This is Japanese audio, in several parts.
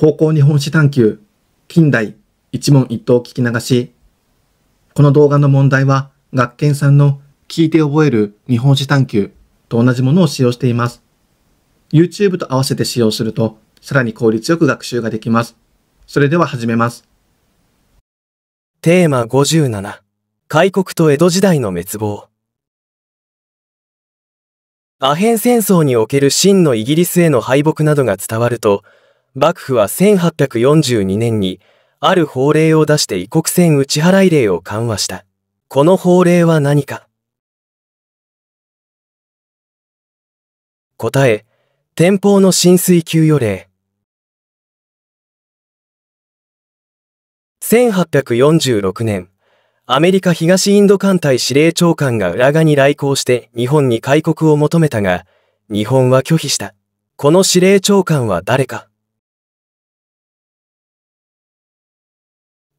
高校日本史探求、近代、一問一答聞き流し。この動画の問題は、学研さんの聞いて覚える日本史探求と同じものを使用しています。YouTube と合わせて使用すると、さらに効率よく学習ができます。それでは始めます。テーマ57。開国と江戸時代の滅亡。アヘン戦争における真のイギリスへの敗北などが伝わると、幕府は1842年に、ある法令を出して異国船打ち払い令を緩和した。この法令は何か答え、天保の浸水給与令。1846年、アメリカ東インド艦隊司令長官が浦賀に来航して日本に開国を求めたが、日本は拒否した。この司令長官は誰か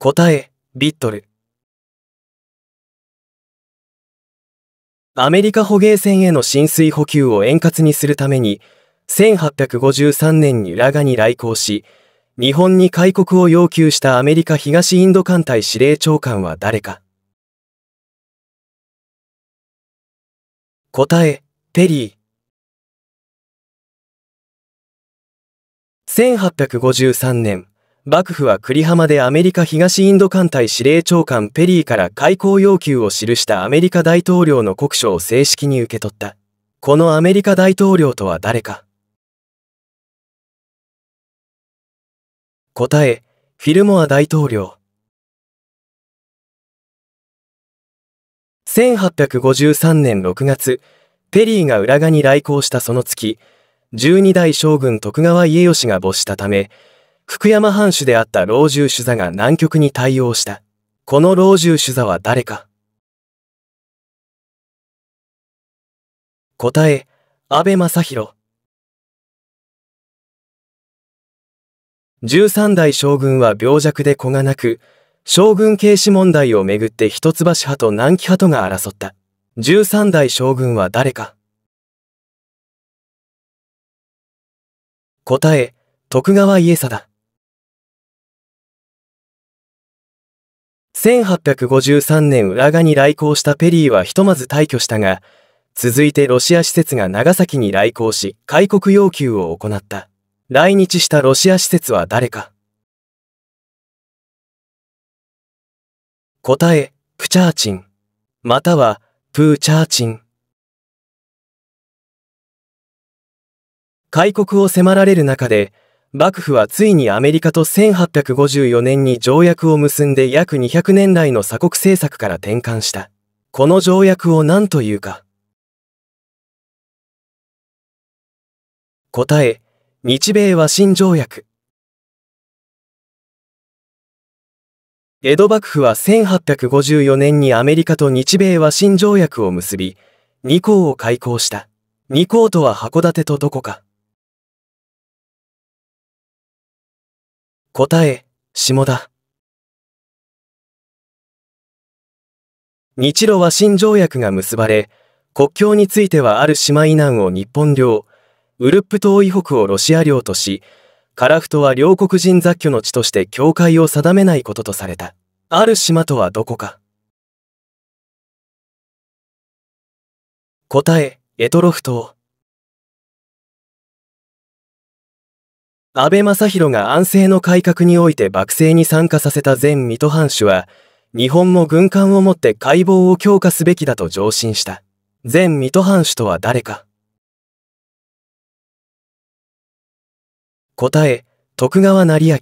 答えリットルアメリカ捕鯨船への浸水補給を円滑にするために1853年に浦賀に来航し日本に開国を要求したアメリカ東インド艦隊司令長官は誰か答えテリー1853年幕府は栗浜でアメリカ東インド艦隊司令長官ペリーから開港要求を記したアメリカ大統領の国書を正式に受け取った。このアメリカ大統領とは誰か答え、フィルモア大統領。1853年6月、ペリーが浦賀に来航したその月、12代将軍徳川家吉が没したため、福山藩主であった老中主座が南極に対応した。この老中主座は誰か答え、安倍正弘。十三代将軍は病弱で子がなく、将軍軽視問題をめぐって一橋派と南紀派とが争った。十三代将軍は誰か答え、徳川家定。1853年浦賀に来航したペリーはひとまず退去したが、続いてロシア施設が長崎に来航し、開国要求を行った。来日したロシア施設は誰か答え、プチャーチン。または、プーチャーチン。開国を迫られる中で、幕府はついにアメリカと1854年に条約を結んで約200年来の鎖国政策から転換した。この条約を何というか。答え、日米和親条約。江戸幕府は1854年にアメリカと日米和親条約を結び、二項を開港した。二項とは函館とどこか。答え、下田。日露和親条約が結ばれ、国境についてはある島以南を日本領、ウルップ島以北をロシア領とし、カラフトは両国人雑居の地として境界を定めないこととされた。ある島とはどこか。答え、エトロフ島。安倍正弘が安政の改革において幕政に参加させた前水戸藩主は、日本も軍艦をもって解剖を強化すべきだと上申した。前水戸藩主とは誰か答え、徳川成明。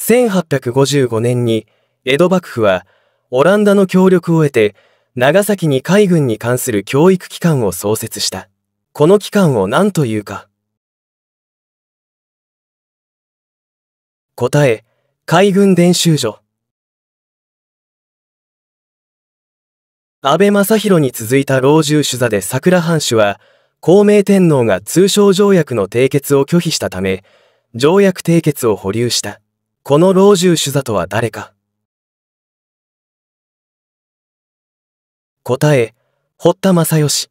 1855年に、江戸幕府は、オランダの協力を得て、長崎に海軍に関する教育機関を創設した。この期間を何というか。答え、海軍練習所。安倍正弘に続いた老中主座で桜藩主は、孔明天皇が通商条約の締結を拒否したため、条約締結を保留した。この老中主座とは誰か。答え、堀田正義。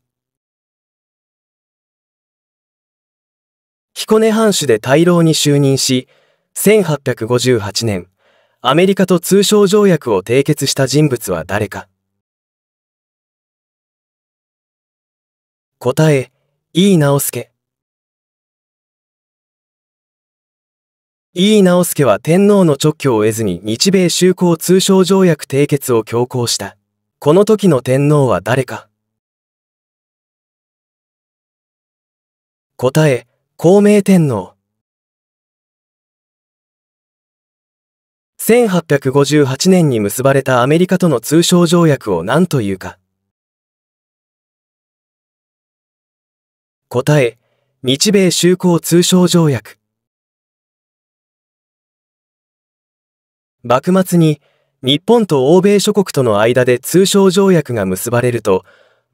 彦根藩主で大老に就任し、1858年、アメリカと通商条約を締結した人物は誰か答え、井伊直輔。井伊直輔は天皇の直挙を得ずに日米修好通商条約締結を強行した。この時の天皇は誰か答え、孝明天皇1858年に結ばれたアメリカとの通商条約を何というか答え日米修好通商条約幕末に日本と欧米諸国との間で通商条約が結ばれると、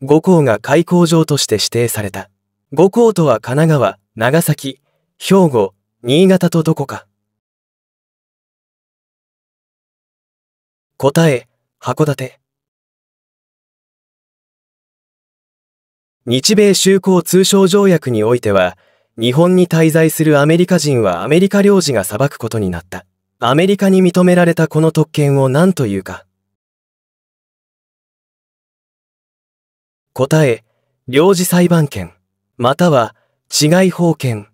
五校が開港場として指定された。五校とは神奈川、長崎、兵庫、新潟とどこか。答え、函館。日米修好通商条約においては、日本に滞在するアメリカ人はアメリカ領事が裁くことになった。アメリカに認められたこの特権を何というか。答え、領事裁判権、または治外法権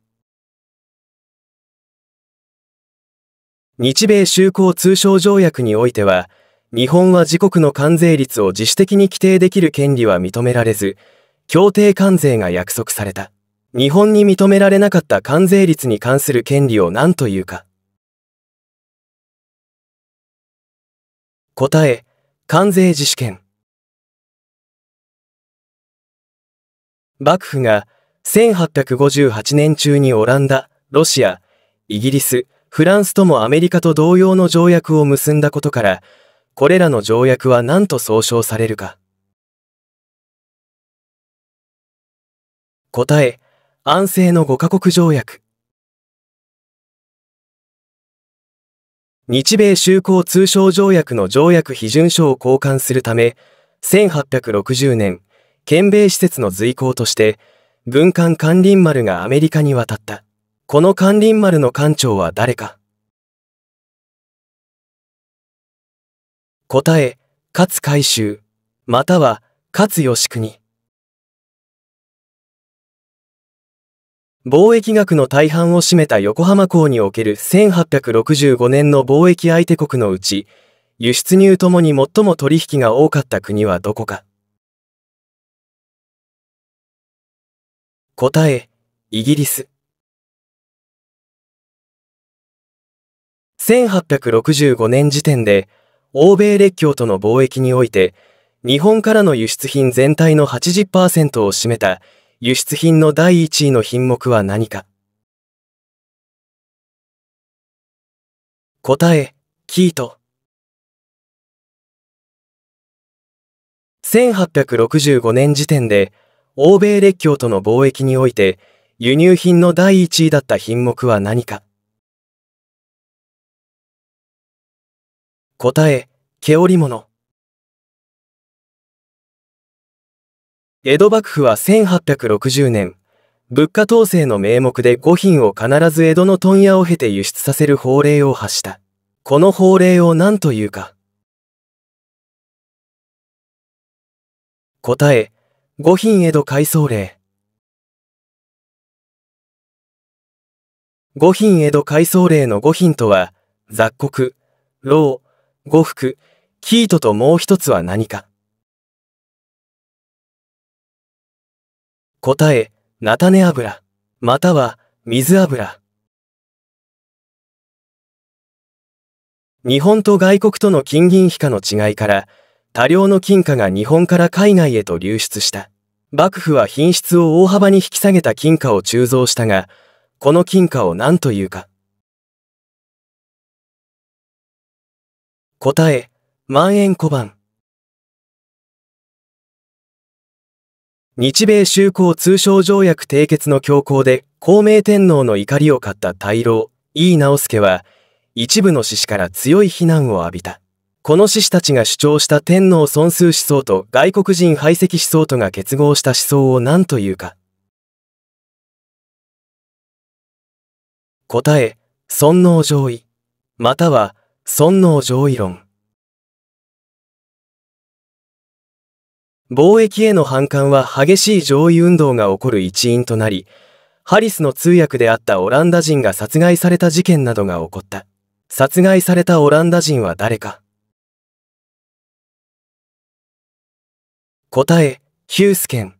日米修好通商条約においては、日本は自国の関税率を自主的に規定できる権利は認められず、協定関税が約束された。日本に認められなかった関税率に関する権利を何というか。答え、関税自主権。幕府が1858年中にオランダ、ロシア、イギリス、フランスともアメリカと同様の条約を結んだことから、これらの条約は何と総称されるか。答え、安政の5カ国条約。日米修好通商条約の条約批准書を交換するため、1860年、県米施設の随行として、軍艦関林丸がアメリカに渡った。この関林丸の艦長は誰か答え、勝海舟、または勝義国。貿易額の大半を占めた横浜港における1865年の貿易相手国のうち、輸出入ともに最も取引が多かった国はどこか答え、イギリス。1865年時点で、欧米列強との貿易において、日本からの輸出品全体の80%を占めた輸出品の第1位の品目は何か答え、キート。1865年時点で、欧米列強との貿易において輸入品の第一位だった品目は何か答え、毛織物。江戸幕府は1860年、物価統制の名目で5品を必ず江戸の問屋を経て輸出させる法令を発した。この法令を何というか答え、五品江戸回想令。五品江戸回想令の五品とは、雑穀、牢、呉服、生糸ともう一つは何か。答え、菜種油、または水油。日本と外国との金銀比価の違いから、多量の金貨が日本から海外へと流出した。幕府は品質を大幅に引き下げた金貨を鋳造したが、この金貨を何というか。答え、万円小判。日米修好通商条約締結の強行で孔明天皇の怒りを買った大老、井伊直輔は、一部の志士から強い非難を浴びた。この志士たちが主張した天皇尊崇思想と外国人排斥思想とが結合した思想を何というか。答え、尊皇攘夷、または尊皇攘夷論。貿易への反感は激しい上位運動が起こる一因となり、ハリスの通訳であったオランダ人が殺害された事件などが起こった。殺害されたオランダ人は誰か答え、ヒュースケン。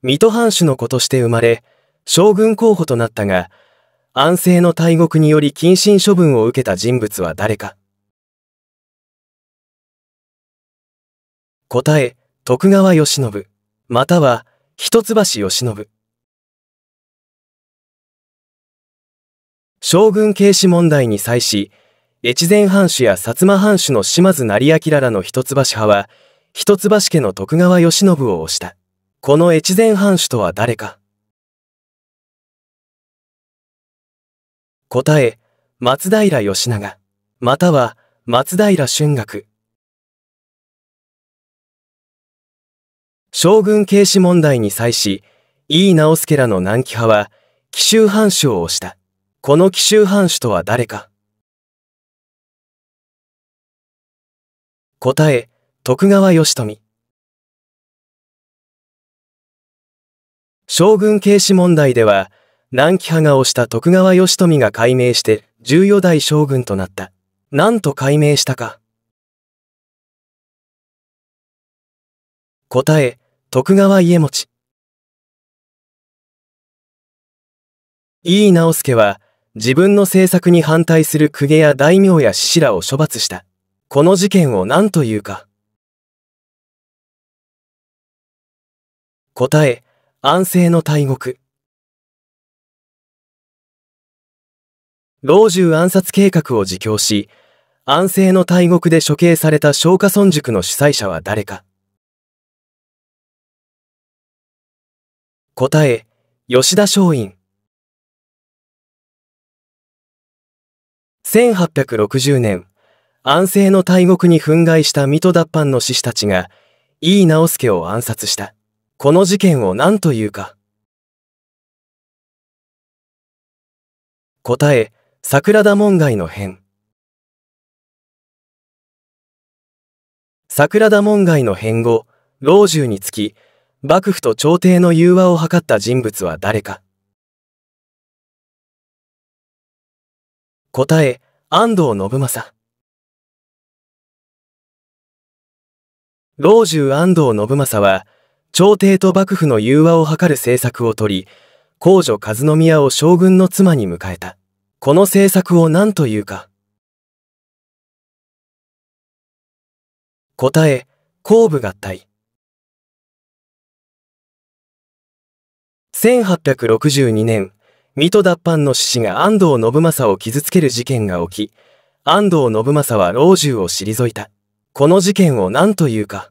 水戸藩主の子として生まれ、将軍候補となったが、安政の大獄により謹慎処分を受けた人物は誰か。答え、徳川慶喜、または、一橋慶喜。将軍軽視問題に際し、越前藩主や薩摩藩主の島津成明らの一橋派は、一橋家の徳川慶喜を推した。この越前藩主とは誰か答え、松平義長、または松平春岳。将軍軽視問題に際し、井伊直弼らの南紀派は、紀州藩主を推した。この紀州藩主とは誰か答え、徳川義富。将軍軽視問題では、南紀派が推した徳川義富が改名して十四代将軍となった。なんと改名したか。答え、徳川家持。井伊直輔は、自分の政策に反対する公家や大名や志士らを処罰した。この事件を何というか。答え、安政の大獄。老中暗殺計画を自供し、安政の大獄で処刑された松下村塾の主催者は誰か。答え、吉田松陰。1860年、安政の大国に憤慨した水戸脱藩の志士たちが、井伊直輔を暗殺した。この事件を何というか。答え、桜田門外の変。桜田門外の変後、老中につき、幕府と朝廷の融和を図った人物は誰か。答え、安藤信正。老中安藤信正は、朝廷と幕府の融和を図る政策を取り、公女和宮を将軍の妻に迎えた。この政策を何というか。答え、後部合体。1862年、水戸脱藩の志士が安藤信正を傷つける事件が起き、安藤信正は老中を退いた。この事件を何というか。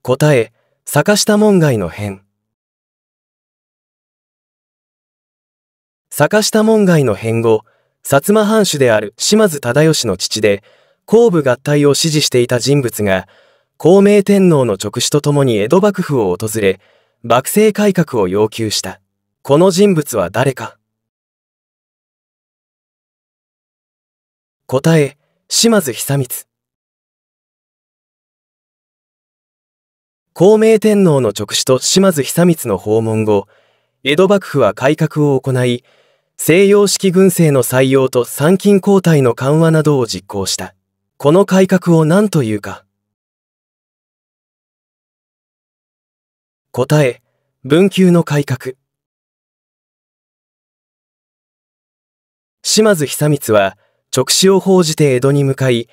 答え、坂下門外の変。坂下門外の変後、薩摩藩主である島津忠義の父で、公部合体を支持していた人物が、孔明天皇の直使とともに江戸幕府を訪れ、幕政改革を要求した。この人物は誰か答え島津久光孔明天皇の直使と島津久光の訪問後江戸幕府は改革を行い西洋式軍政の採用と参勤交代の緩和などを実行したこの改革を何というか答え文久の改革島津久光は直視を報じて江戸に向かい、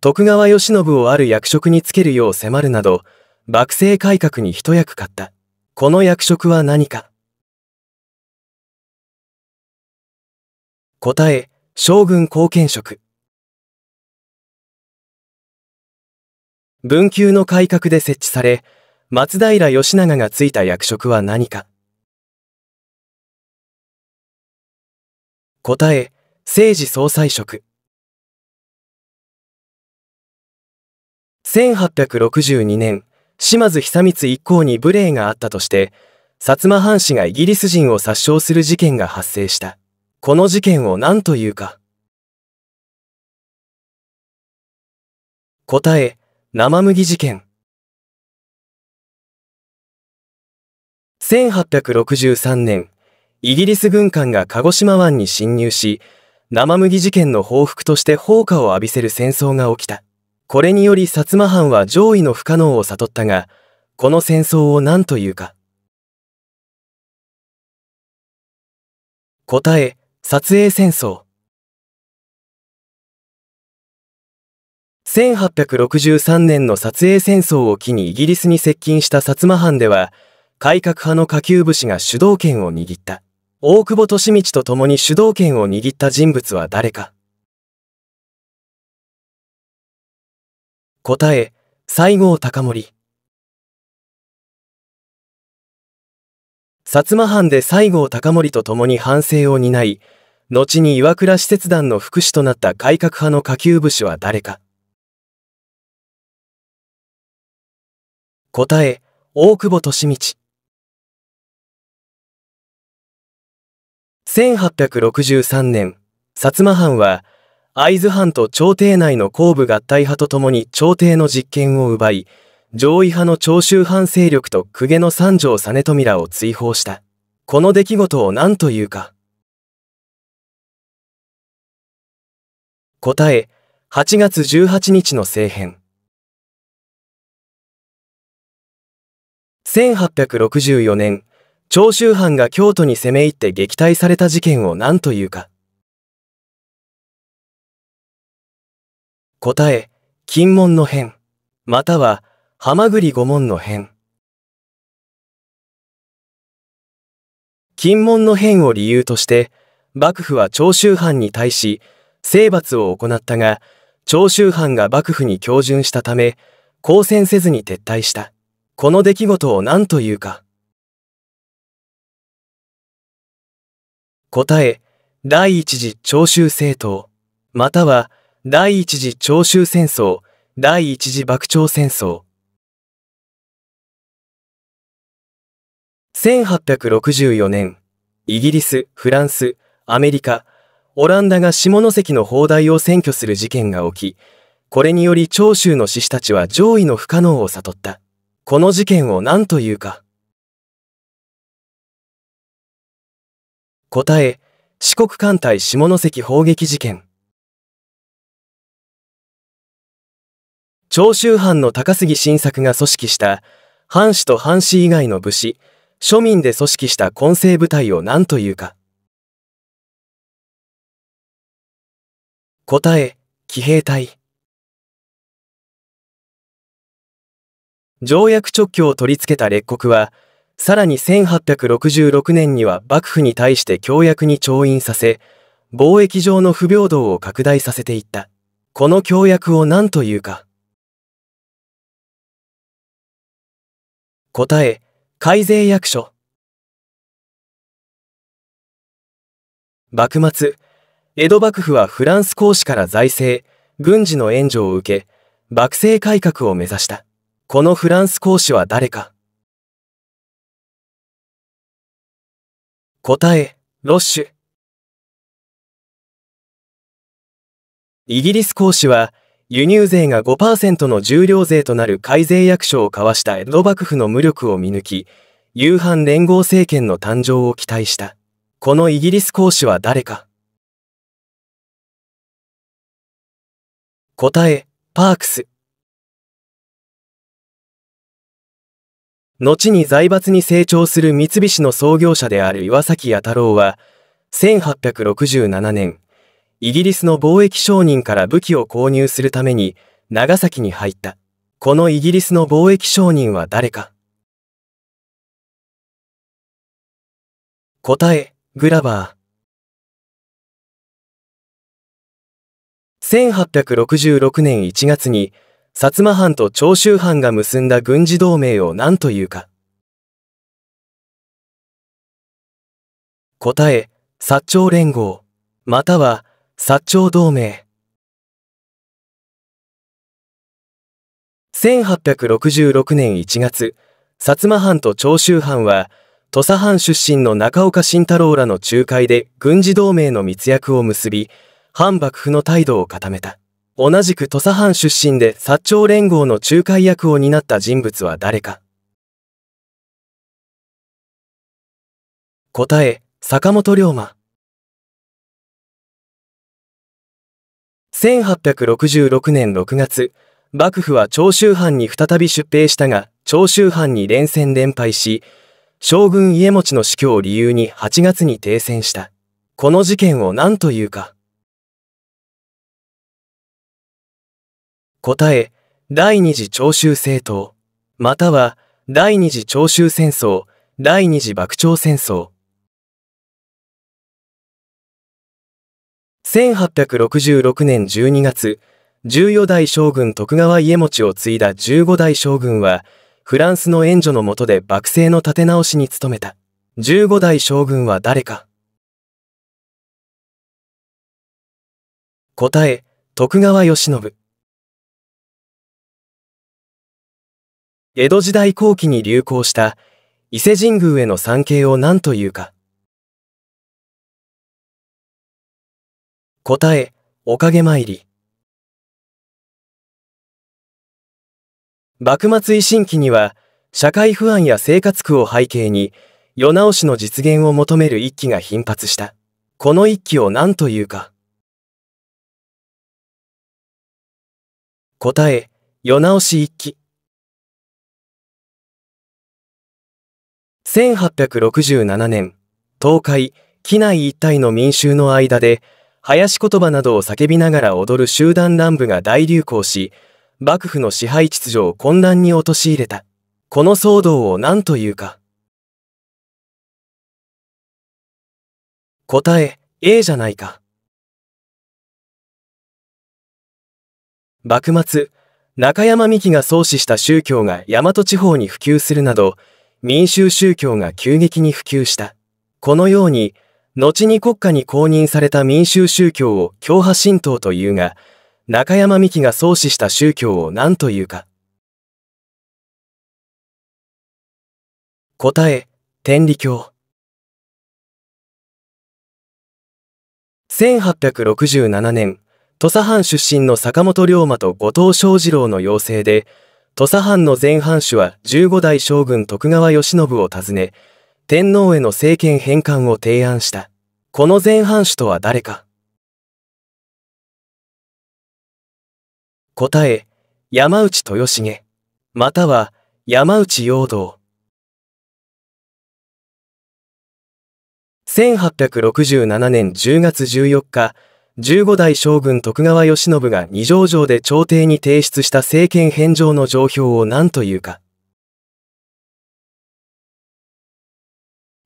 徳川慶喜をある役職につけるよう迫るなど、幕政改革に一役買った。この役職は何か答え、将軍貢献職。文久の改革で設置され、松平義長がついた役職は何か答え、政治総裁職1862年島津久光一行に無礼があったとして薩摩藩士がイギリス人を殺傷する事件が発生したこの事件を何というか答え生麦事件1863年イギリス軍艦が鹿児島湾に侵入し生麦事件の報復として放火を浴びせる戦争が起きた。これにより薩摩藩は上位の不可能を悟ったが、この戦争を何というか。答え、撮影戦争。1863年の撮影戦争を機にイギリスに接近した薩摩藩では、改革派の下級武士が主導権を握った。大久保利道と共に主導権を握った人物は誰か答え、西郷隆盛。薩摩藩で西郷隆盛と共に反省を担い、後に岩倉使節団の副使となった改革派の下級武士は誰か答え、大久保利通1863年、薩摩藩は、会津藩と朝廷内の後部合体派とともに朝廷の実権を奪い、上位派の長州藩勢力と公家の三条実富らを追放した。この出来事を何というか。答え、8月18日の政変。1864年、長州藩が京都に攻め入って撃退された事件を何というか答え金門の変またははまぐり門の変金門の変を理由として幕府は長州藩に対し征伐を行ったが長州藩が幕府に恭順したため交戦せずに撤退したこの出来事を何というか答え、第一次長州政党、または第一次長州戦争、第一次幕長戦争。1864年、イギリス、フランス、アメリカ、オランダが下関の砲台を占拠する事件が起き、これにより長州の志士たちは上位の不可能を悟った。この事件を何というか。答え、四国艦隊下関砲撃事件。長州藩の高杉晋作が組織した、藩士と藩士以外の武士、庶民で組織した混成部隊を何というか。答え、騎兵隊。条約直挙を取り付けた列国は、さらに1866年には幕府に対して協約に調印させ、貿易上の不平等を拡大させていった。この協約を何というか。答え、改税役所。幕末、江戸幕府はフランス公使から財政、軍事の援助を受け、幕政改革を目指した。このフランス公使は誰か答え、ロッシュ。イギリス公使は、輸入税が5%の重量税となる改税役所を交わした江戸幕府の無力を見抜き、夕飯連合政権の誕生を期待した。このイギリス公使は誰か答え、パークス。後に財閥に成長する三菱の創業者である岩崎弥太郎は、1867年、イギリスの貿易商人から武器を購入するために長崎に入った。このイギリスの貿易商人は誰か答え、グラバー。1866年1月に、薩摩藩と長州藩が結んだ軍事同盟を何というか。答え、薩長連合、または、薩長同盟。1866年1月、薩摩藩と長州藩は、土佐藩出身の中岡慎太郎らの仲介で軍事同盟の密約を結び、反幕府の態度を固めた。同じく土佐藩出身で薩長連合の仲介役を担った人物は誰か答え、坂本龍馬。1866年6月、幕府は長州藩に再び出兵したが、長州藩に連戦連敗し、将軍家持の死去を理由に8月に停戦した。この事件を何というか。答え、第二次徴収政党、または第二次徴収戦争、第二次幕長戦争。1866年12月、14代将軍徳川家持を継いだ15代将軍は、フランスの援助のもとで幕政の立て直しに努めた。15代将軍は誰か答え、徳川慶喜。江戸時代後期に流行した伊勢神宮への参詣を何というか。答え、おかげ参り。幕末維新期には、社会不安や生活苦を背景に、世直しの実現を求める一揆が頻発した。この一揆を何というか。答え、世直し一揆。1867年、東海、機内一帯の民衆の間で、林言葉などを叫びながら踊る集団乱舞が大流行し、幕府の支配秩序を混乱に陥れた。この騒動を何というか。答え、A じゃないか。幕末、中山美紀が創始した宗教が大和地方に普及するなど、民衆宗教が急激に普及した。このように、後に国家に公認された民衆宗教を教派神道というが、中山美紀が創始した宗教を何というか。答え、天理教。1867年、土佐藩出身の坂本龍馬と後藤正二郎の要請で、土佐藩の前藩主は15代将軍徳川慶喜を訪ね、天皇への政権返還を提案した。この前藩主とは誰か答え、山内豊重、または山内陽道。1867年10月14日、15代将軍徳川慶喜が二条城で朝廷に提出した政権返上の状況を何というか。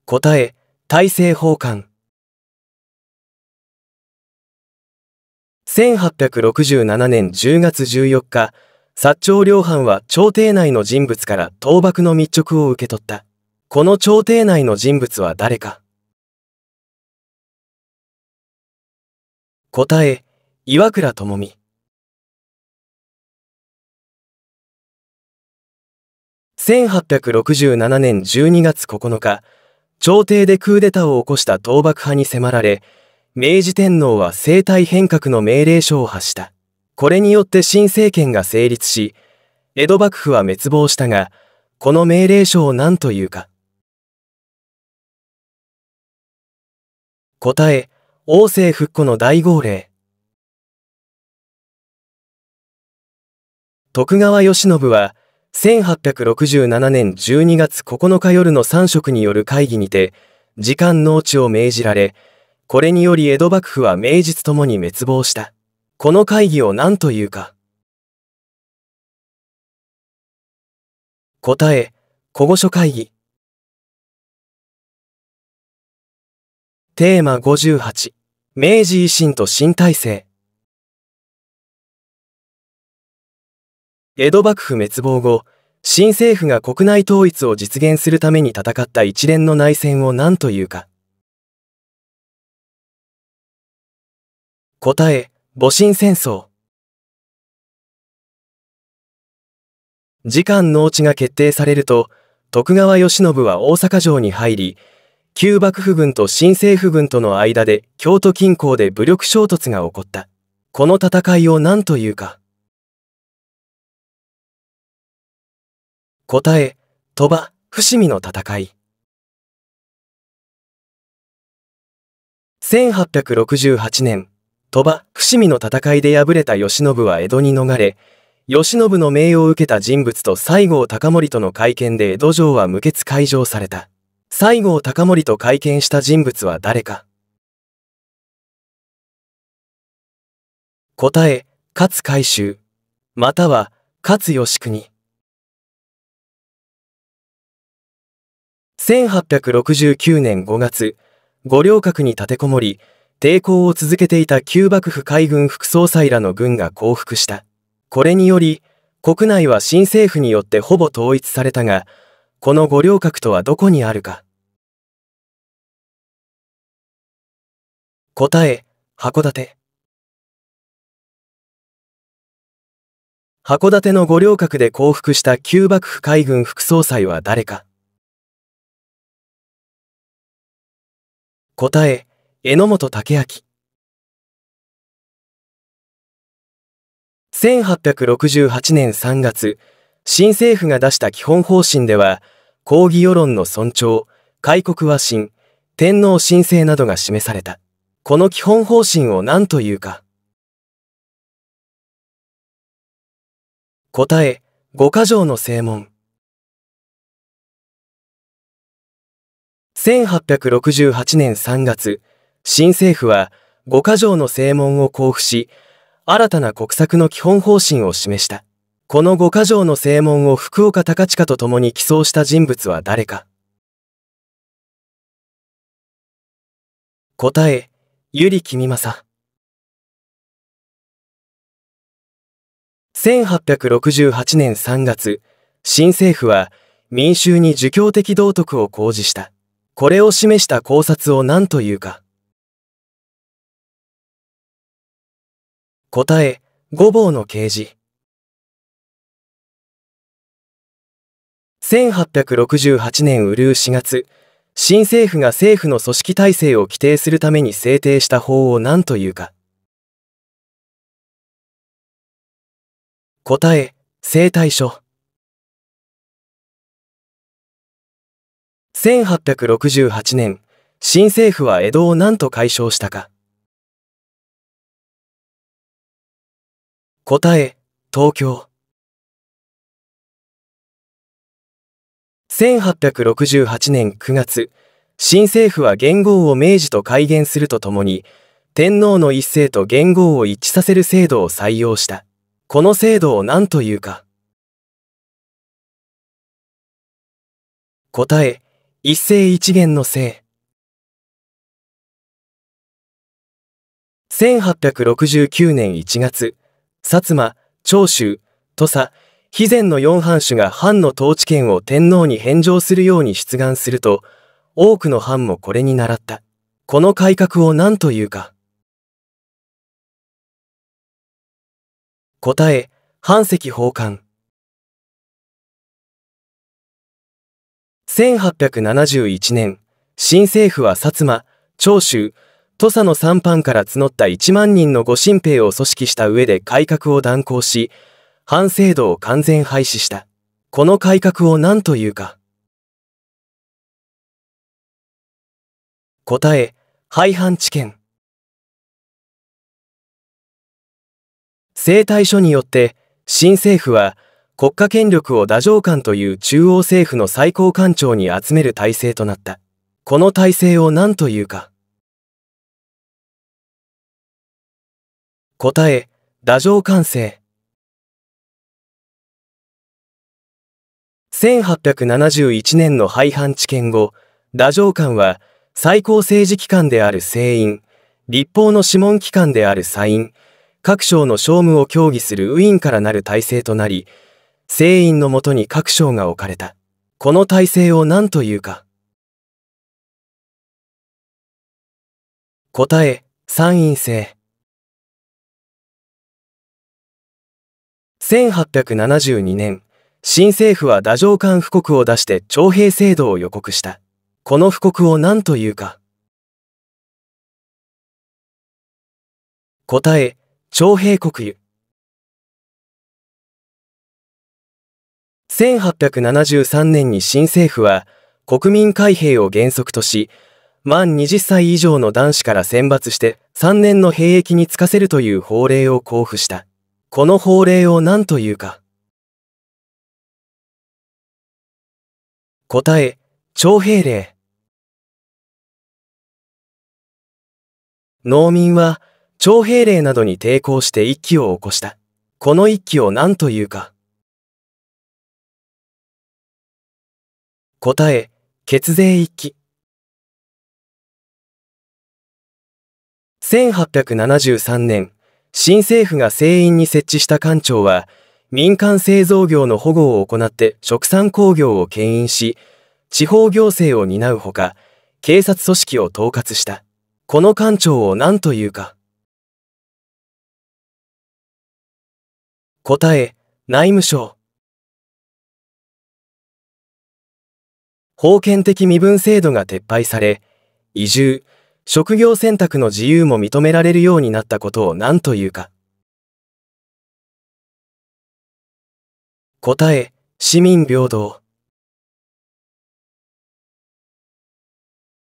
答え、大政奉還。1867年10月14日、薩長両藩は朝廷内の人物から倒幕の密直を受け取った。この朝廷内の人物は誰か答え岩倉智美1867年12月9日朝廷でクーデターを起こした倒幕派に迫られ明治天皇は政体変革の命令書を発したこれによって新政権が成立し江戸幕府は滅亡したがこの命令書を何というか答え王政復古の大号令。徳川慶喜は、1867年12月9日夜の三食による会議にて、時間農地を命じられ、これにより江戸幕府は名実ともに滅亡した。この会議を何というか。答え、保護所会議。テーマ58明治維新と新体制江戸幕府滅亡後新政府が国内統一を実現するために戦った一連の内戦を何というか答え戊辰戦争時間農地が決定されると徳川慶喜は大阪城に入り旧幕府軍と新政府軍との間で京都近郊で武力衝突が起こった。この戦いを何というか。答え、鳥羽、伏見の戦い。1868年、鳥羽、伏見の戦いで敗れた慶喜は江戸に逃れ、慶喜の命を受けた人物と西郷隆盛との会見で江戸城は無血開城された。西郷隆盛と会見した人物は誰か答え、勝海舟、または勝義国。1869年5月、五稜郭に立てこもり、抵抗を続けていた旧幕府海軍副総裁らの軍が降伏した。これにより、国内は新政府によってほぼ統一されたが、この五稜郭とはどこにあるか答え函館函館の五稜郭で降伏した旧幕府海軍副総裁は誰か答え榎本武明1868年3月新政府が出した基本方針では、抗議世論の尊重、開国は新、天皇申請などが示された。この基本方針を何というか。答え、五箇条の正門。1868年3月、新政府は五箇条の正門を交付し、新たな国策の基本方針を示した。この五箇条の正門を福岡高親と共に起草した人物は誰か答え、ゆりきみまさ。1868年3月、新政府は民衆に儒教的道徳を講じした。これを示した考察を何というか。答え、五房の啓示。1868年うるう4月、新政府が政府の組織体制を規定するために制定した法を何というか。答え、生態書。1868年、新政府は江戸を何と解消したか。答え、東京。1868年9月、新政府は元号を明治と改元するとともに、天皇の一世と元号を一致させる制度を採用した。この制度を何というか。答え、一世一元のせ1869年1月、薩摩、長州、土佐、肥前の四藩主が藩の統治権を天皇に返上するように出願すると、多くの藩もこれに倣った。この改革を何というか。答え、藩籍奉還。1871年、新政府は薩摩、長州、土佐の三藩から募った1万人の御神兵を組織した上で改革を断行し、反制度を完全廃止した。この改革を何というか。答え、廃藩置県。生態書によって、新政府は国家権力を太政官という中央政府の最高官庁に集める体制となった。この体制を何というか。答え、太政官制。1871年の廃藩置県後、太政官は最高政治機関である聖院、立法の諮問機関である査院、各省の商務を協議するウィーンからなる体制となり、聖院のもとに各省が置かれた。この体制を何というか。答え、参院制。1872年、新政府は打上官布告を出して徴兵制度を予告した。この布告を何というか。答え、徴兵国有。1873年に新政府は国民開兵を原則とし、満20歳以上の男子から選抜して3年の兵役に就かせるという法令を交付した。この法令を何というか。答え、徴兵令。農民は、徴兵令などに抵抗して一揆を起こした。この一揆を何というか。答え、血税一揆。1873年、新政府が船院に設置した官庁は、民間製造業の保護を行って直産工業を牽引し、地方行政を担うほか、警察組織を統括した。この官庁を何というか。答え、内務省。封建的身分制度が撤廃され、移住、職業選択の自由も認められるようになったことを何というか。答え、市民平等。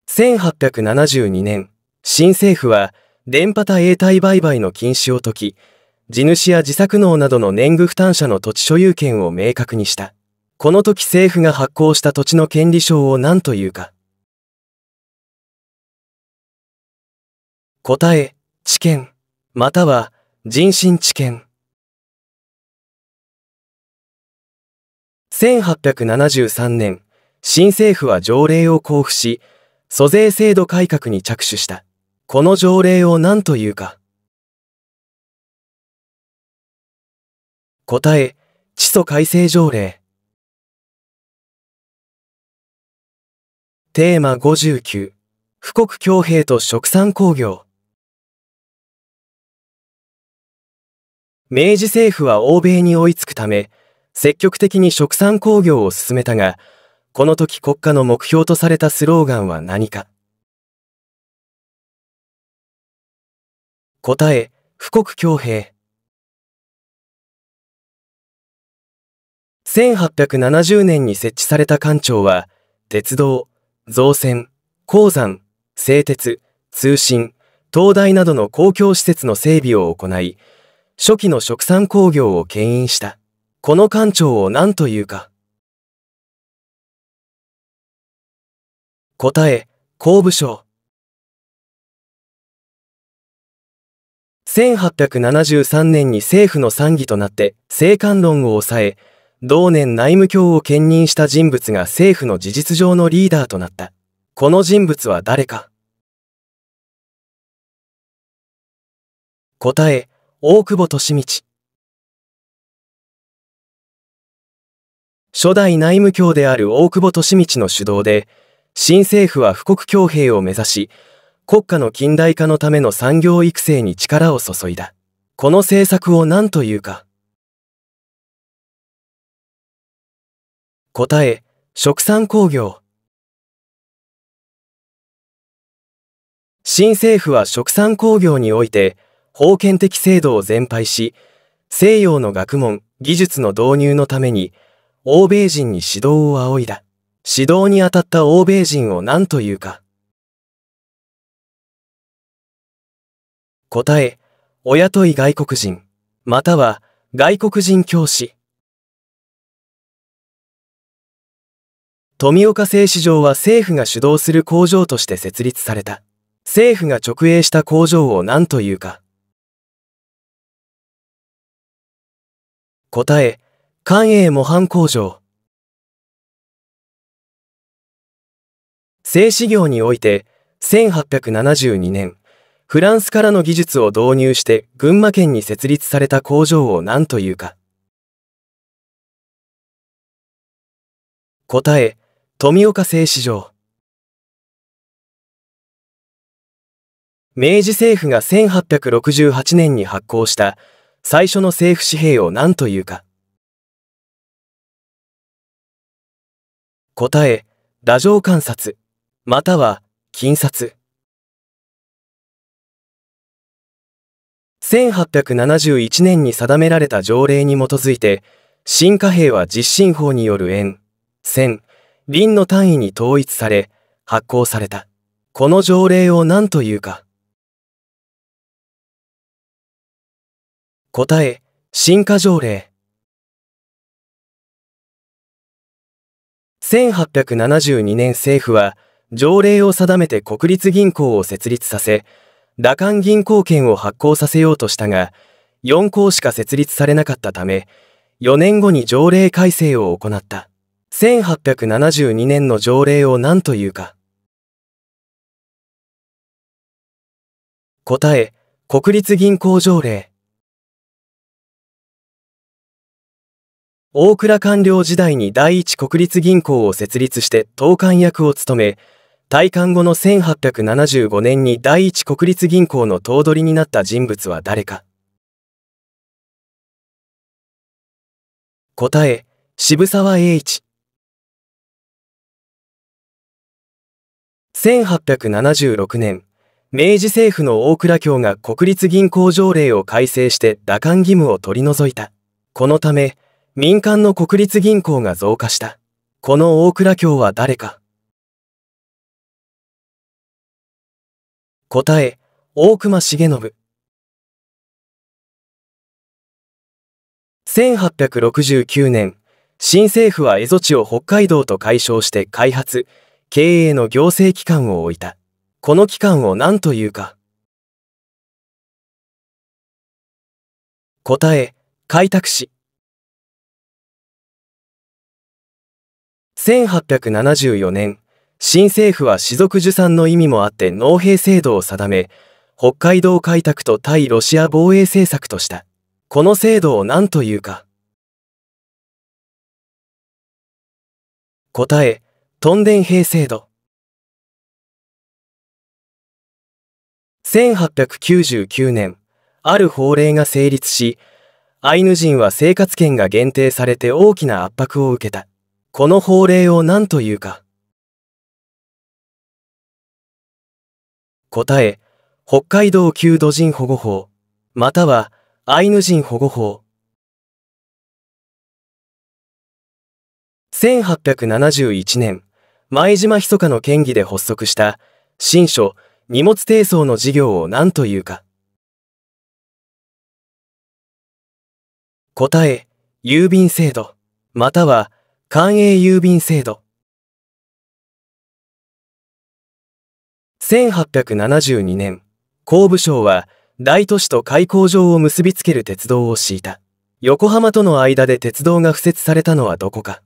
1872年、新政府は、電波多永代売買の禁止を解き、地主や自作農などの年貢負担者の土地所有権を明確にした。この時政府が発行した土地の権利証を何というか。答え、知見、または人身知見。1873年、新政府は条例を交付し、租税制度改革に着手した。この条例を何というか。答え、地租改正条例。テーマ59、富国強兵と食産工業。明治政府は欧米に追いつくため、積極的に食産工業を進めたが、この時国家の目標とされたスローガンは何か答え、富国強兵。1870年に設置された官庁は、鉄道、造船、鉱山、製鉄、通信、東大などの公共施設の整備を行い、初期の食産工業を牽引した。この館長を何というか。答え、公部省。1873年に政府の参議となって政官論を抑え、同年内務卿を兼任した人物が政府の事実上のリーダーとなった。この人物は誰か答え、大久保利道。初代内務卿である大久保利通の主導で、新政府は富国強兵を目指し、国家の近代化のための産業育成に力を注いだ。この政策を何というか。答え、食産工業。新政府は食産工業において、封建的制度を全廃し、西洋の学問、技術の導入のために、欧米人に指導を仰いだ。指導に当たった欧米人を何というか。答え、親雇い外国人、または外国人教師。富岡製糸場は政府が主導する工場として設立された。政府が直営した工場を何というか。答え、官営模範工場製紙業において1872年フランスからの技術を導入して群馬県に設立された工場を何というか答え富岡製紙場明治政府が1868年に発行した最初の政府紙幣を何というか答え、打上観察、または近察。1871年に定められた条例に基づいて、新貨幣は実進法による円、線、輪の単位に統一され、発行された。この条例を何というか。答え、進化条例。1872年政府は条例を定めて国立銀行を設立させ、打艦銀行券を発行させようとしたが、4校しか設立されなかったため、4年後に条例改正を行った。1872年の条例を何というか。答え、国立銀行条例。大倉官僚時代に第一国立銀行を設立して投監役を務め、退官後の1875年に第一国立銀行の頭取になった人物は誰か答え、渋沢栄一。1876年、明治政府の大蔵卿が国立銀行条例を改正して打艦義務を取り除いた。このため、民間の国立銀行が増加した。この大蔵卿は誰か答え、大隈重信。1869年、新政府は蝦夷地を北海道と解消して開発、経営の行政機関を置いた。この機関を何というか答え、開拓使。1874年、新政府は士族受産の意味もあって農兵制度を定め、北海道開拓と対ロシア防衛政策とした。この制度を何というか。答え、トンデン兵制度。1899年、ある法令が成立し、アイヌ人は生活権が限定されて大きな圧迫を受けた。この法令を何というか答え、北海道旧土人保護法、またはアイヌ人保護法。1871年、前島密かの県議で発足した、新書、荷物提送の事業を何というか。答え、郵便制度、または官営郵便制度1872年工部省は大都市と開港場を結びつける鉄道を敷いた横浜との間で鉄道が敷設されたのはどこか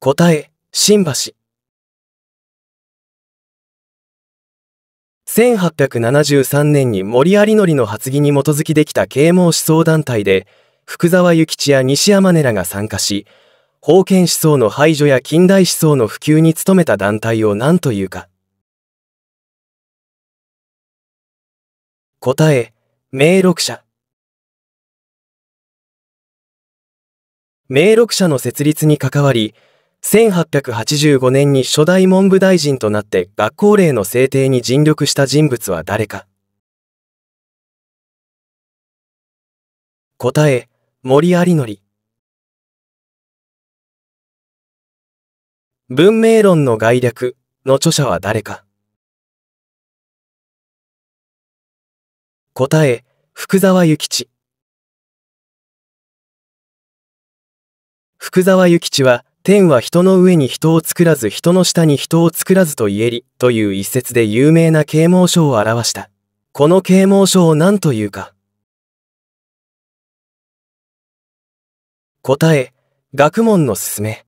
答え新橋1873年に森有則の発議に基づきできた啓蒙思想団体で福沢諭吉や西山寺が参加し、封建思想の排除や近代思想の普及に努めた団体を何というか。答え、名録者。名録者の設立に関わり、1885年に初代文部大臣となって学校令の制定に尽力した人物は誰か。答え、森有則文明論の概略の著者は誰か答え、福沢諭吉。福沢諭吉は、天は人の上に人を作らず人の下に人を作らずと言えり、という一節で有名な啓蒙書を表した。この啓蒙書を何というか。答え、学問のすすめ。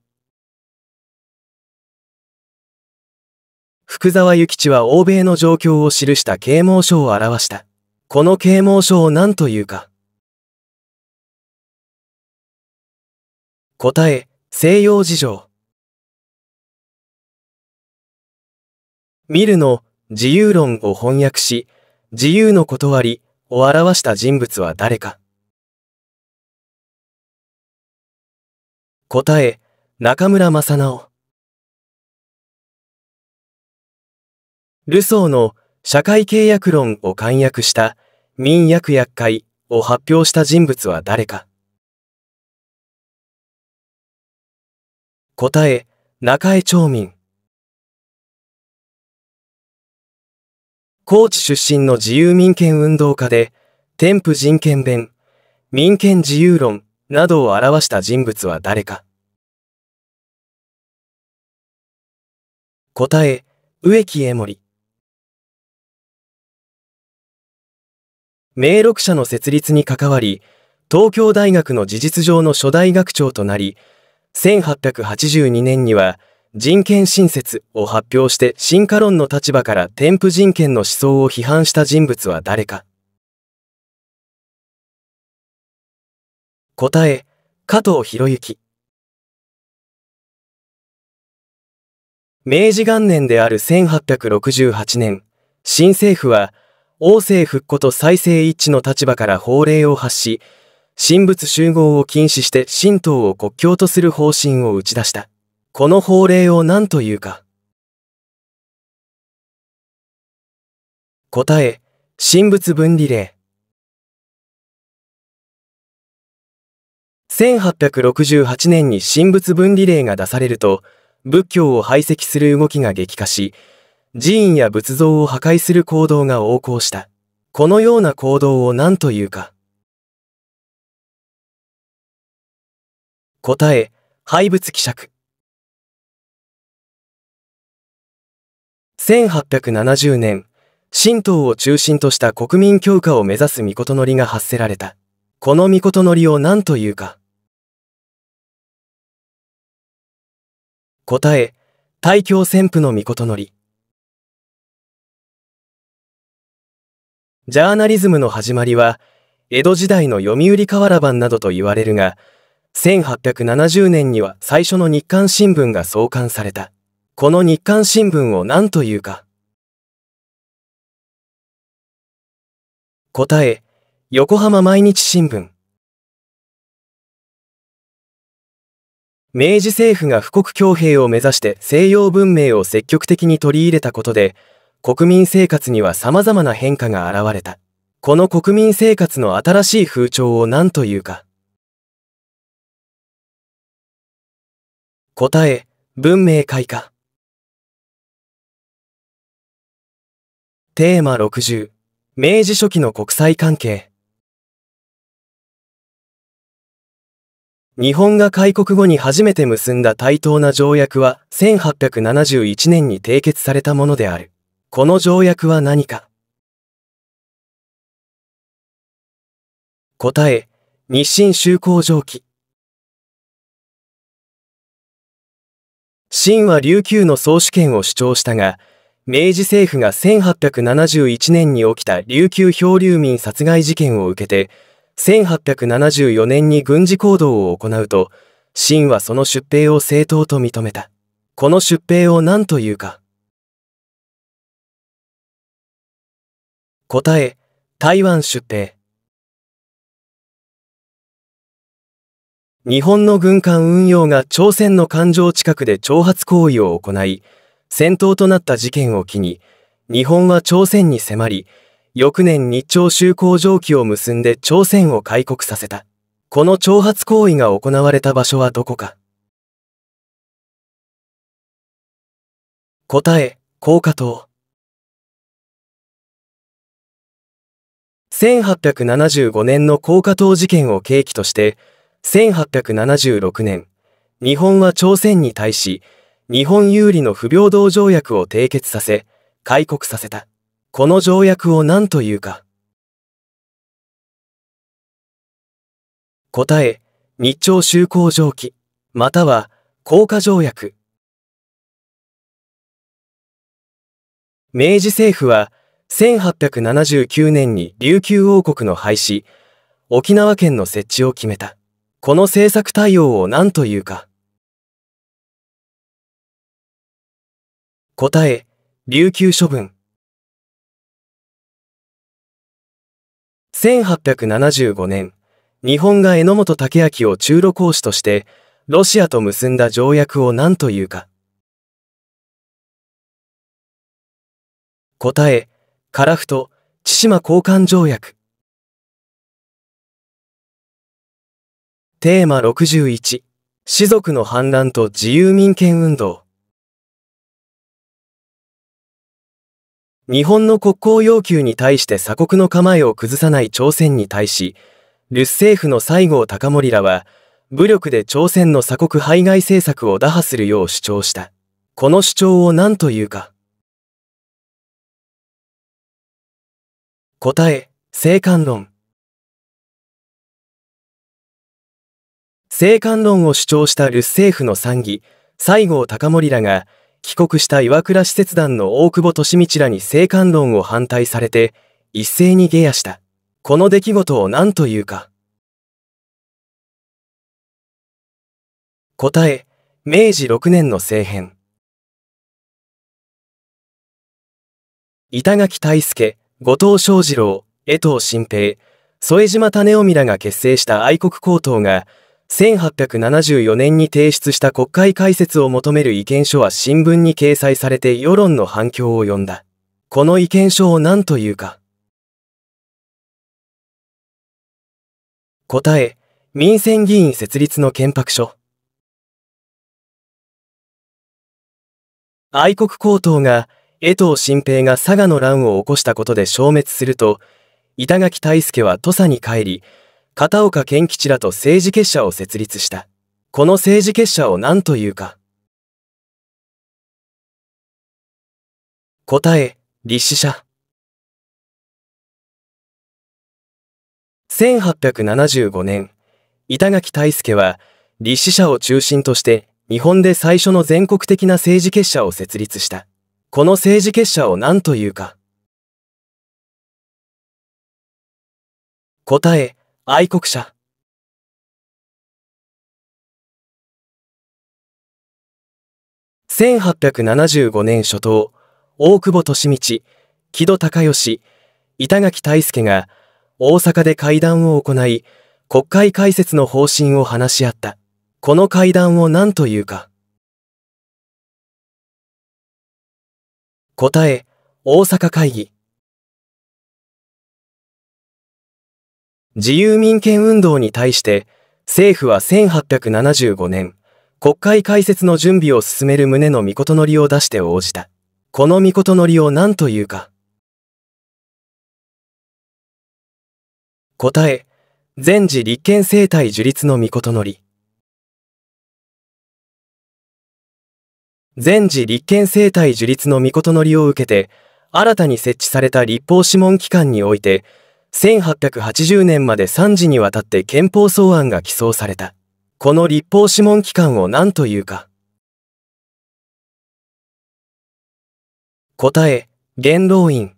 福沢諭吉は欧米の状況を記した啓蒙書を表した。この啓蒙書を何というか。答え、西洋事情。ミルの自由論を翻訳し、自由の断りを表した人物は誰か。答え、中村正直。ルソーの社会契約論を簡約した民約約会を発表した人物は誰か答え、中江町民。高知出身の自由民権運動家で、添付人権弁、民権自由論などを表した人物は誰か答え、植木江森。名録者の設立に関わり、東京大学の事実上の初代学長となり、1882年には人権新設」を発表して進化論の立場から添付人権の思想を批判した人物は誰か答え、加藤博之。明治元年である1868年、新政府は、王政復古と再生一致の立場から法令を発し、神仏集合を禁止して神道を国教とする方針を打ち出した。この法令を何というか。答え、神仏分離令。1868年に神仏分離令が出されると、仏教を排斥する動きが激化し、寺院や仏像を破壊する行動が横行した。このような行動を何というか。答え、廃仏希釈。1870年、神道を中心とした国民強化を目指す御事のりが発せられた。この御事のりを何というか。答え、大教旋風の御事のり。ジャーナリズムの始まりは、江戸時代の読売瓦版などと言われるが、1870年には最初の日刊新聞が創刊された。この日刊新聞を何というか。答え、横浜毎日新聞。明治政府が富国強兵を目指して西洋文明を積極的に取り入れたことで、国民生活には様々な変化が現れた。この国民生活の新しい風潮を何というか。答え、文明開化。テーマ60、明治初期の国際関係。日本が開国後に初めて結んだ対等な条約は1871年に締結されたものである。この条約は何か答え、日清修好条記。清は琉球の総主権を主張したが、明治政府が1871年に起きた琉球漂流民殺害事件を受けて、1874年に軍事行動を行うと、ンはその出兵を正当と認めた。この出兵を何というか。答え、台湾出兵。日本の軍艦運用が朝鮮の艦上近くで挑発行為を行い、戦闘となった事件を機に、日本は朝鮮に迫り、翌年日朝修好条記を結んで朝鮮を開国させた。この挑発行為が行われた場所はどこか答え、高架島。1875年の高架島事件を契機として、1876年、日本は朝鮮に対し、日本有利の不平等条約を締結させ、開国させた。この条約を何というか答え、日朝修好条記、または、降下条約。明治政府は、1879年に琉球王国の廃止、沖縄県の設置を決めた。この政策対応を何というか答え、琉球処分。1875年、日本が榎本武明を中路公使として、ロシアと結んだ条約を何というか。答え、樺太、千島交換条約。テーマ61、士族の反乱と自由民権運動。日本の国交要求に対して鎖国の構えを崩さない朝鮮に対し、ルス政府の西郷隆盛らは、武力で朝鮮の鎖国排外政策を打破するよう主張した。この主張を何というか。答え、生還論。生還論を主張したルス政府の参議、西郷隆盛らが、帰国した岩倉使節団の大久保利道らに生還論を反対されて、一斉に下野した。この出来事を何というか。答え、明治6年の政変。板垣大助、後藤正二郎、江藤新平、副島種臣らが結成した愛国高等が、1874年に提出した国会開設を求める意見書は新聞に掲載されて世論の反響を呼んだ。この意見書を何というか。答え、民選議員設立の憲白書。愛国高等が、江藤新平が佐賀の乱を起こしたことで消滅すると、板垣大助は土佐に帰り、片岡健吉らと政治結社を設立した。この政治結社を何というか。答え、立志社。1875年、板垣大助は、立志社を中心として日本で最初の全国的な政治結社を設立した。この政治結社を何というか。答え、愛国者。1875年初頭、大久保利通木戸孝義、板垣大助が大阪で会談を行い、国会開設の方針を話し合った。この会談を何というか。答え、大阪会議。自由民権運動に対して政府は1875年国会開設の準備を進める旨の御事のりを出して応じた。この御事のりを何というか。答え、全治立憲政体樹立の御事のり。全治立憲政体樹立の御事のりを受けて、新たに設置された立法諮問機関において、1880年まで3次にわたって憲法草案が起草された。この立法諮問機関を何というか。答え、元老院。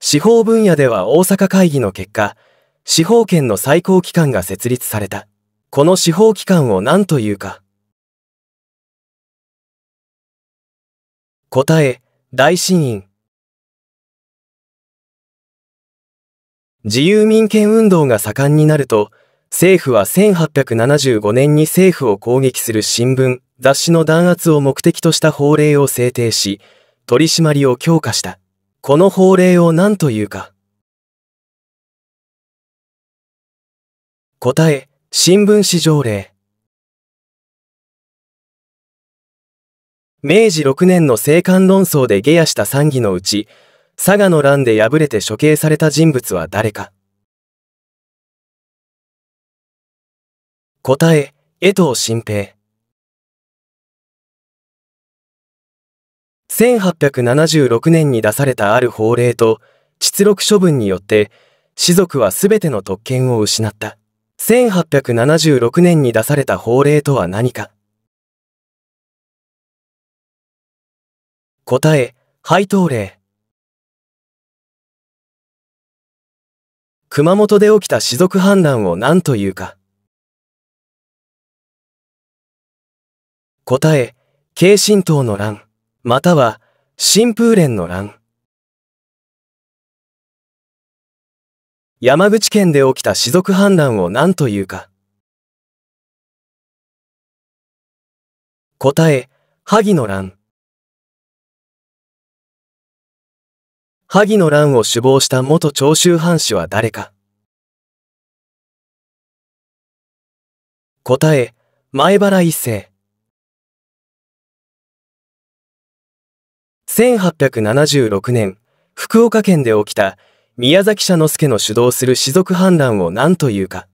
司法分野では大阪会議の結果、司法権の最高機関が設立された。この司法機関を何というか。答え、大審院。自由民権運動が盛んになると、政府は1875年に政府を攻撃する新聞、雑誌の弾圧を目的とした法令を制定し、取り締まりを強化した。この法令を何というか。答え、新聞紙条例。明治6年の政官論争で下野した賛議のうち、佐賀の乱で敗れて処刑された人物は誰か答え、江藤新平。1876年に出されたある法令と、出力処分によって、士族は全ての特権を失った。1876年に出された法令とは何か答え、配当令。熊本で起きた士族反乱を何というか。答え、慶神党の乱、または、新風連の乱。山口県で起きた士族反乱を何というか。答え、萩の乱、萩の乱を首謀した元長州藩士は誰か答え、前原一世。1876年、福岡県で起きた宮崎社之助の主導する士族反乱を何というか。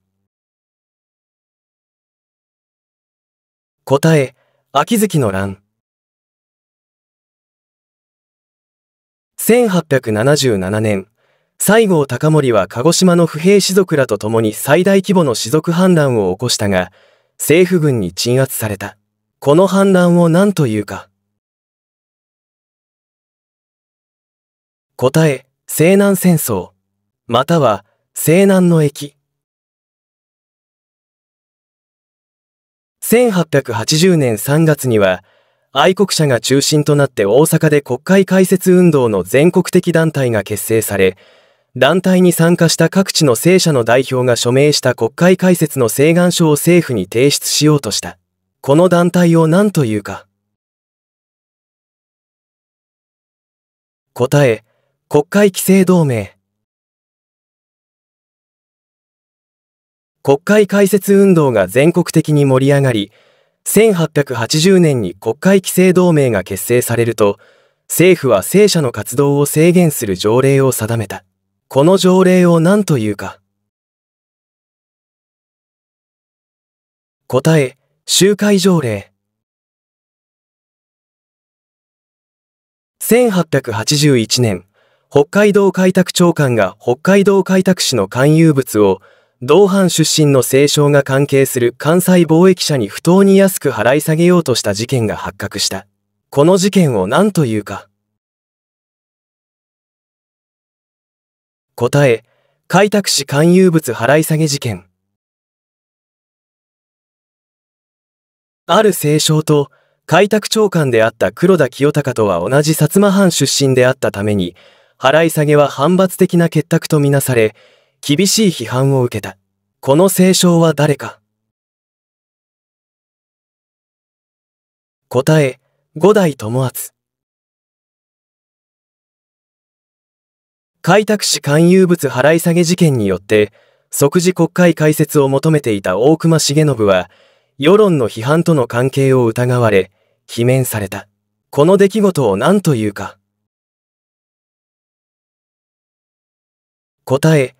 答え、秋月の乱。1877年、西郷隆盛は鹿児島の不平士族らと共に最大規模の士族反乱を起こしたが、政府軍に鎮圧された。この反乱を何というか。答え、西南戦争、または西南の駅。1880年3月には、愛国者が中心となって大阪で国会開設運動の全国的団体が結成され、団体に参加した各地の聖者の代表が署名した国会開設の請願書を政府に提出しようとした。この団体を何というか。答え、国会規制同盟。国会開設運動が全国的に盛り上がり、1880年に国会規制同盟が結成されると、政府は聖者の活動を制限する条例を定めた。この条例を何というか。答え、集会条例。1881年、北海道開拓長官が北海道開拓市の勧誘物を同藩出身の清少が関係する関西貿易者に不当に安く払い下げようとした事件が発覚した。この事件を何というか。答え、開拓市勧誘物払い下げ事件。ある清少と開拓長官であった黒田清隆とは同じ薩摩藩出身であったために、払い下げは反発的な結託とみなされ、厳しい批判を受けた。この聖章は誰か答え、五代友厚。開拓市勧誘物払い下げ事件によって、即時国会開設を求めていた大隈重信は、世論の批判との関係を疑われ、罷免された。この出来事を何というか。答え、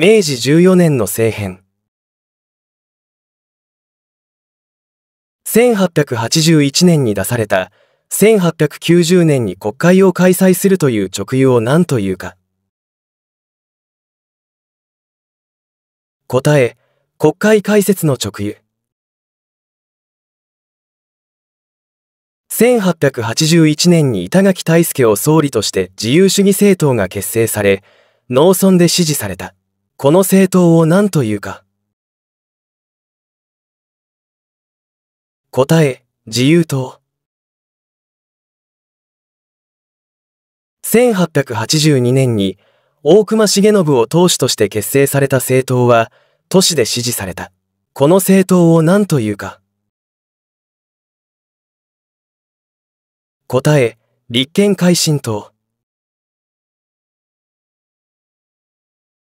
明治14年の政変。1881年に出された1890年に国会を開催するという直輸を何というか。答え、国会開設の直輸。1881年に板垣退助を総理として自由主義政党が結成され、農村で支持された。この政党を何というか答え自由党1882年に大隈重信を党首として結成された政党は都市で支持されたこの政党を何というか答え立憲改進党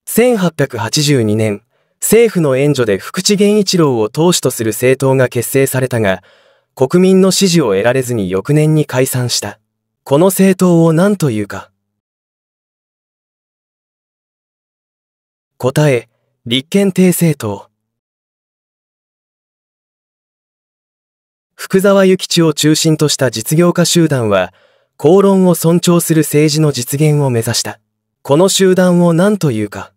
1882年、政府の援助で福地源一郎を党首とする政党が結成されたが、国民の支持を得られずに翌年に解散した。この政党を何というか。答え、立憲帝政党。福沢諭吉を中心とした実業家集団は、公論を尊重する政治の実現を目指した。この集団を何というか。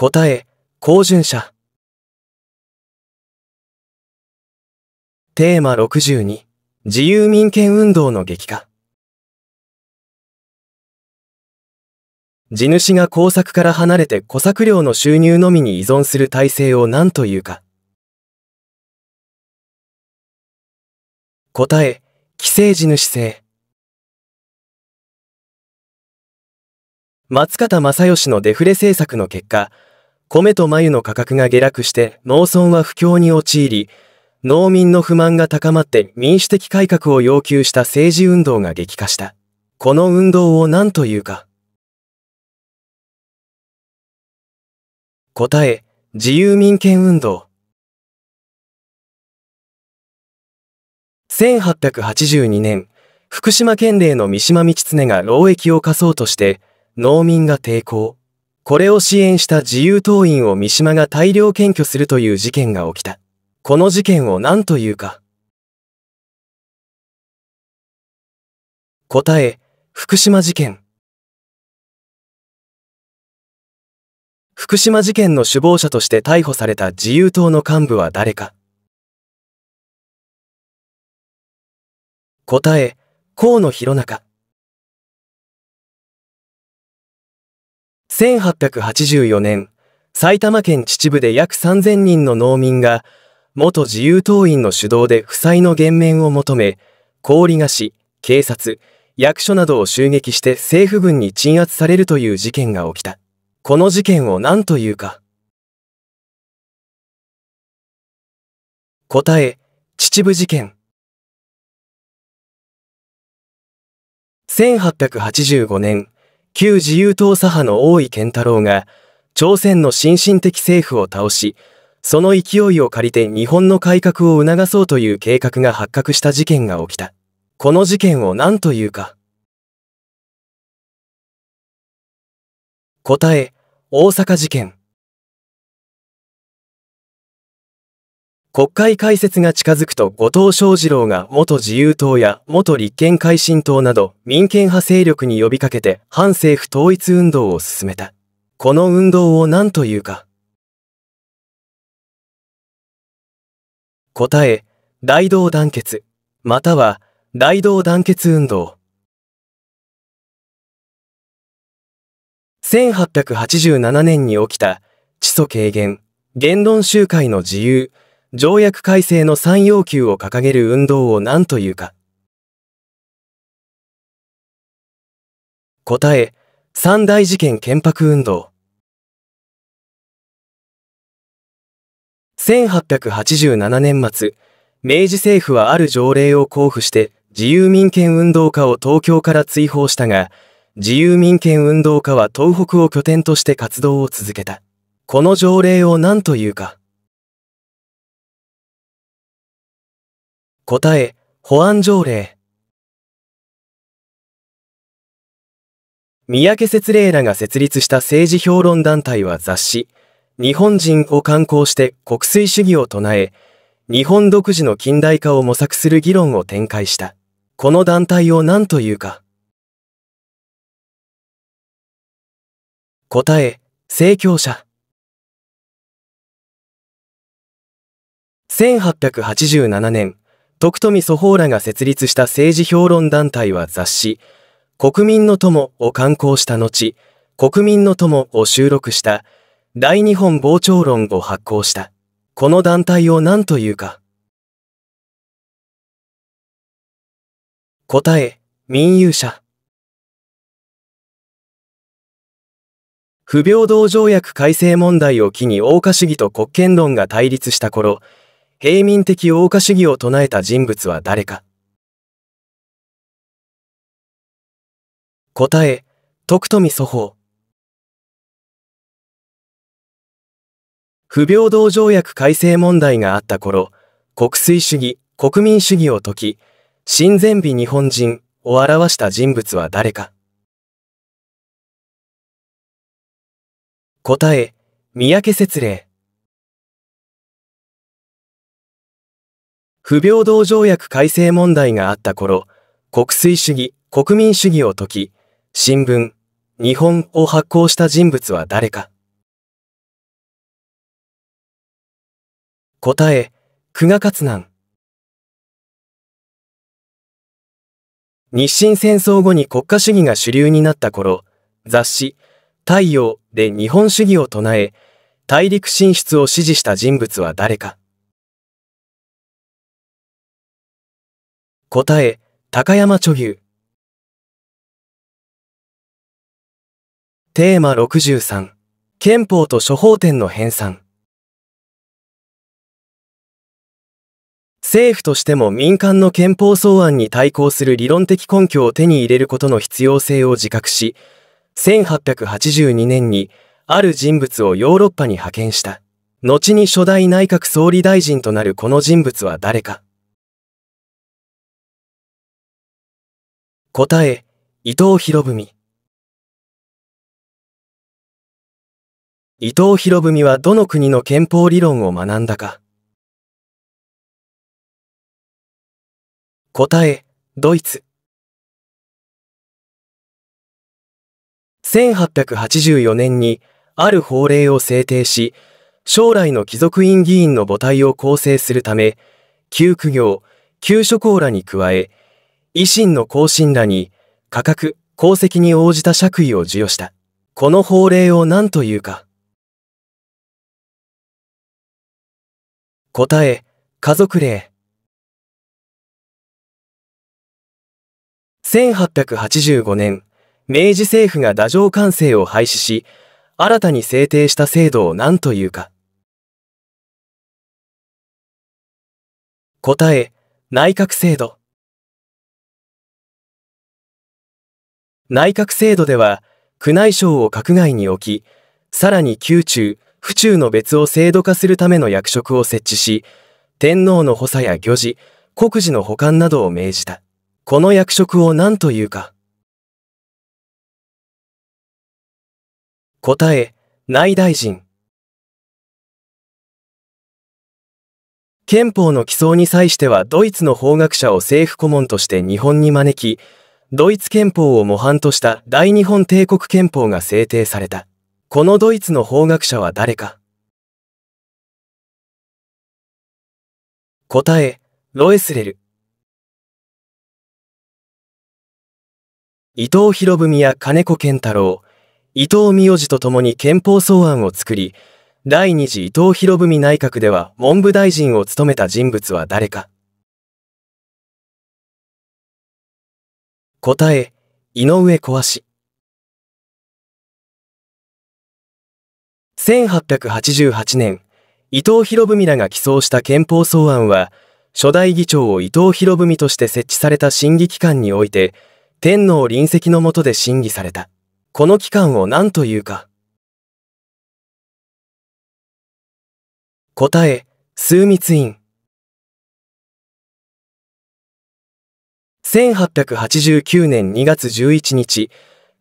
答え好順者テーマ62自由民権運動の激化地主が工作から離れて小作料の収入のみに依存する体制を何というか答え規制地主制松方正義のデフレ政策の結果米と繭の価格が下落して農村は不況に陥り、農民の不満が高まって民主的改革を要求した政治運動が激化した。この運動を何というか。答え、自由民権運動。1882年、福島県令の三島道常が労役を課そうとして、農民が抵抗。これを支援した自由党員を三島が大量検挙するという事件が起きた。この事件を何というか。答え、福島事件。福島事件の首謀者として逮捕された自由党の幹部は誰か。答え、河野弘中。1884年、埼玉県秩父で約3000人の農民が、元自由党員の主導で負債の減免を求め、氷菓子、警察、役所などを襲撃して政府軍に鎮圧されるという事件が起きた。この事件を何というか。答え、秩父事件。1885年、旧自由党左派の大井健太郎が、朝鮮の新進的政府を倒し、その勢いを借りて日本の改革を促そうという計画が発覚した事件が起きた。この事件を何というか。答え、大阪事件。国会開設が近づくと後藤翔二郎が元自由党や元立憲改進党など民権派勢力に呼びかけて反政府統一運動を進めた。この運動を何というか。答え、大同団結、または大同団結運動。1887年に起きた、地租軽減、言論集会の自由、条約改正の3要求を掲げる運動を何というか。答え、三大事件憲白運動。1887年末、明治政府はある条例を交付して自由民権運動家を東京から追放したが、自由民権運動家は東北を拠点として活動を続けた。この条例を何というか。答え、保安条例。三宅節令らが設立した政治評論団体は雑誌、日本人を刊行して国粋主義を唱え、日本独自の近代化を模索する議論を展開した。この団体を何というか。答え、正教者。1887年、徳富祖法らが設立した政治評論団体は雑誌、国民の友を刊行した後、国民の友を収録した大日本傍聴論を発行した。この団体を何というか。答え、民有者。不平等条約改正問題を機に桜花主義と国権論が対立した頃、平民的桜花主義を唱えた人物は誰か答え、徳富祖法。不平等条約改正問題があった頃、国粋主義、国民主義を解き、親善美日本人を表した人物は誰か答え、三宅節令不平等条約改正問題があった頃、国粋主義、国民主義を解き、新聞、日本を発行した人物は誰か答え、久我勝南。日清戦争後に国家主義が主流になった頃、雑誌、太陽で日本主義を唱え、大陸進出を支持した人物は誰か答え、高山著牛。テーマ63、憲法と処方典の編纂。政府としても民間の憲法草案に対抗する理論的根拠を手に入れることの必要性を自覚し、1882年にある人物をヨーロッパに派遣した。後に初代内閣総理大臣となるこの人物は誰か答え伊藤博文伊藤博文はどの国の憲法理論を学んだか答えドイツ1884年にある法令を制定し将来の貴族院議員の母体を構成するため旧区業旧諸公らに加え維新の後進らに価格、功績に応じた爵位を授与した。この法令を何というか。答え、家族令。1885年、明治政府が打上官制を廃止し、新たに制定した制度を何というか。答え、内閣制度。内閣制度では、宮内省を閣外に置き、さらに宮中、府中の別を制度化するための役職を設置し、天皇の補佐や漁事、国事の保管などを命じた。この役職を何というか。答え、内大臣。憲法の起草に際してはドイツの法学者を政府顧問として日本に招き、ドイツ憲法を模範とした大日本帝国憲法が制定された。このドイツの法学者は誰か答え、ロエスレル。伊藤博文や金子健太郎、伊藤美代次と共に憲法草案を作り、第二次伊藤博文内閣では文部大臣を務めた人物は誰か答え井上壊し1888年伊藤博文らが起草した憲法草案は初代議長を伊藤博文として設置された審議機関において天皇臨席の下で審議されたこの機関を何というか答え枢密院1889年2月11日、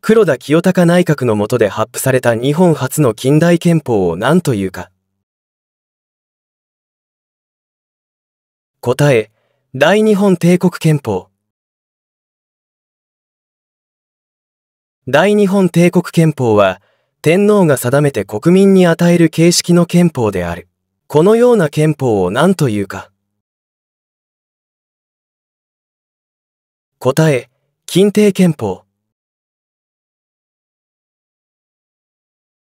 黒田清隆内閣の下で発布された日本初の近代憲法を何というか。答え、大日本帝国憲法。大日本帝国憲法は、天皇が定めて国民に与える形式の憲法である。このような憲法を何というか。答え、近帝憲法。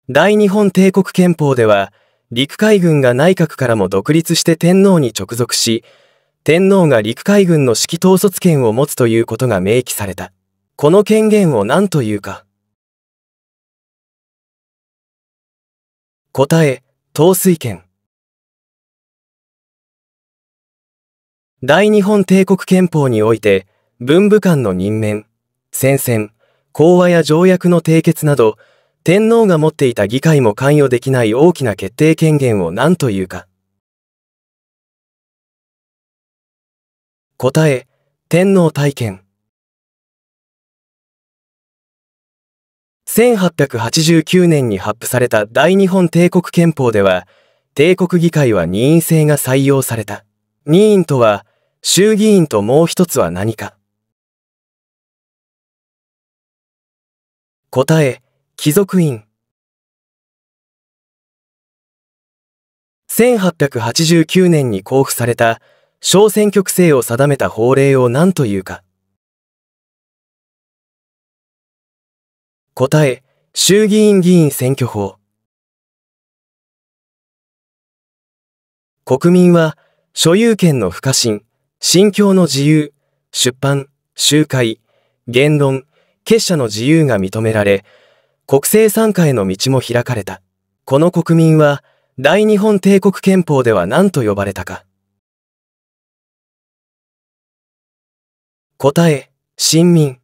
大日本帝国憲法では、陸海軍が内閣からも独立して天皇に直属し、天皇が陸海軍の指揮統率権を持つということが明記された。この権限を何というか。答え、統帥権。大日本帝国憲法において、文武官の任免、戦線、講和や条約の締結など、天皇が持っていた議会も関与できない大きな決定権限を何というか。答え、天皇体験。1889年に発布された大日本帝国憲法では、帝国議会は任意制が採用された。任意とは、衆議院ともう一つは何か。答え貴族院1889年に公布された小選挙区制を定めた法令を何というか答え衆議院議員選挙法国民は所有権の不可侵信教の自由出版集会言論結社の自由が認められ、国政参加への道も開かれた。この国民は、大日本帝国憲法では何と呼ばれたか。答え、新民。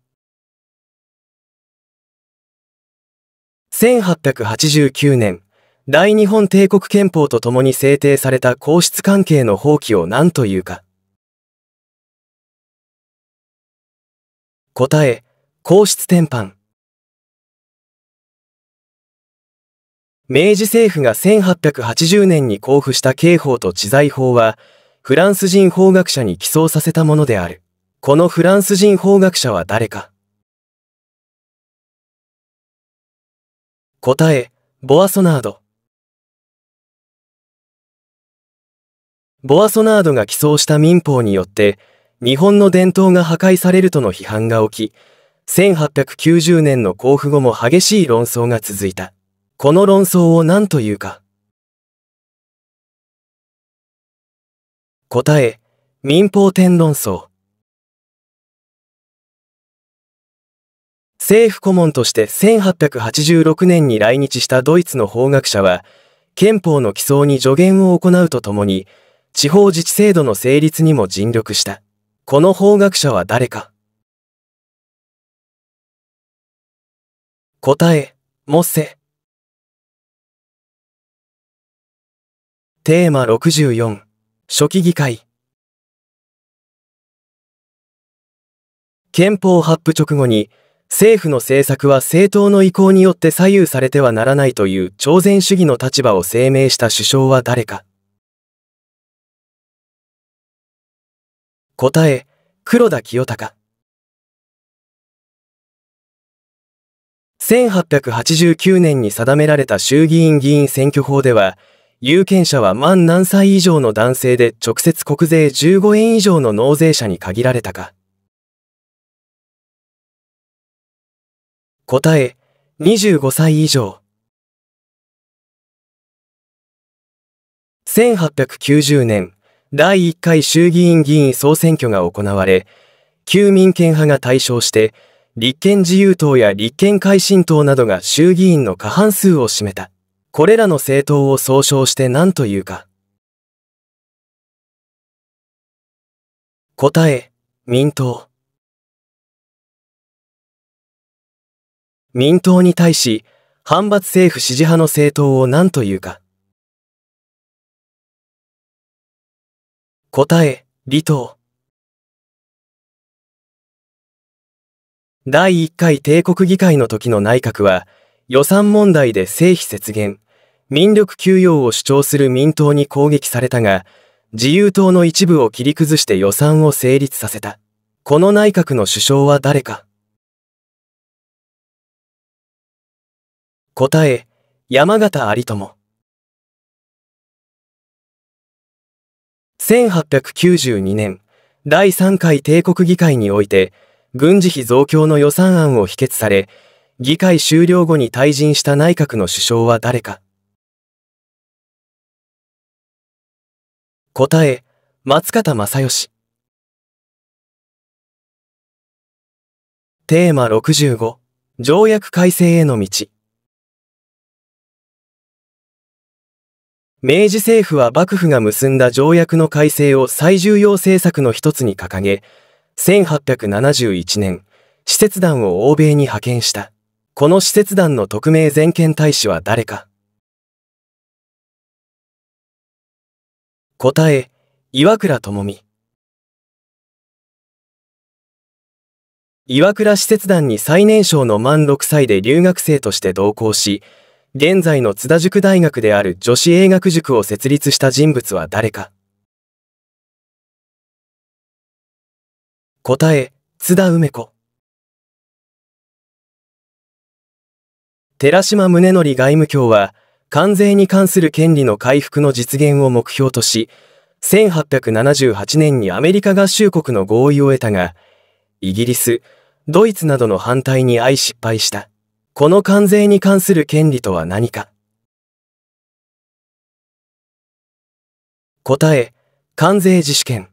1889年、大日本帝国憲法とともに制定された皇室関係の放棄を何というか。答え、皇室転換明治政府が1880年に交付した刑法と治罪法は、フランス人法学者に寄贈させたものである。このフランス人法学者は誰か答え、ボアソナード。ボアソナードが寄贈した民法によって、日本の伝統が破壊されるとの批判が起き、1890年の交付後も激しい論争が続いた。この論争を何というか。答え、民法天論争。政府顧問として1886年に来日したドイツの法学者は、憲法の起草に助言を行うとともに、地方自治制度の成立にも尽力した。この法学者は誰か答え、ッセ。テーマ64、初期議会。憲法発布直後に、政府の政策は政党の意向によって左右されてはならないという朝鮮主義の立場を声明した首相は誰か。答え、黒田清隆。1889年に定められた衆議院議員選挙法では、有権者は万何歳以上の男性で直接国税15円以上の納税者に限られたか。答え、25歳以上。1890年、第1回衆議院議員総選挙が行われ、旧民権派が対象して、立憲自由党や立憲改進党などが衆議院の過半数を占めた。これらの政党を総称して何というか。答え、民党。民党に対し、反発政府支持派の政党を何というか。答え、離党。第1回帝国議会の時の内閣は、予算問題で政費節減、民力給与を主張する民党に攻撃されたが、自由党の一部を切り崩して予算を成立させた。この内閣の首相は誰か答え、山形有友。1892年、第3回帝国議会において、軍事費増強の予算案を否決され、議会終了後に退陣した内閣の首相は誰か答え、松方正義。テーマ65、条約改正への道。明治政府は幕府が結んだ条約の改正を最重要政策の一つに掲げ、1871年、使節団を欧米に派遣した。この使節団の特命全権大使は誰か答え、岩倉智美。岩倉使節団に最年少の満6歳で留学生として同行し、現在の津田塾大学である女子英学塾を設立した人物は誰か答え、津田梅子。寺島宗則外務卿は、関税に関する権利の回復の実現を目標とし、1878年にアメリカ合衆国の合意を得たが、イギリス、ドイツなどの反対に相失敗した。この関税に関する権利とは何か答え、関税自主権。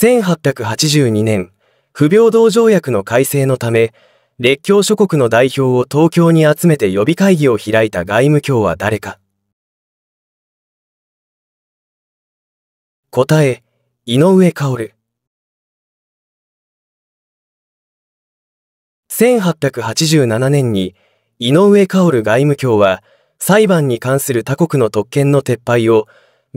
1882年、不平等条約の改正のため、列強諸国の代表を東京に集めて予備会議を開いた外務卿は誰か答え、井上薫。1887年に、井上薫外務卿は、裁判に関する他国の特権の撤廃を、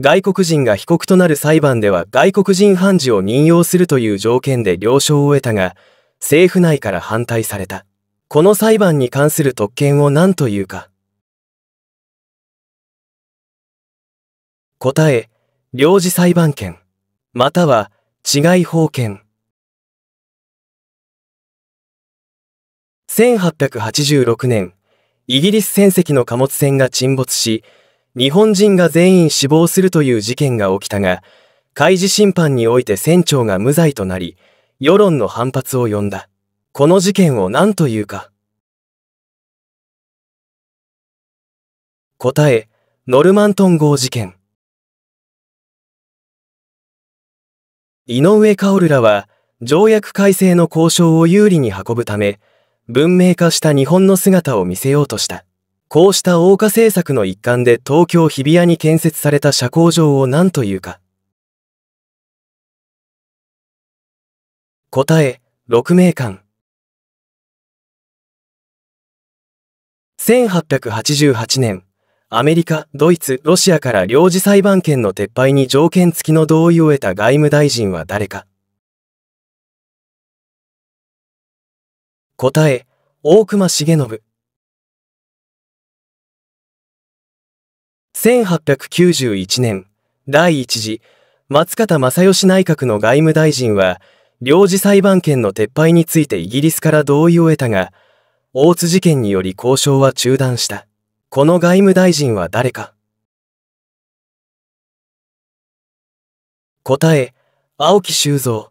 外国人が被告となる裁判では外国人判事を任用するという条件で了承を得たが、政府内から反対された。この裁判に関する特権を何というか。答え、領事裁判権、または違い法権。1886年、イギリス船籍の貨物船が沈没し、日本人が全員死亡するという事件が起きたが、開示審判において船長が無罪となり、世論の反発を呼んだ。この事件を何というか。答え、ノルマントン号事件。井上薫らは、条約改正の交渉を有利に運ぶため、文明化した日本の姿を見せようとした。こうした大歌政策の一環で東京日比谷に建設された社交場を何というか。答え、六名館。1888年、アメリカ、ドイツ、ロシアから領事裁判権の撤廃に条件付きの同意を得た外務大臣は誰か答え、大隈重信。1891年、第一次、松方正義内閣の外務大臣は、領事裁判権の撤廃についてイギリスから同意を得たが、大津事件により交渉は中断した。この外務大臣は誰か答え、青木修造。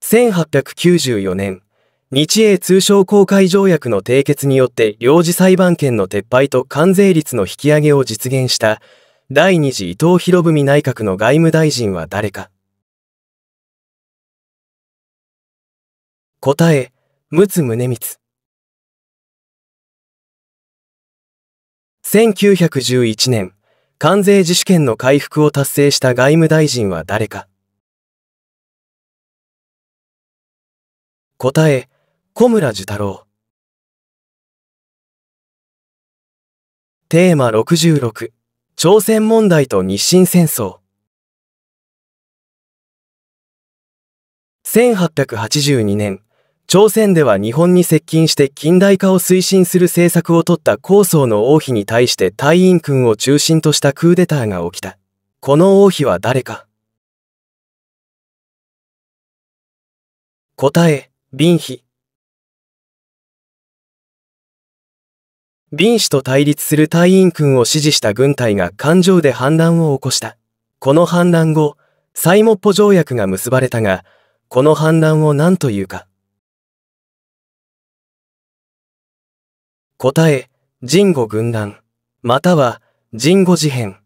1894年、日英通商公開条約の締結によって領事裁判権の撤廃と関税率の引き上げを実現した第二次伊藤博文内閣の外務大臣は誰か答え、陸奥宗光。1911年、関税自主権の回復を達成した外務大臣は誰か答え、小村寿太郎テーマ66朝鮮問題と日清戦争1882年朝鮮では日本に接近して近代化を推進する政策を取った高層の王妃に対して隊員軍を中心としたクーデターが起きた。この王妃は誰か答え、貧妃。林氏と対立する隊員君を支持した軍隊が感情で反乱を起こした。この反乱後、サイモッポ条約が結ばれたが、この反乱を何というか。答え、人語軍団、または人語事変。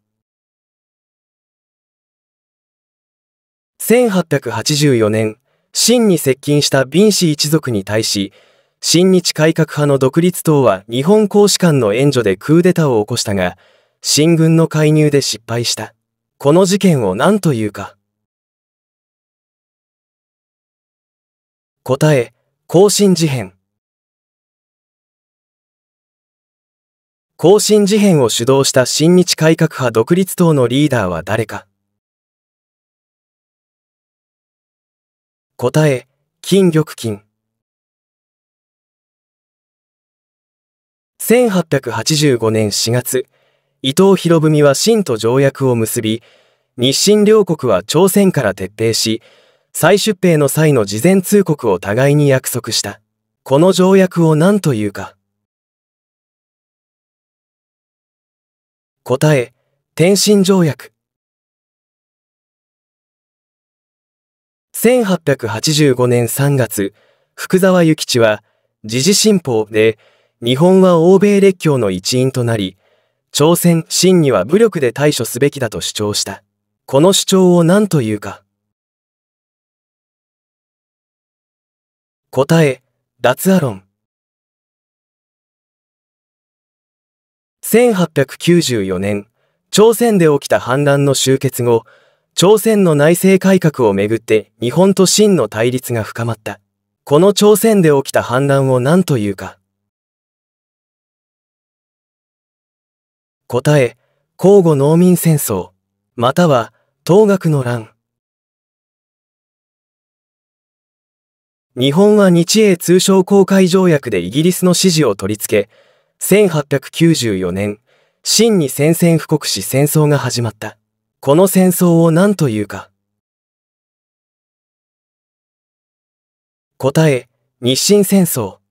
1884年、真に接近したビン氏一族に対し、新日改革派の独立党は日本公使館の援助でクーデターを起こしたが、新軍の介入で失敗した。この事件を何というか。答え、更新事変。更新事変を主導した新日改革派独立党のリーダーは誰か答え、金玉金。1885年4月、伊藤博文は清と条約を結び、日清両国は朝鮮から撤兵し、再出兵の際の事前通告を互いに約束した。この条約を何というか。答え、天津条約。1885年3月、福沢諭吉は、時事新報で、日本は欧米列強の一員となり、朝鮮、清には武力で対処すべきだと主張した。この主張を何というか。答え、脱アロン1894年、朝鮮で起きた反乱の終結後、朝鮮の内政改革をめぐって日本と清の対立が深まった。この朝鮮で起きた反乱を何というか。答え、交互農民戦争、または当学の乱。日本は日英通商公開条約でイギリスの支持を取り付け、1894年、真に宣戦布告し戦争が始まった。この戦争を何というか。答え、日清戦争。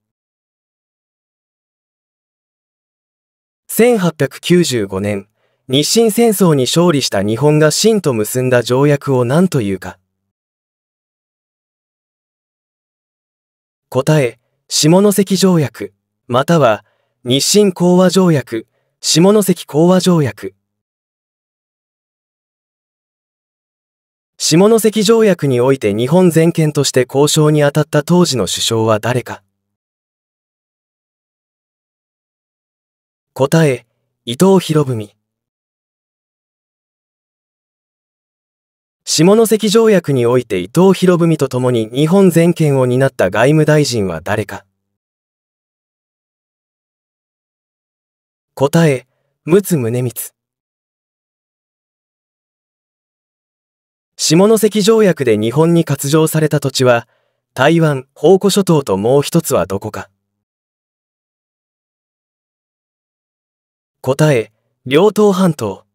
1895年、日清戦争に勝利した日本が清と結んだ条約を何というか。答え、下関条約、または日清講和条約、下関講和条約。下関条約において日本全権として交渉に当たった当時の首相は誰か答え伊藤博文下関条約において伊藤博文と共に日本全権を担った外務大臣は誰か答え陸奥宗光下関条約で日本に割譲された土地は台湾、宝庫諸島ともう一つはどこか答え、両党半島。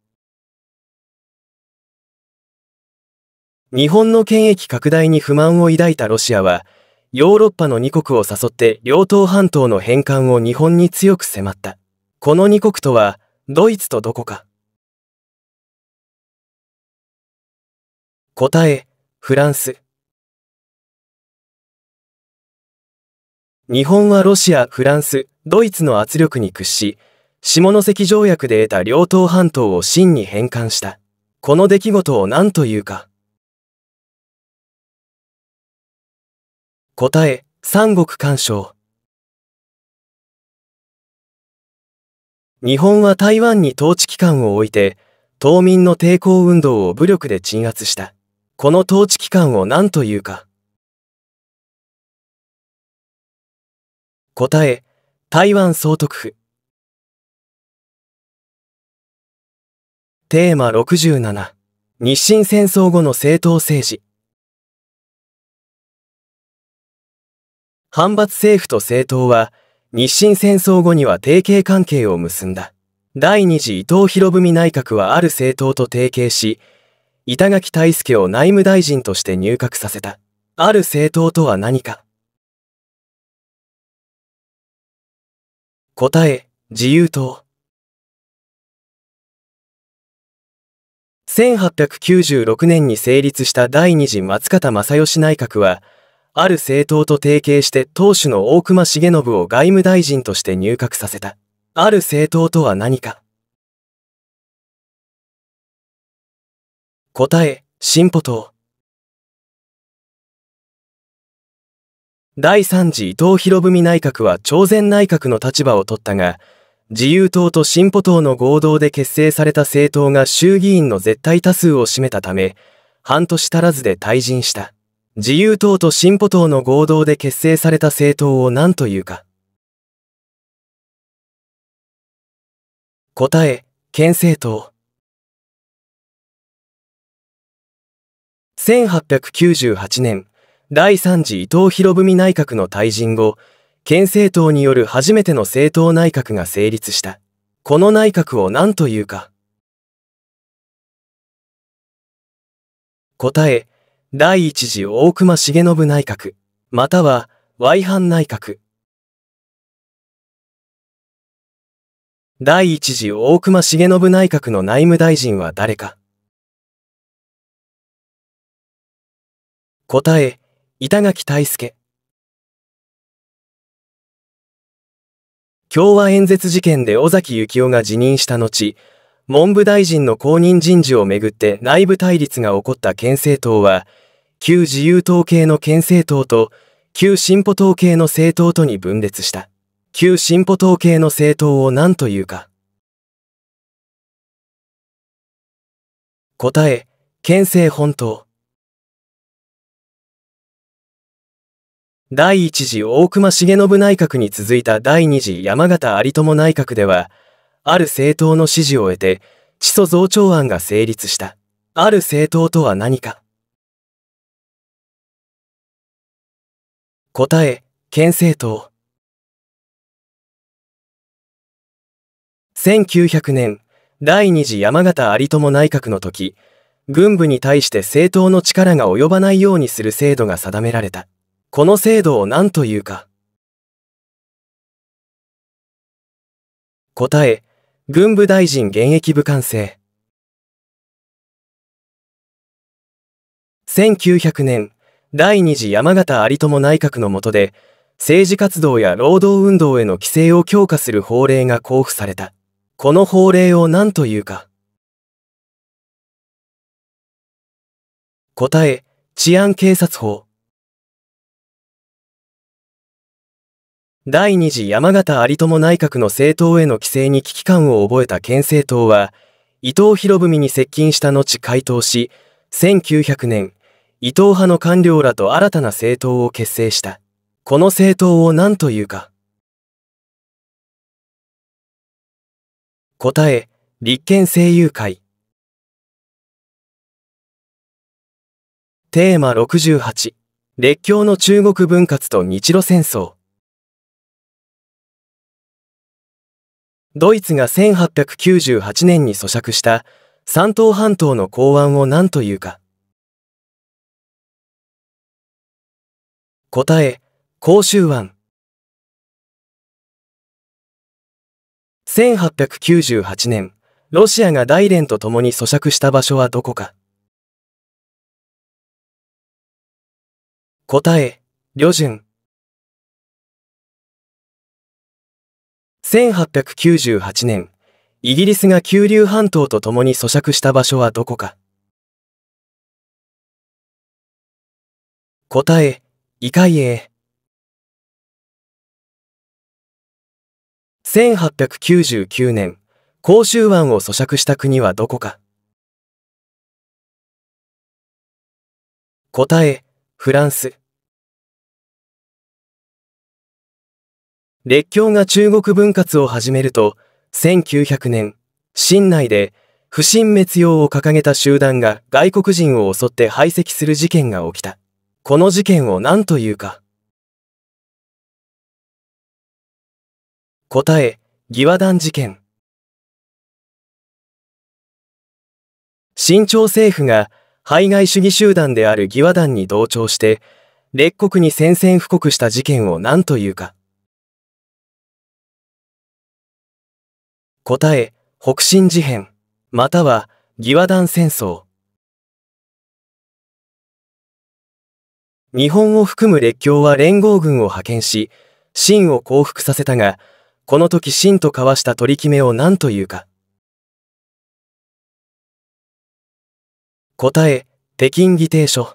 日本の権益拡大に不満を抱いたロシアは、ヨーロッパの2国を誘って両党半島の返還を日本に強く迫った。この2国とは、ドイツとどこか。答え、フランス。日本はロシア、フランス、ドイツの圧力に屈し、下関条約で得た両党半島を真に返還した。この出来事を何というか。答え、三国干渉。日本は台湾に統治機関を置いて、島民の抵抗運動を武力で鎮圧した。この統治機関を何というか。答え、台湾総督府。テーマ67日清戦争後の政党政治反発政府と政党は日清戦争後には提携関係を結んだ第二次伊藤博文内閣はある政党と提携し板垣退助を内務大臣として入閣させたある政党とは何か答え自由党1896年に成立した第二次松方正義内閣は、ある政党と提携して当主の大隈重信を外務大臣として入閣させた。ある政党とは何か答え、進歩党。第3次伊藤博文内閣は朝鮮内閣の立場を取ったが、自由党と進歩党の合同で結成された政党が衆議院の絶対多数を占めたため、半年足らずで退陣した。自由党と進歩党の合同で結成された政党を何というか。答え、憲政党。1898年、第3次伊藤博文内閣の退陣後、県政党による初めての政党内閣が成立した。この内閣を何というか。答え、第一次大隈重信内閣、または Y 藩内閣。第一次大隈重信内閣の内務大臣は誰か。答え、板垣退助。共和演説事件で尾崎幸雄が辞任した後、文部大臣の公認人事をめぐって内部対立が起こった憲政党は、旧自由党系の憲政党と旧進歩党系の政党とに分裂した。旧進歩党系の政党を何というか。答え、憲政本党。第1次大隈重信内閣に続いた第2次山形有朋内閣では、ある政党の支持を得て、地租増長案が成立した。ある政党とは何か答え、県政党。1900年、第二次山形有朋内閣の時、軍部に対して政党の力が及ばないようにする制度が定められた。この制度を何というか答え、軍部大臣現役部官制。1900年、第二次山形有朋内閣の下で、政治活動や労働運動への規制を強化する法令が交付された。この法令を何というか答え、治安警察法。第2次山形有朋内閣の政党への規制に危機感を覚えた県政党は、伊藤博文に接近した後回答し、1900年、伊藤派の官僚らと新たな政党を結成した。この政党を何というか。答え、立憲政友会。テーマ68、列強の中国分割と日露戦争。ドイツが1898年に咀嚼した三島半島の港湾を何というか。答え、甲州湾。1898年、ロシアが大連と共に咀嚼した場所はどこか。答え、旅順。1898年、イギリスが九龍半島と共に咀嚼した場所はどこか答え、異界へ。1899年、甲州湾を咀嚼した国はどこか答え、フランス。列強が中国分割を始めると、1900年、新内で不審滅用を掲げた集団が外国人を襲って排斥する事件が起きた。この事件を何というか。答え、義和団事件。清朝政府が排外主義集団である義和団に同調して、列国に宣戦布告した事件を何というか。答え、北進事変、または、義和団戦争。日本を含む列強は連合軍を派遣し、秦を降伏させたが、この時秦と交わした取り決めを何というか。答え、北京議定書。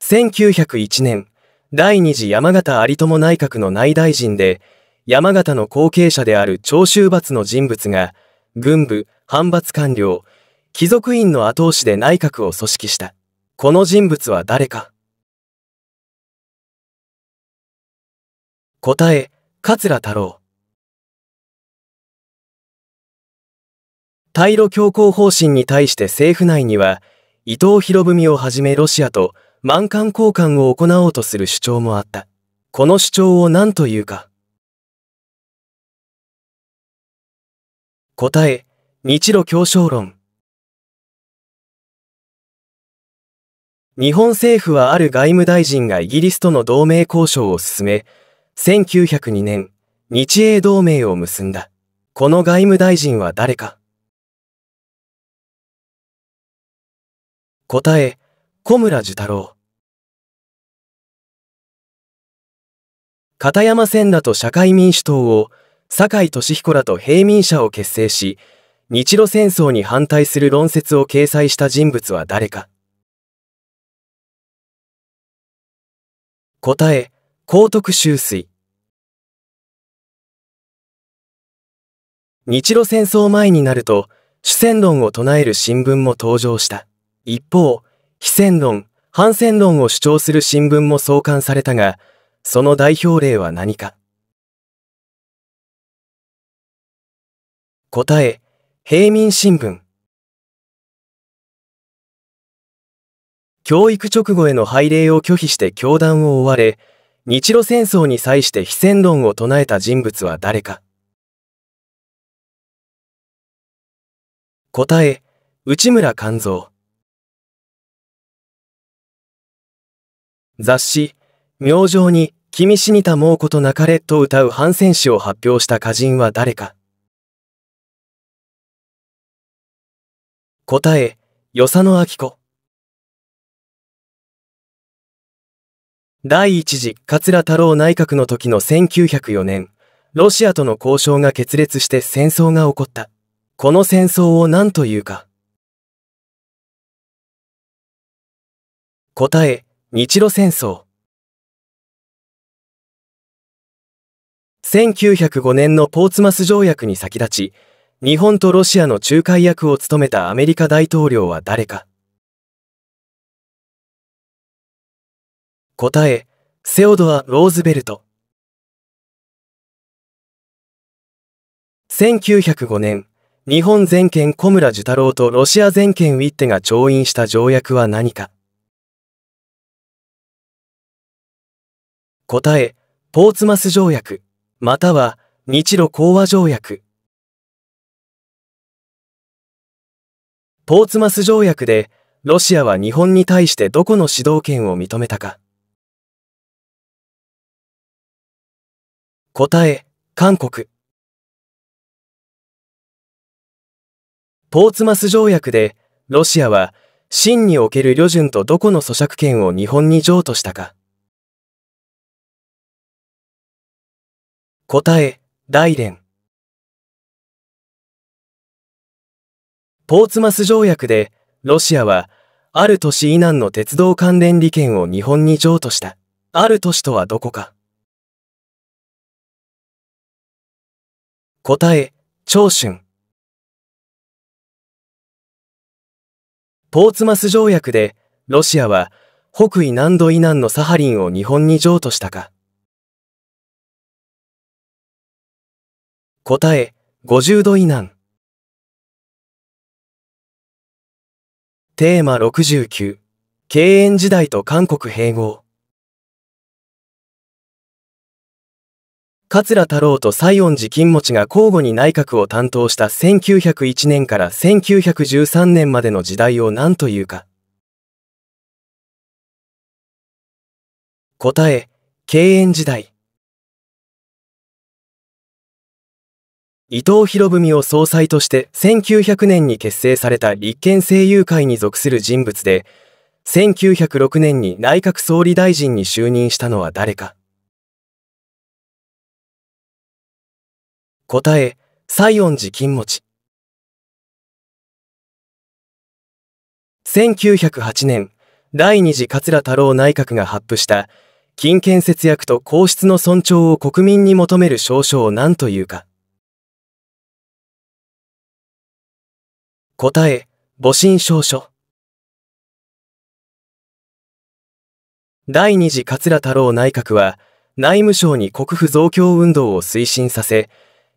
1901年、第二次山形有友内閣の内大臣で、山形の後継者である長州伐の人物が、軍部、藩閥官僚、貴族院の後押しで内閣を組織した。この人物は誰か答え、桂太郎。対路強行方針に対して政府内には、伊藤博文をはじめロシアと満艦交換を行おうとする主張もあった。この主張を何というか。答え、日露協商論。日本政府はある外務大臣がイギリスとの同盟交渉を進め、1902年、日英同盟を結んだ。この外務大臣は誰か答え、小村寿太郎片山千田と社会民主党を酒井俊彦らと平民社を結成し日露戦争に反対する論説を掲載した人物は誰か答え高徳秋水日露戦争前になると主戦論を唱える新聞も登場した一方非戦論、反戦論を主張する新聞も創刊されたが、その代表例は何か答え、平民新聞。教育直後への拝礼を拒否して教団を追われ、日露戦争に際して非戦論を唱えた人物は誰か答え、内村勘三。雑誌、明星に、君死にた猛虎となかれと歌う反戦詩を発表した歌人は誰か。答え、与謝野明子。第一次桂太郎内閣の時の1904年、ロシアとの交渉が決裂して戦争が起こった。この戦争を何というか。答え、日露戦争1905年のポーツマス条約に先立ち日本とロシアの仲介役を務めたアメリカ大統領は誰か答えセオドア・ローズベルト1905年日本全権小村寿太郎とロシア全権ウィッテが調印した条約は何か答え、ポーツマス条約、または日露講和条約。ポーツマス条約で、ロシアは日本に対してどこの指導権を認めたか。答え、韓国。ポーツマス条約で、ロシアは、真における旅順とどこの咀嚼権を日本に譲渡したか。答え、大連。ポーツマス条約で、ロシアは、ある都市以南の鉄道関連利権を日本に譲渡した。ある都市とはどこか。答え、長春。ポーツマス条約で、ロシアは、北緯南度以南のサハリンを日本に譲渡したか。答え、50度以南。テーマ69、敬遠時代と韓国併合。桂太郎と西園寺金持が交互に内閣を担当した1901年から1913年までの時代を何というか。答え、敬遠時代。伊藤博文を総裁として1900年に結成された立憲政友会に属する人物で、1906年に内閣総理大臣に就任したのは誰か。答え、西園寺金持ち。1908年、第二次桂太郎内閣が発布した、金券節約と皇室の尊重を国民に求める証書を何というか。答え、戊辰証書。第二次桂太郎内閣は、内務省に国府増強運動を推進させ、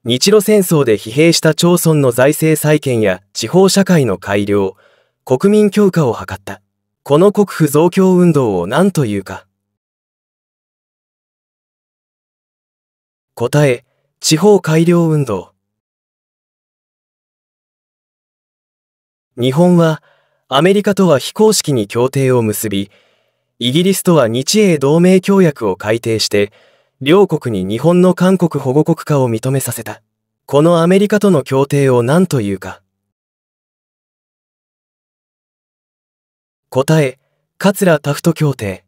日露戦争で疲弊した町村の財政再建や地方社会の改良、国民強化を図った。この国府増強運動を何というか。答え、地方改良運動。日本はアメリカとは非公式に協定を結び、イギリスとは日英同盟協約を改定して、両国に日本の韓国保護国家を認めさせた。このアメリカとの協定を何というか。答え、桂タフト協定。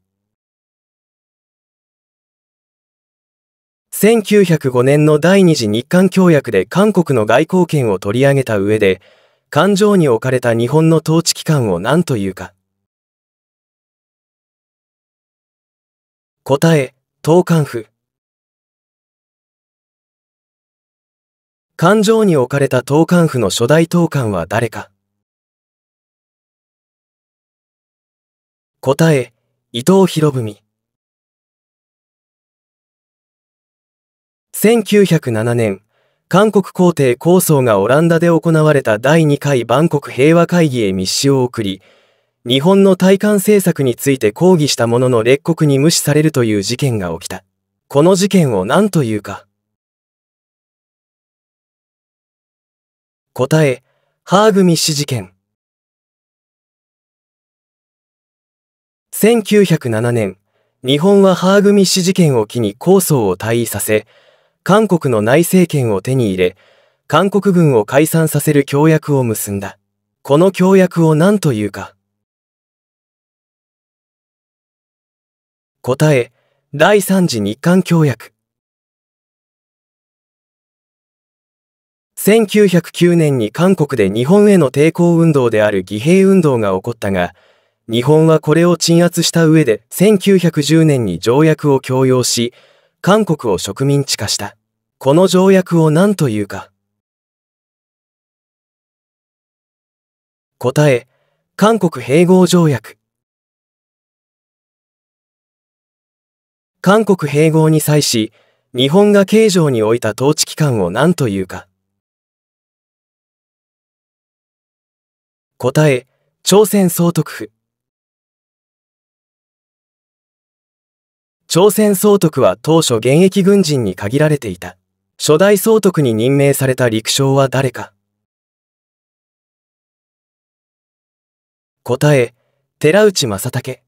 1905年の第二次日韓協約で韓国の外交権を取り上げた上で、感情に置かれた日本の統治機関を何というか。答え、党官府。感情に置かれた党官府の初代党官は誰か。答え、伊藤博文。1907年、韓国皇帝構想がオランダで行われた第2回万国平和会議へ密使を送り、日本の対韓政策について抗議したものの列国に無視されるという事件が起きた。この事件を何というか。答え、ハーグミッシュ事件。1907年、日本はハーグミッシュ事件を機に構想を退位させ、韓国の内政権を手に入れ、韓国軍を解散させる協約を結んだ。この協約を何というか。答え、第三次日韓協約。1909年に韓国で日本への抵抗運動である義兵運動が起こったが、日本はこれを鎮圧した上で1910年に条約を強要し、韓国を植民地化した。この条約を何というか。答え、韓国併合条約。韓国併合に際し、日本が京城に置いた統治機関を何というか。答え、朝鮮総督府。朝鮮総督は当初現役軍人に限られていた。初代総督に任命された陸将は誰か答え、寺内正武。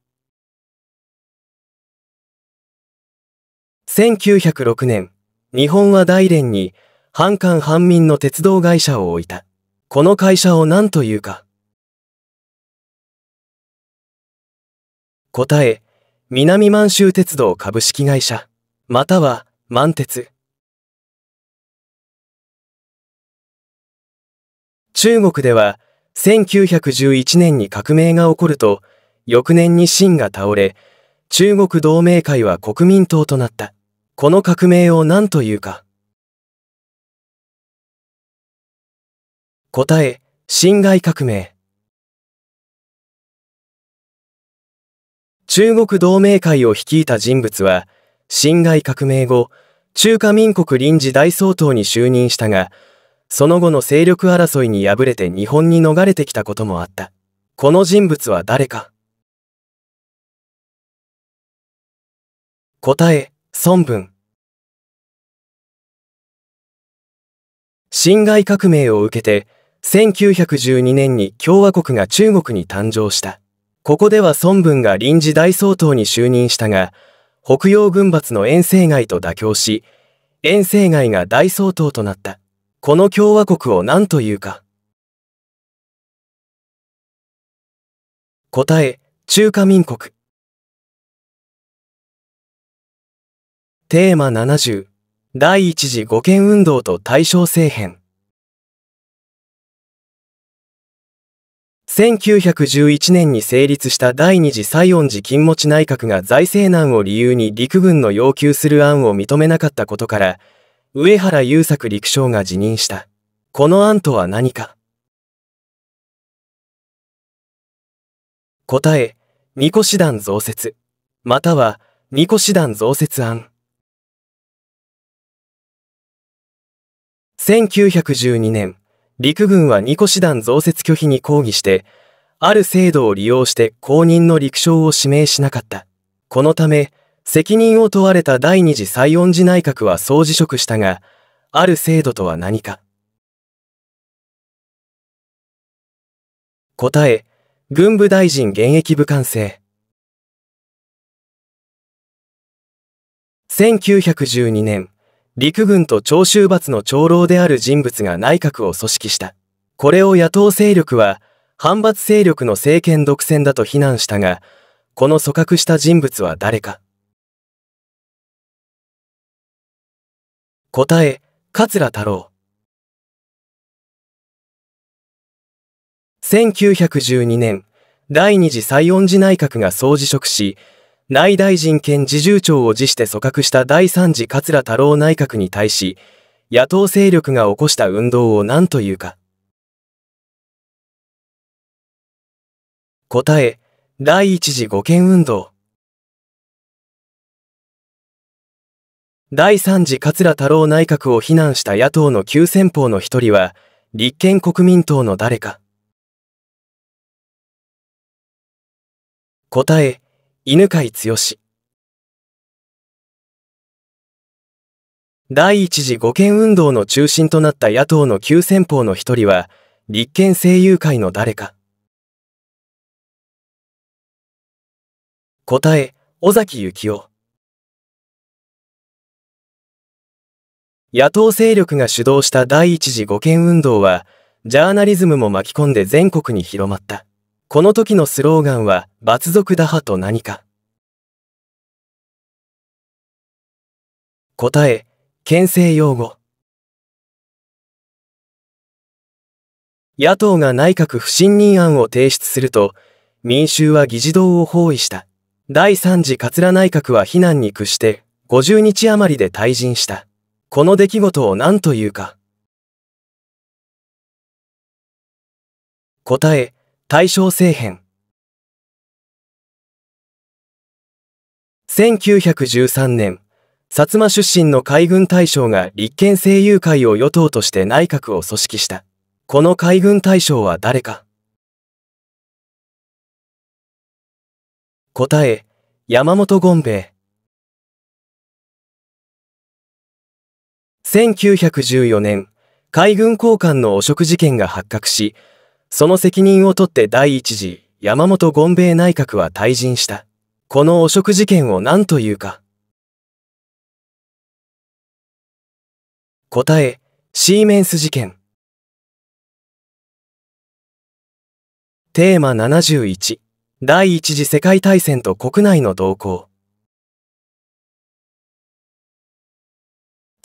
1906年、日本は大連に、半官半民の鉄道会社を置いた。この会社を何というか答え、南満州鉄道株式会社、または満鉄。中国では、1911年に革命が起こると、翌年に清が倒れ、中国同盟会は国民党となった。この革命を何というか。答え、辛亥革命。中国同盟会を率いた人物は、辛亥革命後、中華民国臨時大総統に就任したが、その後の勢力争いに敗れて日本に逃れてきたこともあった。この人物は誰か答え、孫文。辛亥革命を受けて、1912年に共和国が中国に誕生した。ここでは孫文が臨時大総統に就任したが、北洋軍閥の遠征外と妥協し、遠征外が大総統となった。この共和国を何というか。答え、中華民国。テーマ70、第一次護憲運動と大正政変。1911年に成立した第二次西園寺金持ち内閣が財政難を理由に陸軍の要求する案を認めなかったことから、上原優作陸将が辞任した。この案とは何か答え、二個師団増設、または二個師団増設案。1912年、陸軍は2個師団増設拒否に抗議して、ある制度を利用して公認の陸将を指名しなかった。このため、責任を問われた第二次西恩寺内閣は総辞職したが、ある制度とは何か。答え、軍部大臣現役武官制。1912年、陸軍と長州閥の長老である人物が内閣を組織した。これを野党勢力は、反発勢力の政権独占だと非難したが、この組閣した人物は誰か。答え、桂太郎。1912年、第二次西恩寺内閣が総辞職し、内大臣兼自重長を辞して組閣した第三次桂太郎内閣に対し、野党勢力が起こした運動を何というか。答え、第一次護憲運動。第三次桂太郎内閣を非難した野党の急先鋒の一人は、立憲国民党の誰か。答え、犬飼剛第一次護憲運動の中心となった野党の急先鋒の一人は立憲政友会の誰か答え尾崎幸雄野党勢力が主導した第一次護憲運動はジャーナリズムも巻き込んで全国に広まったこの時のスローガンは、罰族打破と何か。答え、憲政用語。野党が内閣不信任案を提出すると、民衆は議事堂を包囲した。第3次桂内閣は非難に屈して、50日余りで退陣した。この出来事を何というか。答え、大正政変1913年薩摩出身の海軍大将が立憲政友会を与党として内閣を組織したこの海軍大将は誰か答え山本権兵衛1914年海軍高官の汚職事件が発覚しその責任を取って第一次山本権兵衛内閣は退陣した。この汚職事件を何というか。答え、シーメンス事件。テーマ71、第一次世界大戦と国内の動向。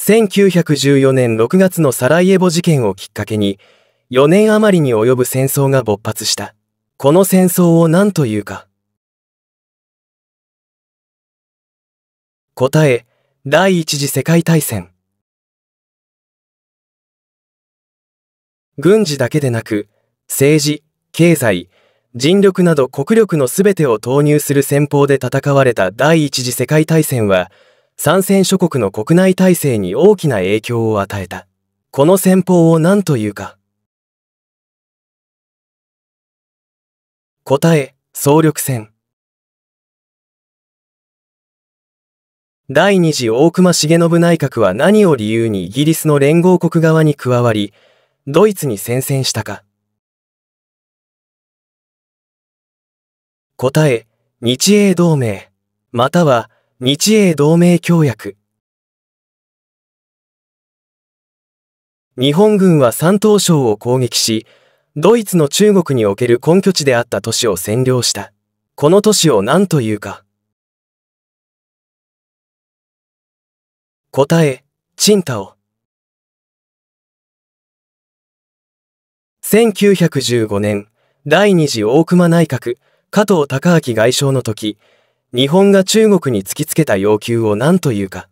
1914年6月のサライエボ事件をきっかけに、4年余りに及ぶ戦争が勃発した。この戦争を何というか。答え、第一次世界大戦。軍事だけでなく、政治、経済、人力など国力の全てを投入する戦法で戦われた第一次世界大戦は、参戦諸国の国内体制に大きな影響を与えた。この戦法を何というか。答え総力戦第二次大隈重信内閣は何を理由にイギリスの連合国側に加わりドイツに宣戦したか答え日英同盟または日英同盟協約日本軍は山東省を攻撃しドイツの中国における根拠地であった都市を占領した。この都市を何というか。答え、チンタオ。1915年、第二次大熊内閣、加藤隆明外相の時、日本が中国に突きつけた要求を何というか。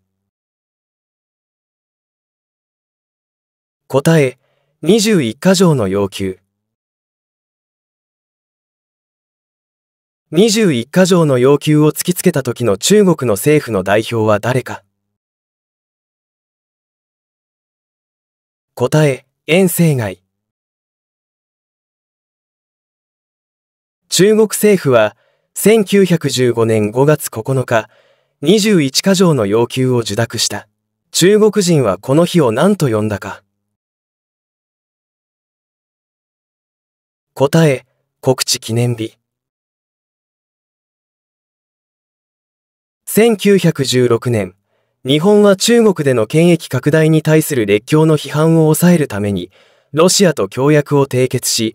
答え、21か条の要求。21か条の要求を突きつけた時の中国の政府の代表は誰か答え、遠征外。中国政府は、1915年5月9日、21か条の要求を受諾した。中国人はこの日を何と呼んだか。答え、告知記念日。1916年、日本は中国での権益拡大に対する列強の批判を抑えるために、ロシアと協約を締結し、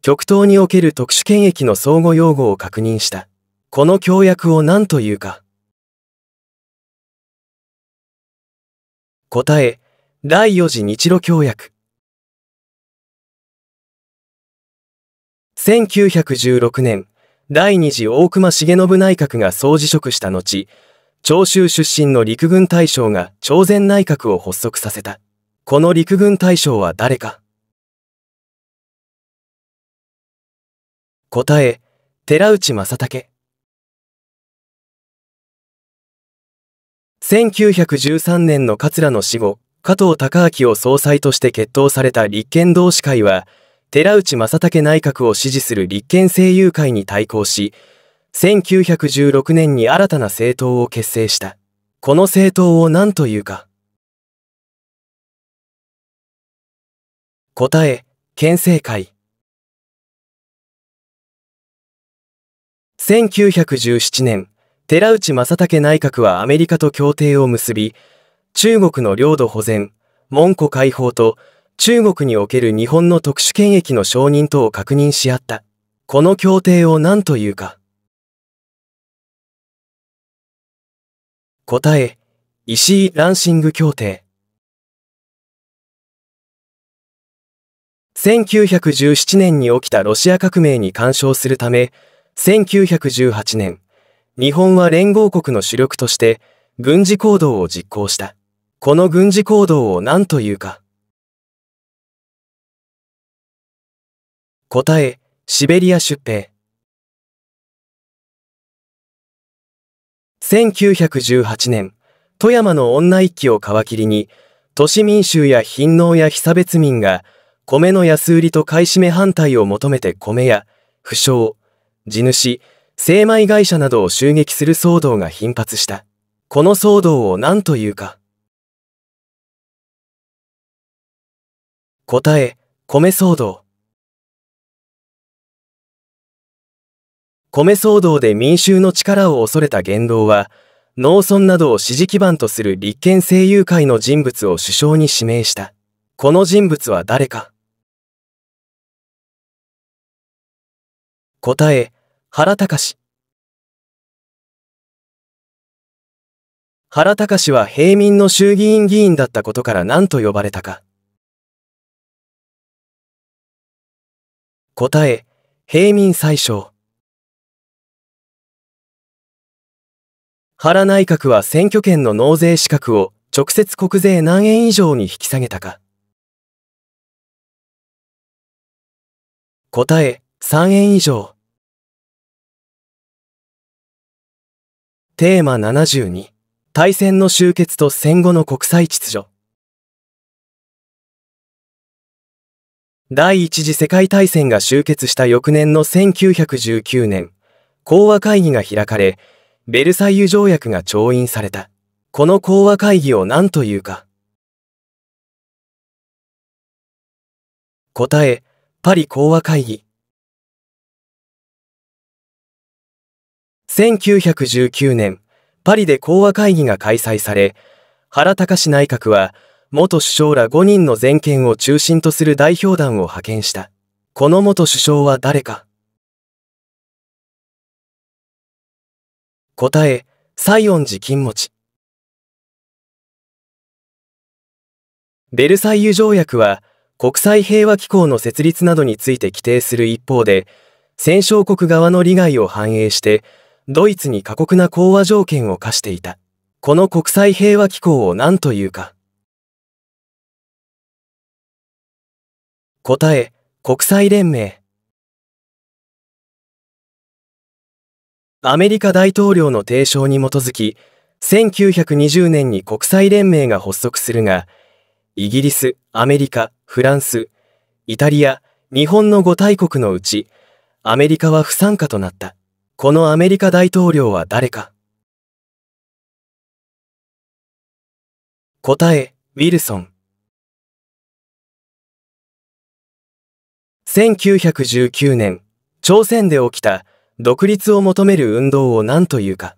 極東における特殊権益の相互用語を確認した。この協約を何というか。答え、第四次日露協約。1916年、第二次大隈重信内閣が総辞職した後、長州出身の陸軍大将が朝鮮内閣を発足させた。この陸軍大将は誰か答え、寺内正武。1913年の桂の死後、加藤隆明を総裁として決闘された立憲同志会は、寺内正武内閣を支持する立憲政友会に対抗し、1916年に新たな政党を結成した。この政党を何というか。答え、憲政会。1917年、寺内正武内閣はアメリカと協定を結び、中国の領土保全、門戸解放と中国における日本の特殊権益の承認等を確認し合った。この協定を何というか。答え、石井ランシング協定。1917年に起きたロシア革命に干渉するため、1918年、日本は連合国の主力として軍事行動を実行した。この軍事行動を何というか。答え、シベリア出兵。1918年、富山の女一揆を皮切りに、都市民衆や貧農や被差別民が、米の安売りと買い占め反対を求めて米や、不詳、地主、精米会社などを襲撃する騒動が頻発した。この騒動を何というか。答え、米騒動。米騒動で民衆の力を恐れた言動は、農村などを支持基盤とする立憲政友会の人物を首相に指名した。この人物は誰か答え、原隆。原隆は平民の衆議院議員だったことから何と呼ばれたか答え、平民最小。原内閣は選挙権の納税資格を直接国税何円以上に引き下げたか。答え、3円以上。テーマ72、大戦の終結と戦後の国際秩序。第一次世界大戦が終結した翌年の1919年、講和会議が開かれ、ベルサイユ条約が調印された。この講和会議を何というか。答え、パリ講和会議。1919年、パリで講和会議が開催され、原隆内閣は、元首相ら5人の全権を中心とする代表団を派遣した。この元首相は誰か答え西園寺金持ちベルサイユ条約は国際平和機構の設立などについて規定する一方で戦勝国側の利害を反映してドイツに過酷な講和条件を課していたこの国際平和機構を何というか答え国際連盟アメリカ大統領の提唱に基づき、1920年に国際連盟が発足するが、イギリス、アメリカ、フランス、イタリア、日本の5大国のうち、アメリカは不参加となった。このアメリカ大統領は誰か答え、ウィルソン。1919年、朝鮮で起きた独立を求める運動を何というか。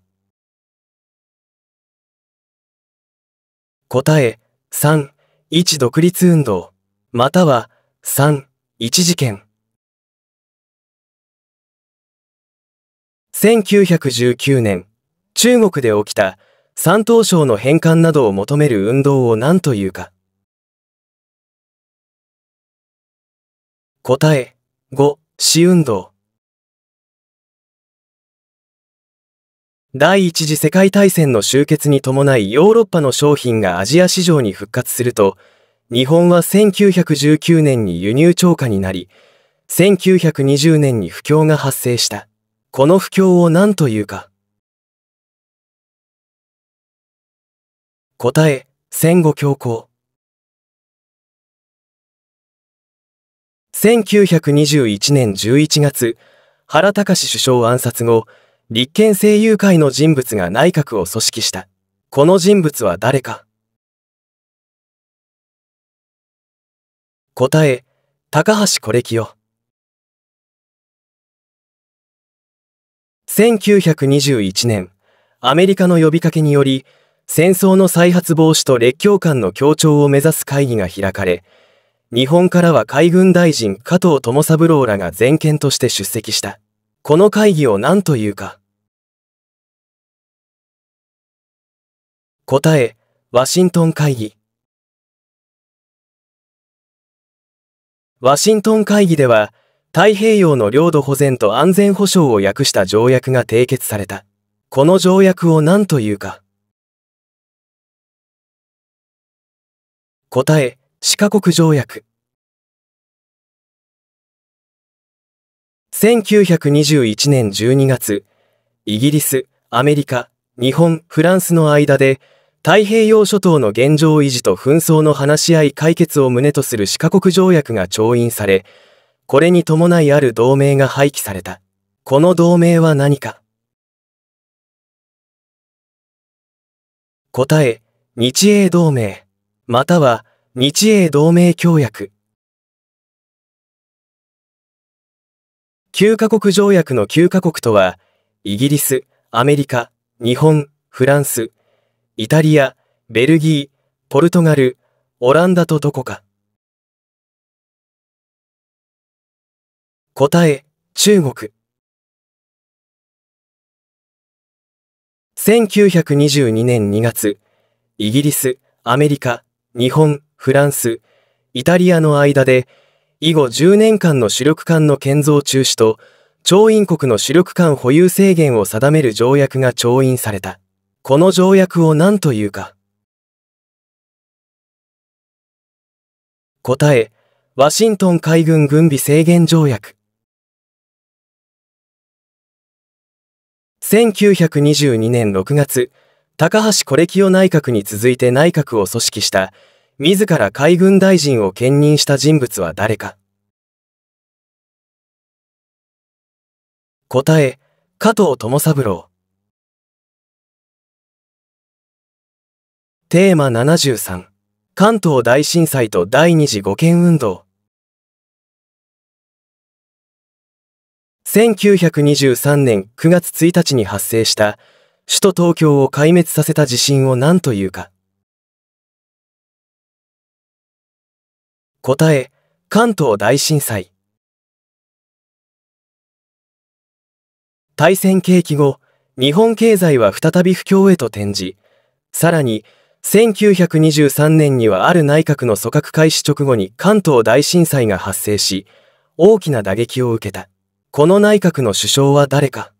答え、3、一独立運動、または、3、一事件。1919年、中国で起きた三島省の返還などを求める運動を何というか。答え、5、死運動。第一次世界大戦の終結に伴いヨーロッパの商品がアジア市場に復活すると、日本は1919年に輸入超過になり、1920年に不況が発生した。この不況を何というか。答え、戦後恐慌。1921年11月、原隆首相暗殺後、立憲政友会の人物が内閣を組織した。この人物は誰か答え、高橋コ清キ1921年、アメリカの呼びかけにより、戦争の再発防止と列強間の協調を目指す会議が開かれ、日本からは海軍大臣加藤友三郎らが全権として出席した。この会議を何というか答えワシントン会議ワシントン会議では太平洋の領土保全と安全保障を訳した条約が締結されたこの条約を何というか答え四カ国条約1921年12月、イギリス、アメリカ、日本、フランスの間で、太平洋諸島の現状維持と紛争の話し合い解決を旨とする四カ国条約が調印され、これに伴いある同盟が廃棄された。この同盟は何か答え、日英同盟、または日英同盟協約。9カ国条約の9カ国とは、イギリス、アメリカ、日本、フランス、イタリア、ベルギー、ポルトガル、オランダとどこか。答え、中国。1922年2月、イギリス、アメリカ、日本、フランス、イタリアの間で、以後10年間の主力艦の建造中止と、調印国の主力艦保有制限を定める条約が調印された。この条約を何というか。答え、ワシントン海軍軍備制限条約。1922年6月、高橋コレキオ内閣に続いて内閣を組織した自ら海軍大臣を兼任した人物は誰か答え、加藤友三郎。テーマ73、関東大震災と第二次護憲運動。1923年9月1日に発生した首都東京を壊滅させた地震を何というか。答え、関東大震災。大戦景気後、日本経済は再び不況へと転じ、さらに、1923年にはある内閣の組閣開始直後に関東大震災が発生し、大きな打撃を受けた。この内閣の首相は誰か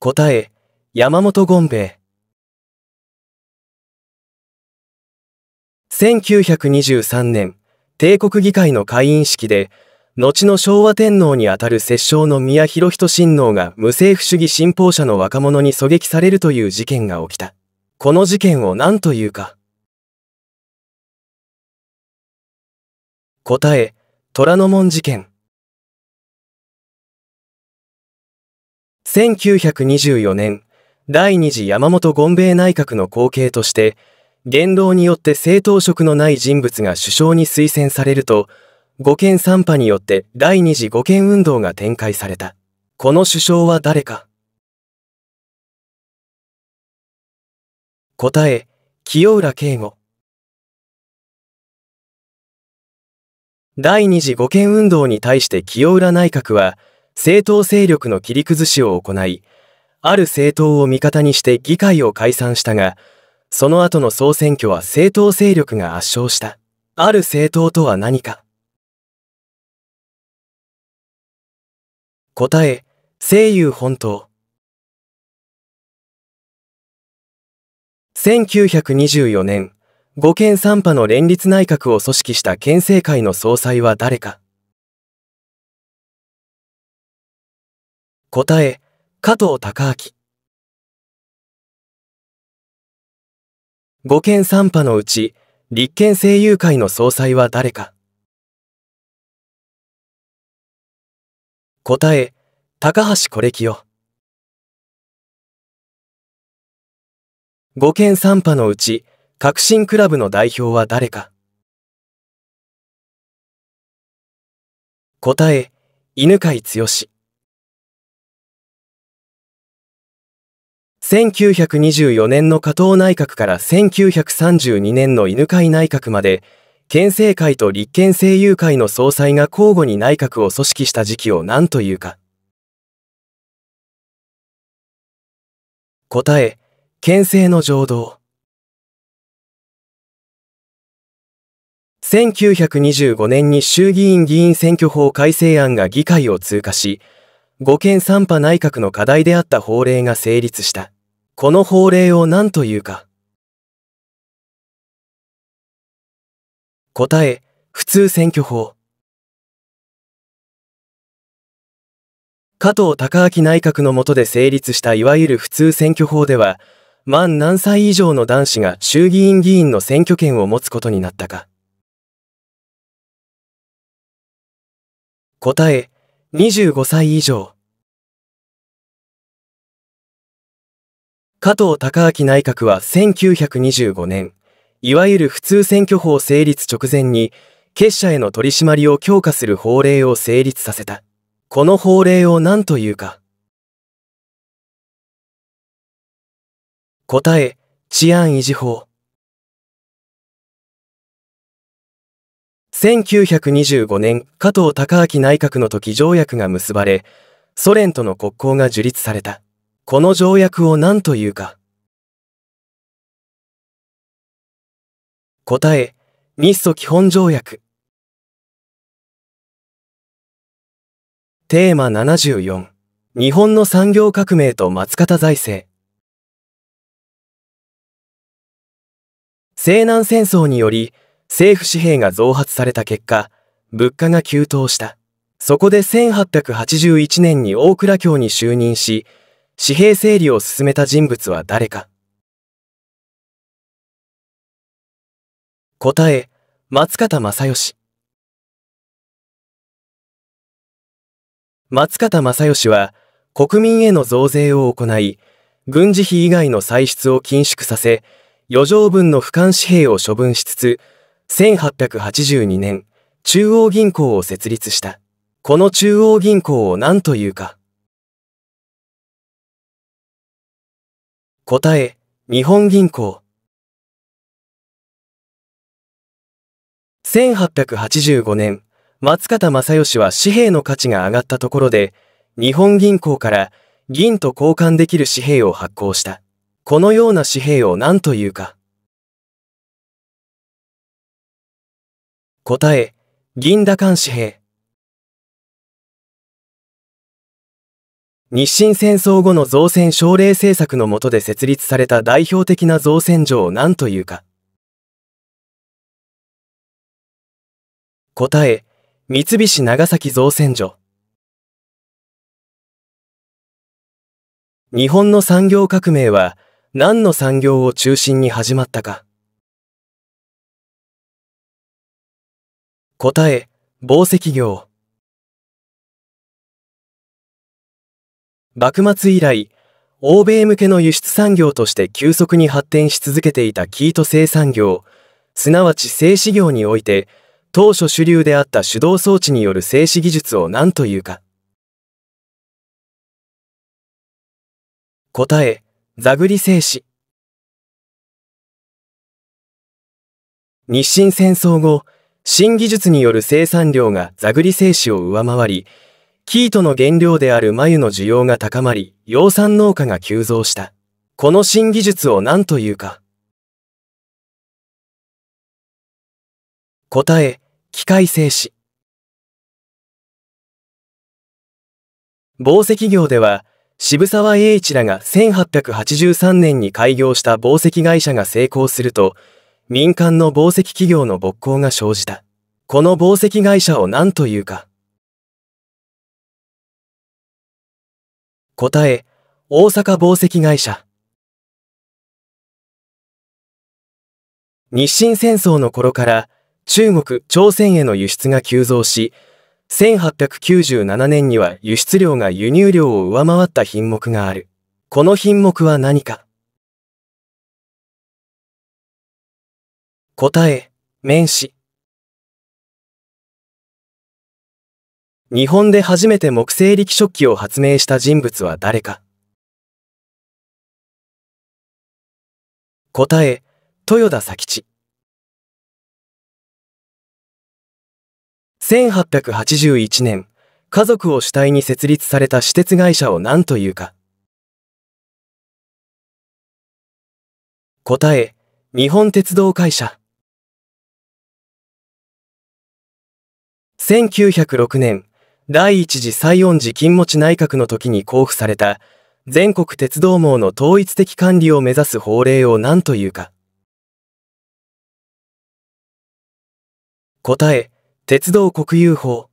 答え、山本権兵衛。1923年、帝国議会の会員式で、後の昭和天皇にあたる摂政の宮博仁親王が無政府主義信奉者の若者に狙撃されるという事件が起きた。この事件を何というか。答え、虎ノ門事件。1924年、第二次山本権米内閣の後継として、言動によって政党色のない人物が首相に推薦されると、五権三派によって第二次五権運動が展開された。この首相は誰か答え、清浦慶吾。第二次五権運動に対して清浦内閣は、政党勢力の切り崩しを行い、ある政党を味方にして議会を解散したが、その後の総選挙は政党勢力が圧勝した。ある政党とは何か答え、声優本島。1924年、五県三派の連立内閣を組織した県政会の総裁は誰か答え、加藤孝明。五県三派のうち、立憲政友会の総裁は誰か答え、高橋これよ。五県三派のうち、革新クラブの代表は誰か答え、犬飼剛。1924年の加藤内閣から1932年の犬飼内閣まで、県政会と立憲政友会の総裁が交互に内閣を組織した時期を何というか。答え、県政の浄土。1925年に衆議院議員選挙法改正案が議会を通過し、五県三派内閣の課題であった法令が成立した。この法令を何というか答え、普通選挙法。加藤孝明内閣の下で成立したいわゆる普通選挙法では、満何歳以上の男子が衆議院議員の選挙権を持つことになったか。答え、25歳以上。加藤隆明内閣は1925年、いわゆる普通選挙法成立直前に、結社への取り締まりを強化する法令を成立させた。この法令を何というか。答え、治安維持法。1925年、加藤隆明内閣の時条約が結ばれ、ソ連との国交が樹立された。この条約を何というか答え日ソ基本条約テーマ74日本の産業革命と松方財政西南戦争により政府紙幣が増発された結果物価が急騰したそこで1881年に大蔵卿に就任し紙幣整理を進めた人物は誰か答え松方正義松方正義は国民への増税を行い軍事費以外の歳出を緊縮させ余剰分の俯瞰紙幣を処分しつつ1882年中央銀行を設立したこの中央銀行を何というか答え、日本銀行。1885年、松方正義は紙幣の価値が上がったところで、日本銀行から銀と交換できる紙幣を発行した。このような紙幣を何というか。答え、銀打艦紙幣。日清戦争後の造船奨励政策の下で設立された代表的な造船所を何というか。答え、三菱長崎造船所。日本の産業革命は何の産業を中心に始まったか。答え、紡績業。幕末以来、欧米向けの輸出産業として急速に発展し続けていた生糸生産業、すなわち製糸業において、当初主流であった手動装置による製糸技術を何というか。答え、座繰り製糸。日清戦争後、新技術による生産量が座繰り製紙を上回り、生糸の原料である繭の需要が高まり、養蚕農家が急増した。この新技術を何というか。答え、機械製紙。紡績業では、渋沢栄一らが1883年に開業した紡績会社が成功すると、民間の紡績企業の勃興が生じた。この紡績会社を何というか。答え大阪紡績会社日清戦争の頃から中国朝鮮への輸出が急増し1897年には輸出量が輸入量を上回った品目があるこの品目は何か答え、面子。日本で初めて木製力食器を発明した人物は誰か答え、豊田佐吉。1881年、家族を主体に設立された私鉄会社を何というか答え、日本鉄道会社。1906年、第一次西恩寺金持内閣の時に交付された、全国鉄道網の統一的管理を目指す法令を何というか。答え、鉄道国有法。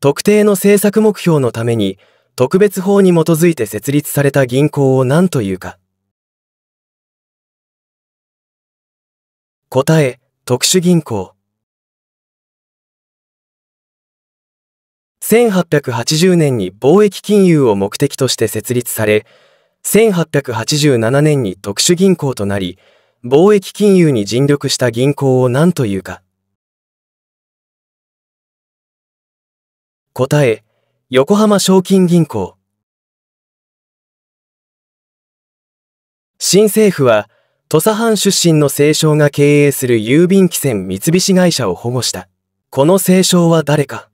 特定の政策目標のために、特別法に基づいて設立された銀行を何というか。答え、特殊銀行。1880年に貿易金融を目的として設立され、1887年に特殊銀行となり、貿易金融に尽力した銀行を何というか。答え、横浜賞金銀行。新政府は、土佐藩出身の清少が経営する郵便汽船三菱会社を保護した。この清少は誰か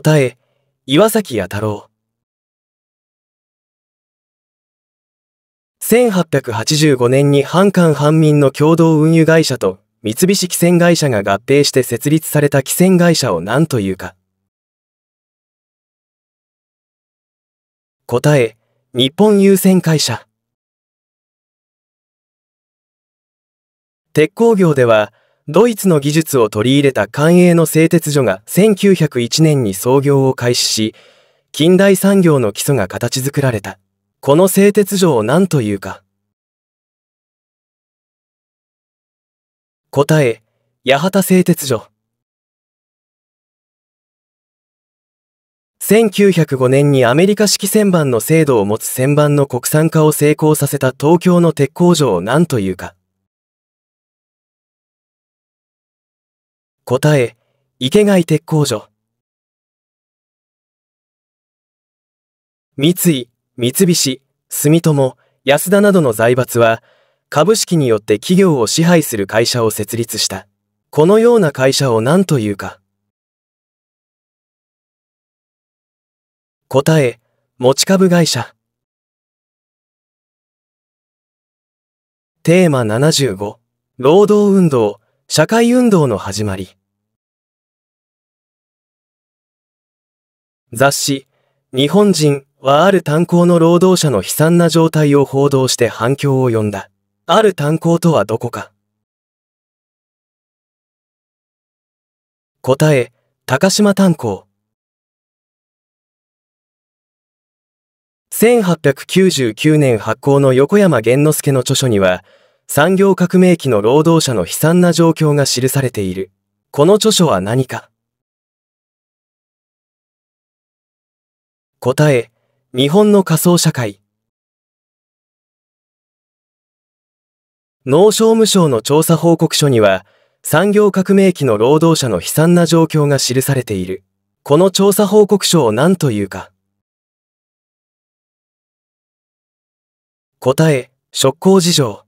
答え、岩崎弥太郎。1885年に半官半民の共同運輸会社と三菱汽船会社が合併して設立された汽船会社を何というか。答え、日本優先会社。鉄鋼業では、ドイツの技術を取り入れた官営の製鉄所が1901年に創業を開始し、近代産業の基礎が形作られた。この製鉄所を何というか。答え、八幡製鉄所。1905年にアメリカ式旋盤の制度を持つ旋盤の国産化を成功させた東京の鉄工所を何というか。答え、池貝鉄工所。三井、三菱、住友、安田などの財閥は、株式によって企業を支配する会社を設立した。このような会社を何というか。答え、持ち株会社。テーマ75、労働運動、社会運動の始まり。雑誌、日本人はある炭鉱の労働者の悲惨な状態を報道して反響を呼んだ。ある炭鉱とはどこか。答え、高島炭鉱。1899年発行の横山源之助の著書には、産業革命期の労働者の悲惨な状況が記されている。この著書は何か答え、日本の仮想社会。農商務省の調査報告書には、産業革命期の労働者の悲惨な状況が記されている。この調査報告書を何というか答え、職工事情。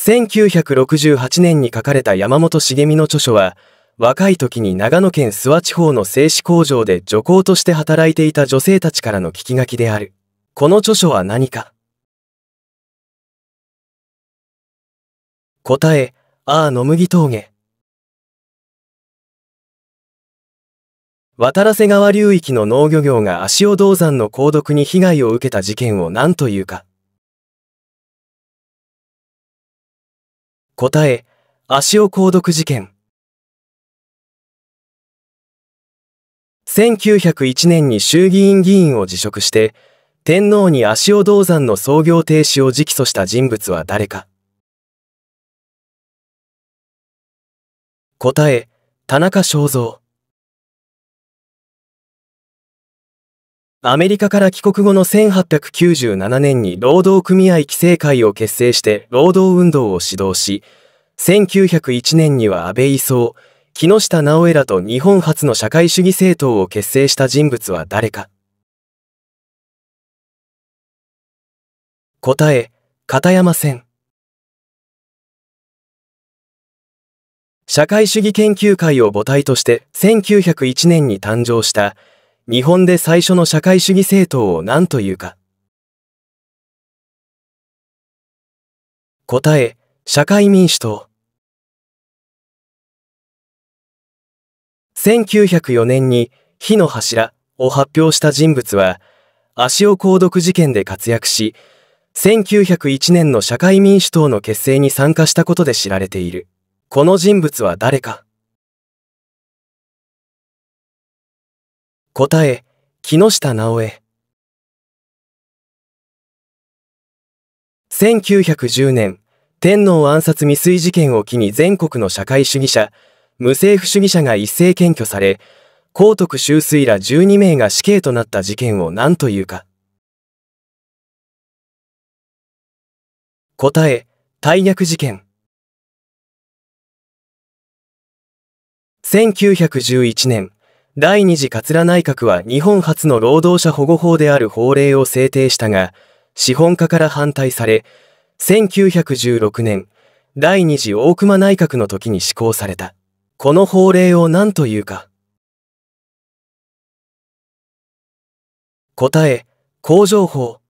1968年に書かれた山本茂美の著書は、若い時に長野県諏訪地方の製紙工場で助行として働いていた女性たちからの聞き書きである。この著書は何か答え、ああ、野麦峠。渡良瀬川流域の農漁業が足尾銅山の鉱毒に被害を受けた事件を何というか。答え、足尾鉱毒事件。1901年に衆議院議員を辞職して、天皇に足尾銅山の操業停止を直訴した人物は誰か。答え、田中正造。アメリカから帰国後の1897年に労働組合規制会を結成して労働運動を指導し、1901年には安倍伊総、木下直江らと日本初の社会主義政党を結成した人物は誰か答え、片山線。社会主義研究会を母体として1901年に誕生した日本で最初の社会主義政党を何というか。答え、社会民主党。1904年に火の柱を発表した人物は、足尾鉱毒事件で活躍し、1901年の社会民主党の結成に参加したことで知られている。この人物は誰か答え木下直江1910年天皇暗殺未遂事件を機に全国の社会主義者無政府主義者が一斉検挙され皇徳秋水ら12名が死刑となった事件を何というか答え大逆事件1911年第二次桂内閣は日本初の労働者保護法である法令を制定したが、資本家から反対され、1916年、第二次大熊内閣の時に施行された。この法令を何というか。答え、工場法。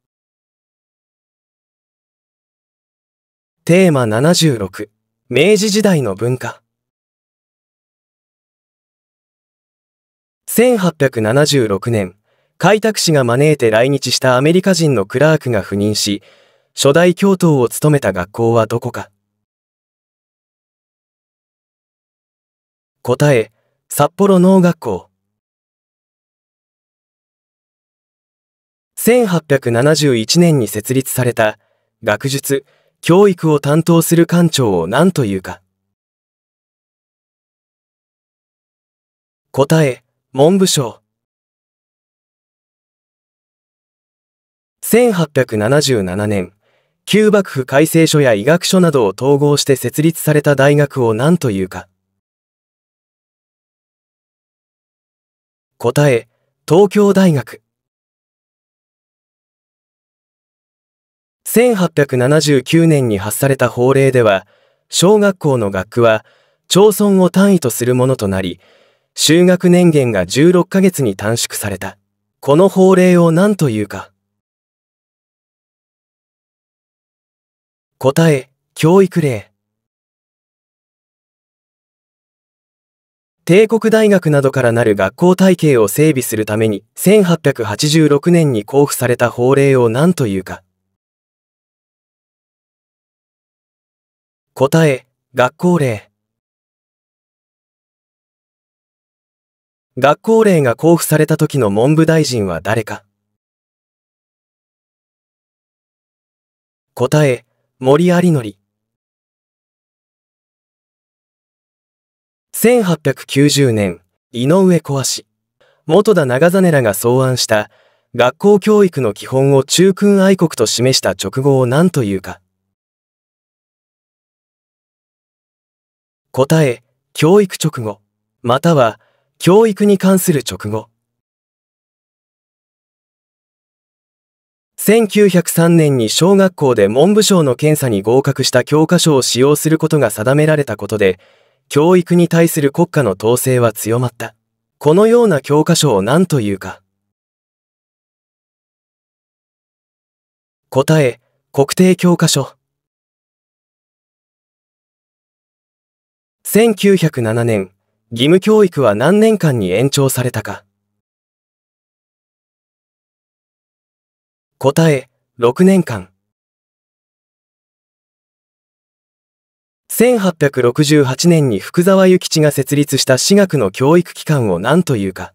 テーマ76、明治時代の文化。1876年、開拓使が招いて来日したアメリカ人のクラークが赴任し、初代教頭を務めた学校はどこか答え、札幌農学校。1871年に設立された学術、教育を担当する官庁を何というか。答え、文部省1877年、旧幕府改正書や医学書などを統合して設立された大学を何というか。答え、東京大学。1879年に発された法令では、小学校の学区は、町村を単位とするものとなり、就学年限が16ヶ月に短縮された。この法令を何というか。答え、教育令。帝国大学などからなる学校体系を整備するために1886年に交付された法令を何というか。答え、学校令。学校令が交付された時の文部大臣は誰か答え、森有則。1890年、井上小足。元田長実らが草案した学校教育の基本を中君愛国と示した直後を何というか答え、教育直後、または教育に関する直後1903年に小学校で文部省の検査に合格した教科書を使用することが定められたことで、教育に対する国家の統制は強まった。このような教科書を何というか。答え、国定教科書。1907年、義務教育は何年間に延長されたか答え、6年間。1868年に福沢諭吉が設立した私学の教育機関を何というか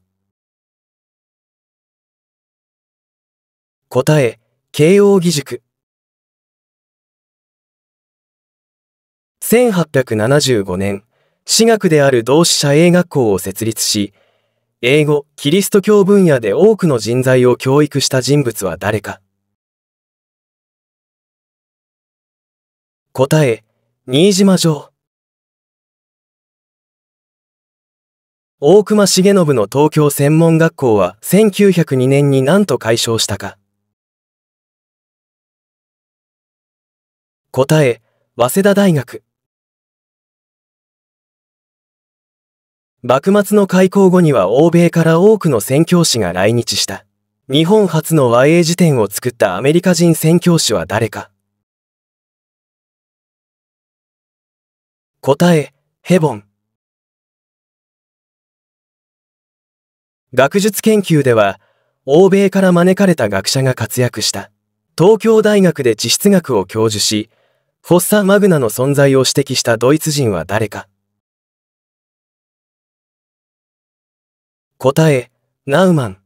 答え、慶応義塾。1875年、私学である同志社英学校を設立し、英語、キリスト教分野で多くの人材を教育した人物は誰か答え、新島城。大隈重信の東京専門学校は1902年に何と解消したか答え、早稲田大学。幕末の開港後には欧米から多くの宣教師が来日した。日本初の和英辞典を作ったアメリカ人宣教師は誰か答え、ヘボン。学術研究では、欧米から招かれた学者が活躍した。東京大学で地質学を教授し、フォッサ・マグナの存在を指摘したドイツ人は誰か答え、ナウマン。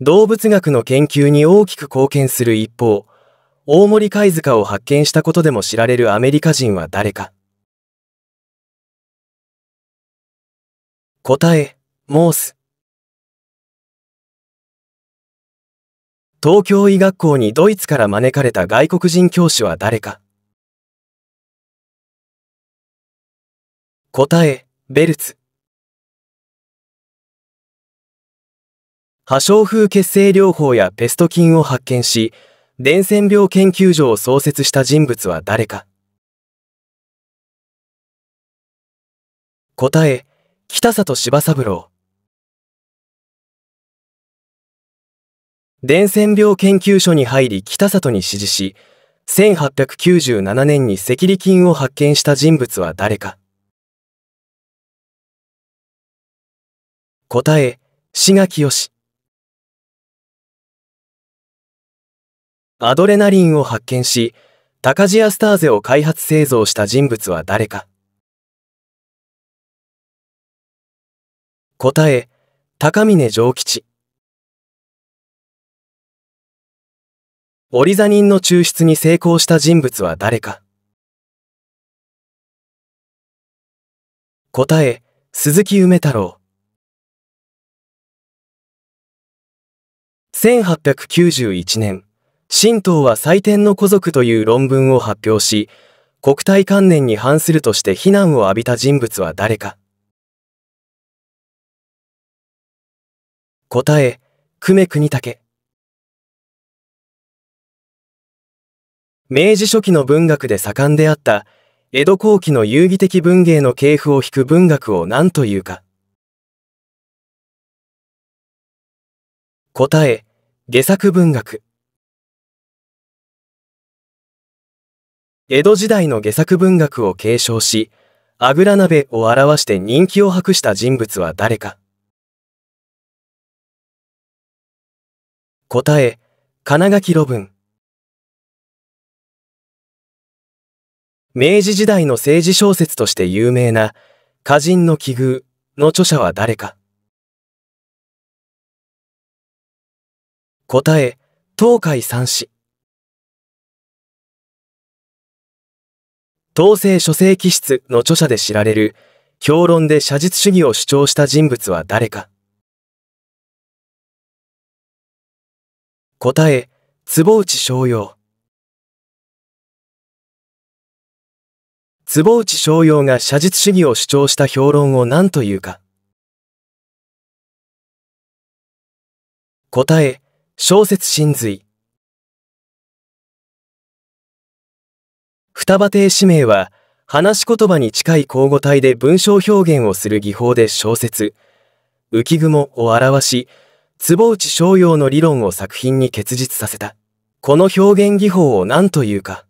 動物学の研究に大きく貢献する一方、大森貝塚を発見したことでも知られるアメリカ人は誰か。答え、モース。東京医学校にドイツから招かれた外国人教師は誰か。答え、ベルツ。破傷風血清療法やペスト菌を発見し、伝染病研究所を創設した人物は誰か答え、北里柴三郎。伝染病研究所に入り北里に指示し、1897年に赤痢菌を発見した人物は誰か答え、志賀清。アドレナリンを発見し、タカジアスターゼを開発製造した人物は誰か答え、高峰上吉。オリザニンの抽出に成功した人物は誰か答え、鈴木梅太郎。1891年、神道は祭典の古族という論文を発表し、国体観念に反するとして非難を浴びた人物は誰か答え、久米国武。明治初期の文学で盛んであった、江戸後期の遊戯的文芸の系譜を引く文学を何というか。答え、下作文学江戸時代の下作文学を継承し、あぐら鍋を表して人気を博した人物は誰か答え、金垣路文。明治時代の政治小説として有名な、歌人の奇遇の著者は誰か答え東海三市統制書生気質の著者で知られる評論で写実主義を主張した人物は誰か答え坪内逍遥坪内逍遥が写実主義を主張した評論を何というか答え小説真髄双葉亭氏名は話し言葉に近い口語体で文章表現をする技法で小説浮雲を表し坪内逍遥の理論を作品に結実させたこの表現技法を何というか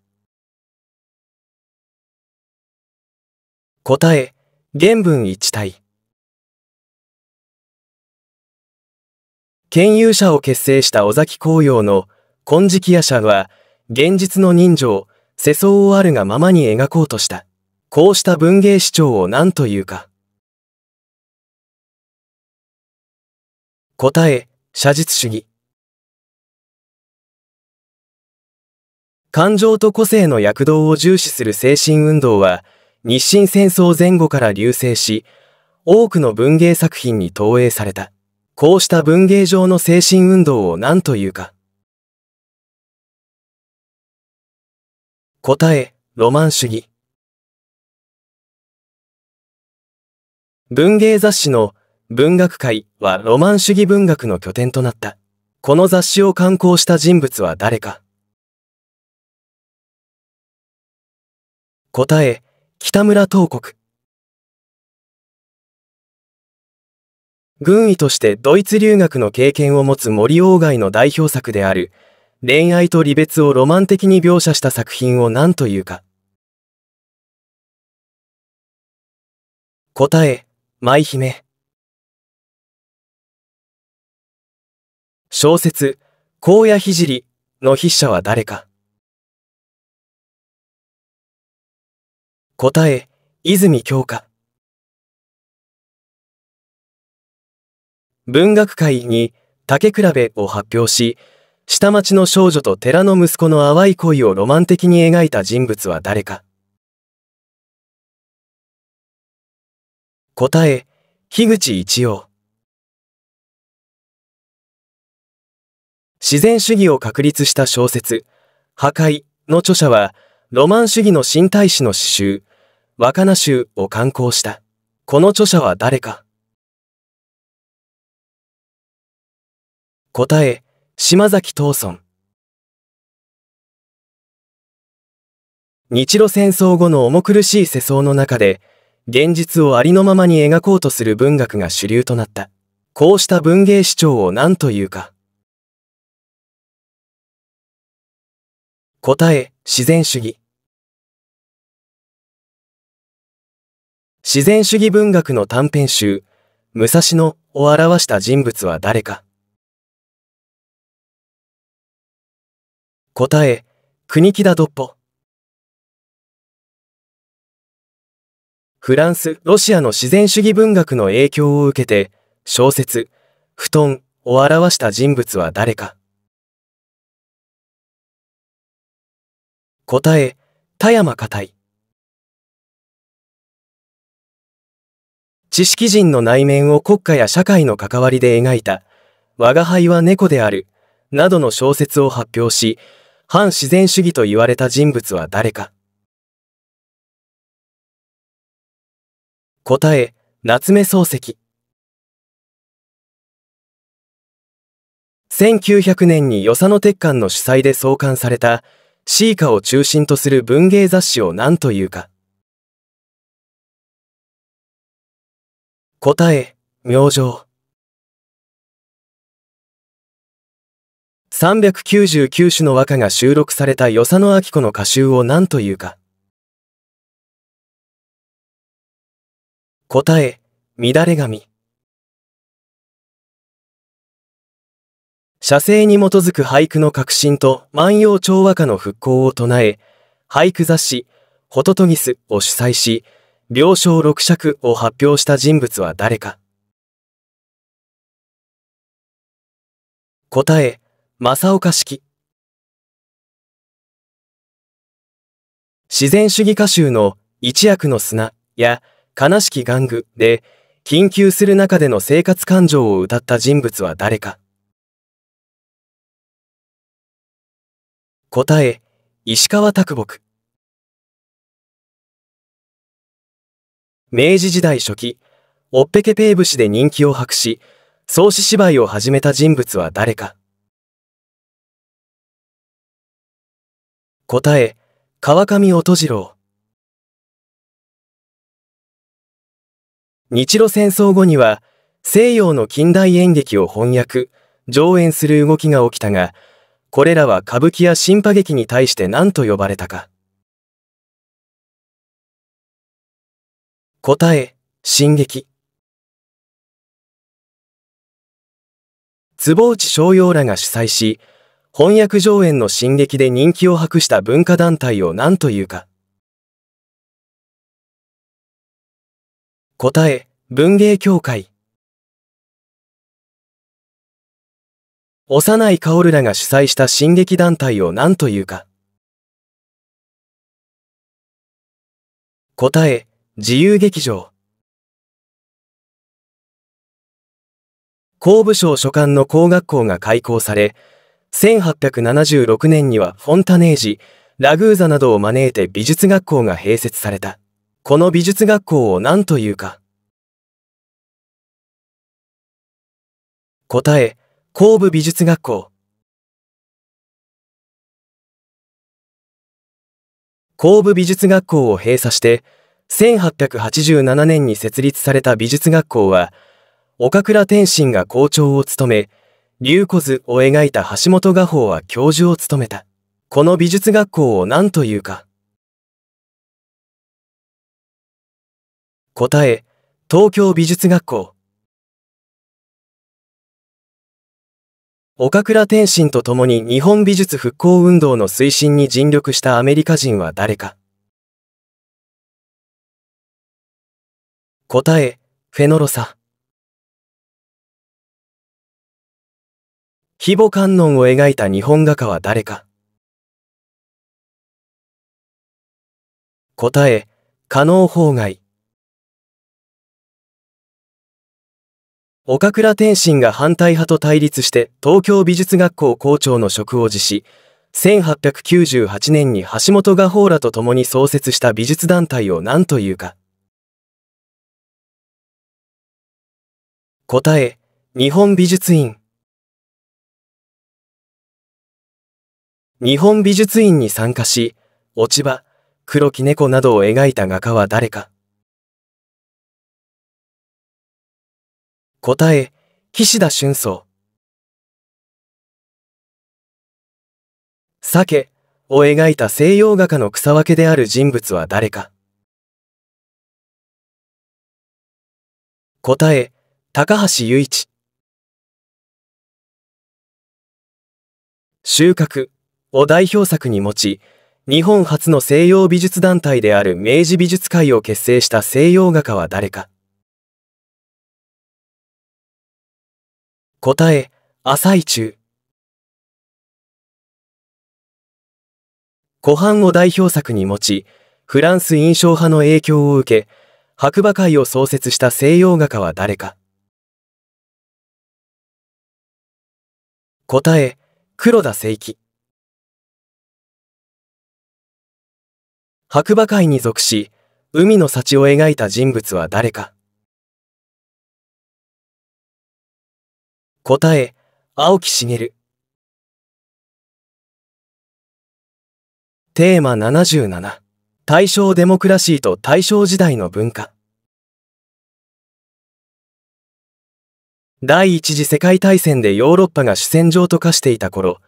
答え原文一体研有者を結成した尾崎紅葉の金色夜叉は、現実の人情、世相をあるがままに描こうとした。こうした文芸主張を何というか。答え、写実主義。感情と個性の躍動を重視する精神運動は、日清戦争前後から隆盛し、多くの文芸作品に投影された。こうした文芸上の精神運動を何というか。答え、ロマン主義。文芸雑誌の文学界はロマン主義文学の拠点となった。この雑誌を刊行した人物は誰か答え、北村東国。軍医としてドイツ留学の経験を持つ森鴎外の代表作である、恋愛と離別をロマン的に描写した作品を何というか。答え、舞姫。小説、荒野聖の筆者は誰か。答え、泉京香。文学界に竹比べを発表し、下町の少女と寺の息子の淡い恋をロマン的に描いた人物は誰か。答え、樋口一葉。自然主義を確立した小説、破壊の著者は、ロマン主義の新大使の詩集、若菜集を刊行した。この著者は誰か答え島崎藤村日露戦争後の重苦しい世相の中で現実をありのままに描こうとする文学が主流となったこうした文芸主張を何というか答え自然主義自然主義文学の短編集武蔵野を表した人物は誰か答え国木田ドッフランス、ロシアの自然主義文学の影響を受けて、小説、布団を表した人物は誰か答え、田山固い。知識人の内面を国家や社会の関わりで描いた、我が輩は猫である、などの小説を発表し、反自然主義と言われた人物は誰か答え、夏目漱石。1900年に与謝野鉄幹の主催で創刊されたシーカを中心とする文芸雑誌を何というか答え、明星。399首の和歌が収録された与謝野明子の歌集を何というか。答え、乱れ髪。写生に基づく俳句の革新と万葉調和歌の復興を唱え、俳句雑誌、ホトトギスを主催し、病床六尺を発表した人物は誰か。答え、正岡式自然主義歌集の一役の砂や悲しき玩具で緊急する中での生活感情を歌った人物は誰か答え石川啄木明治時代初期おっぺけペーブ氏で人気を博し創始芝居を始めた人物は誰か答え、川上音次郎。日露戦争後には、西洋の近代演劇を翻訳、上演する動きが起きたが、これらは歌舞伎や新派劇に対して何と呼ばれたか。答え、進撃。坪内逍遥らが主催し、翻訳上演の進撃で人気を博した文化団体を何というか。答え、文芸協会。幼い薫らが主催した進撃団体を何というか。答え、自由劇場。公部省所管の工学校が開校され、1876年にはフォンタネージ、ラグーザなどを招いて美術学校が併設された。この美術学校を何というか。答え、神戸美術学校。神戸美術学校を閉鎖して、1887年に設立された美術学校は、岡倉天心が校長を務め、竜子図を描いた橋本画法は教授を務めた。この美術学校を何というか。答え、東京美術学校。岡倉天心と共に日本美術復興運動の推進に尽力したアメリカ人は誰か答え、フェノロサ。規模観音を描いた日本画家は誰か答え、可能法外。岡倉天心が反対派と対立して東京美術学校校長の職を辞し、1898年に橋本画法らと共に創設した美術団体を何というか。答え、日本美術院。日本美術院に参加し、落ち葉、黒き猫などを描いた画家は誰か答え、岸田俊宗。鮭を描いた西洋画家の草分けである人物は誰か答え、高橋雄一。収穫を代表作に持ち、日本初の西洋美術団体である明治美術会を結成した西洋画家は誰か答え、朝市。中。湖畔を代表作に持ち、フランス印象派の影響を受け、白馬会を創設した西洋画家は誰か答え、黒田清輝。白馬海に属し、海の幸を描いた人物は誰か答え、青木茂。テーマ77。大正デモクラシーと大正時代の文化。第一次世界大戦でヨーロッパが主戦場と化していた頃、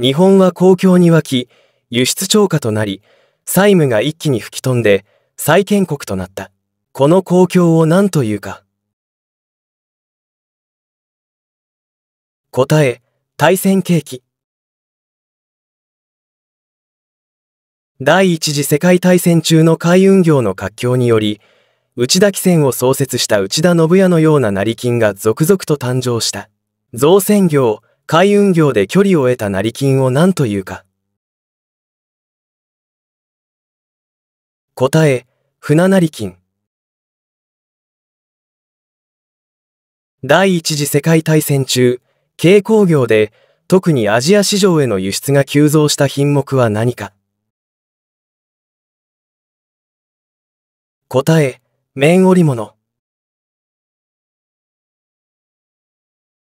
日本は公共に沸き、輸出超過となり、債務が一気に吹き飛んで債権国となった。この公共を何というか。答え、対戦景気。第一次世界大戦中の海運業の活況により、内田汽船を創設した内田信也のような成金が続々と誕生した。造船業、海運業で距離を得た成金を何というか。答え、船成金。第一次世界大戦中、軽工業で特にアジア市場への輸出が急増した品目は何か答え、綿織物。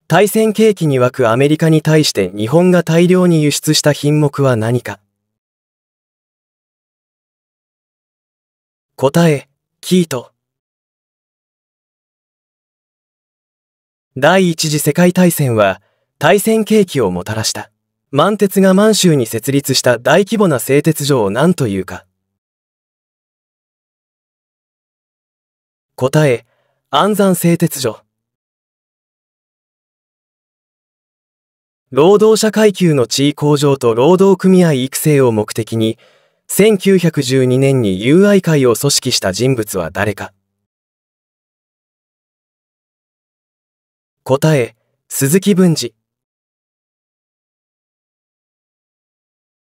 対戦景気に沸くアメリカに対して日本が大量に輸出した品目は何か答え、キート。第一次世界大戦は、大戦景気をもたらした。満鉄が満州に設立した大規模な製鉄所を何というか。答え、安山製鉄所。労働者階級の地位向上と労働組合育成を目的に、1912年に友愛会を組織した人物は誰か答え、鈴木文治。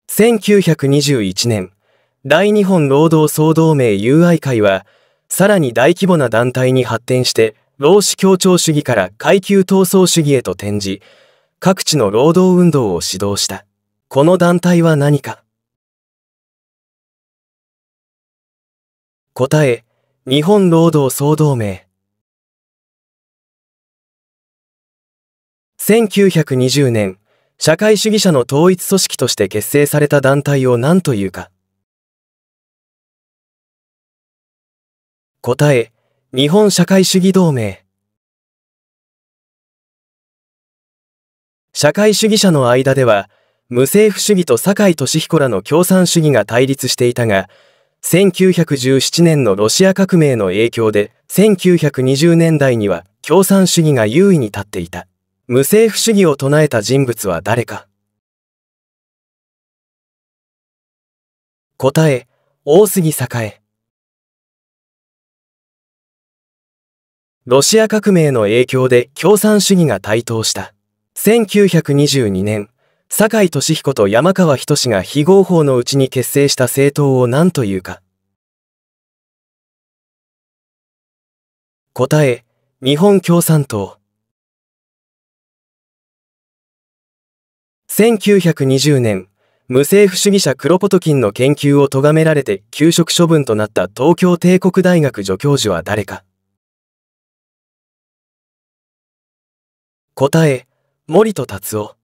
1921年、大日本労働総同盟友愛会は、さらに大規模な団体に発展して、労使協調主義から階級闘争主義へと転じ、各地の労働運動を指導した。この団体は何か答え、日本労働総同盟。1920年、社会主義者の統一組織として結成された団体を何というか。答え、日本社会主義同盟。社会主義者の間では、無政府主義と堺俊彦らの共産主義が対立していたが、1917年のロシア革命の影響で、1920年代には共産主義が優位に立っていた。無政府主義を唱えた人物は誰か答え、大杉栄。ロシア革命の影響で共産主義が台頭した。1922年、坂井俊彦と山川仁が非合法のうちに結成した政党を何というか。答え、日本共産党。1920年、無政府主義者クロポトキンの研究を咎められて休職処分となった東京帝国大学助教授は誰か。答え、森戸達夫。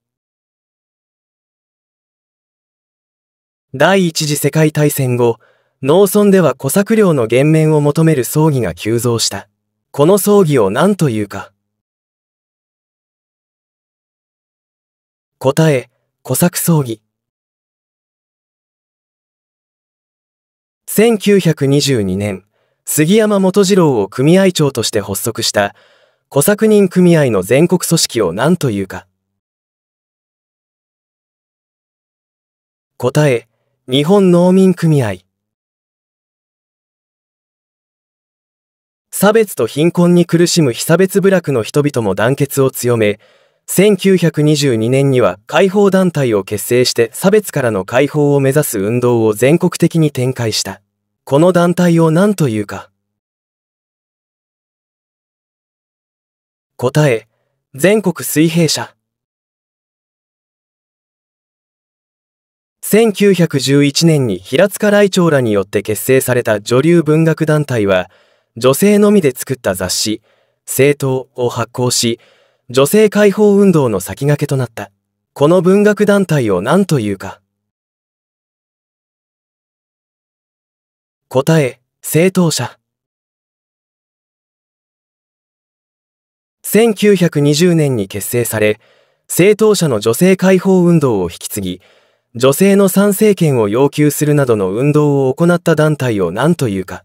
第一次世界大戦後、農村では小作料の減免を求める葬儀が急増した。この葬儀を何というか。答え、小作葬儀。1922年、杉山元次郎を組合長として発足した、小作人組合の全国組織を何というか。答え、日本農民組合差別と貧困に苦しむ被差別部落の人々も団結を強め、1922年には解放団体を結成して差別からの解放を目指す運動を全国的に展開した。この団体を何というか。答え、全国水平社。1911年に平塚来長らによって結成された女流文学団体は、女性のみで作った雑誌、政党を発行し、女性解放運動の先駆けとなった。この文学団体を何というか。答え、政党者。1920年に結成され、政党者の女性解放運動を引き継ぎ、女性の参政権を要求するなどの運動を行った団体を何というか。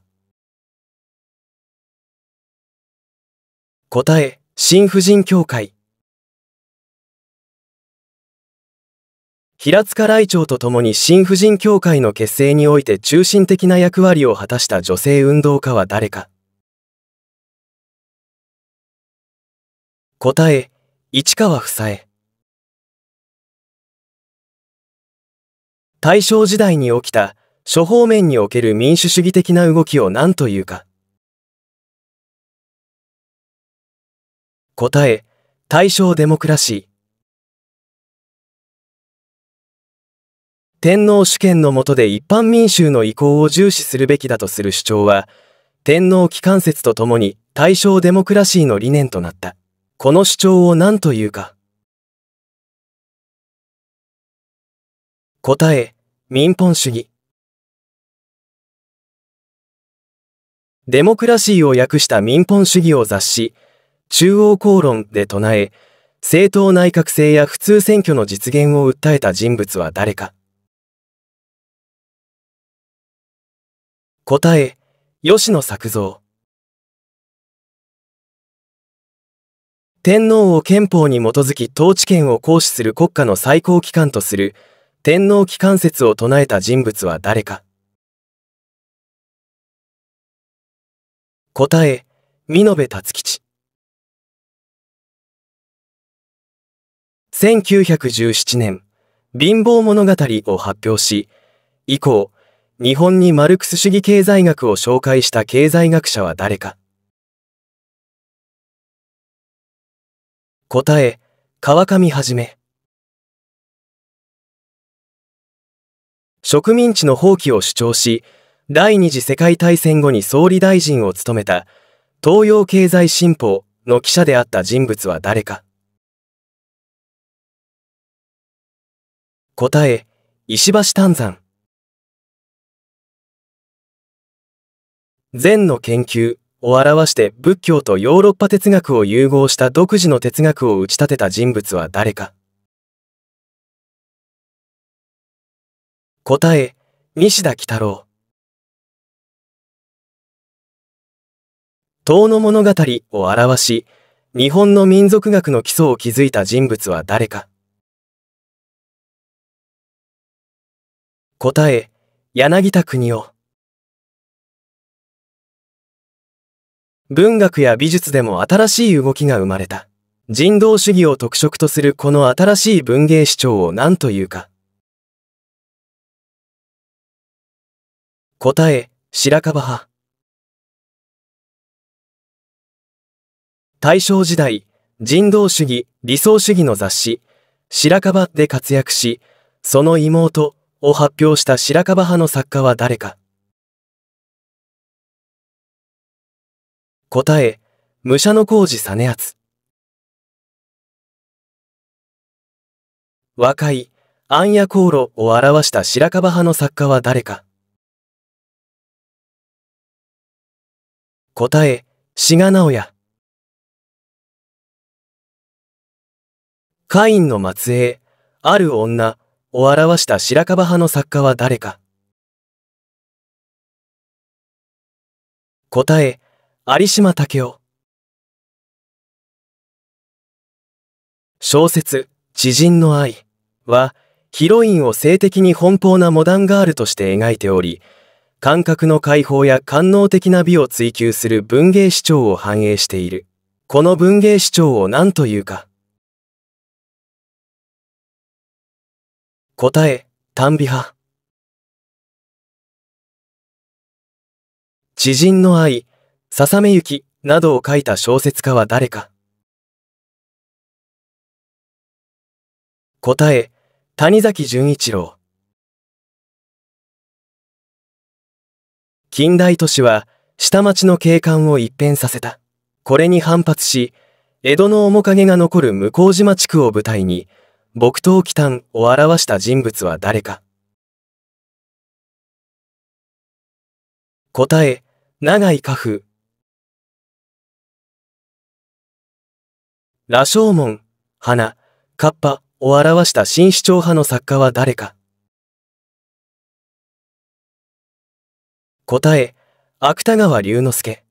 答え、新婦人協会。平塚来長と共に新婦人協会の結成において中心的な役割を果たした女性運動家は誰か。答え、市川房江。大正時代に起きた諸方面における民主主義的な動きを何というか。答え、大正デモクラシー。天皇主権の下で一般民衆の意向を重視するべきだとする主張は、天皇機関説とともに大正デモクラシーの理念となった。この主張を何というか。答え、民本主義。デモクラシーを訳した民本主義を雑誌、中央公論で唱え、政党内閣制や普通選挙の実現を訴えた人物は誰か。答え、吉野作造。天皇を憲法に基づき統治権を行使する国家の最高機関とする天皇機関説を唱えた人物は誰か答え、美延辰吉。1917年、貧乏物語を発表し、以降、日本にマルクス主義経済学を紹介した経済学者は誰か答え、川上はじめ。植民地の放棄を主張し、第二次世界大戦後に総理大臣を務めた東洋経済新報の記者であった人物は誰か答え、石橋丹山。禅の研究を表して仏教とヨーロッパ哲学を融合した独自の哲学を打ち立てた人物は誰か答え、西田喜太郎。遠の物語を表し、日本の民族学の基礎を築いた人物は誰か。答え、柳田国夫。文学や美術でも新しい動きが生まれた。人道主義を特色とするこの新しい文芸主張を何というか。答え、白樺派。大正時代、人道主義、理想主義の雑誌、白樺で活躍し、その妹を発表した白樺派の作家は誰か。答え、武者の工事実篤。若い、暗夜航路を表した白樺派の作家は誰か。答え、志賀直也。カインの末裔、ある女を表した白樺派の作家は誰か。答え、有島武雄。小説、知人の愛は、ヒロインを性的に奔放なモダンガールとして描いており、感覚の解放や官能的な美を追求する文芸主張を反映している。この文芸主張を何というか。答え、短美派。知人の愛、ささめゆき、などを書いた小説家は誰か。答え、谷崎潤一郎。近代都市は下町の景観を一変させた。これに反発し、江戸の面影が残る向島地区を舞台に、木刀忌憚を表した人物は誰か。答え、長井家風。羅生門、花、カッパを表した新市長派の作家は誰か。答え芥川龍之介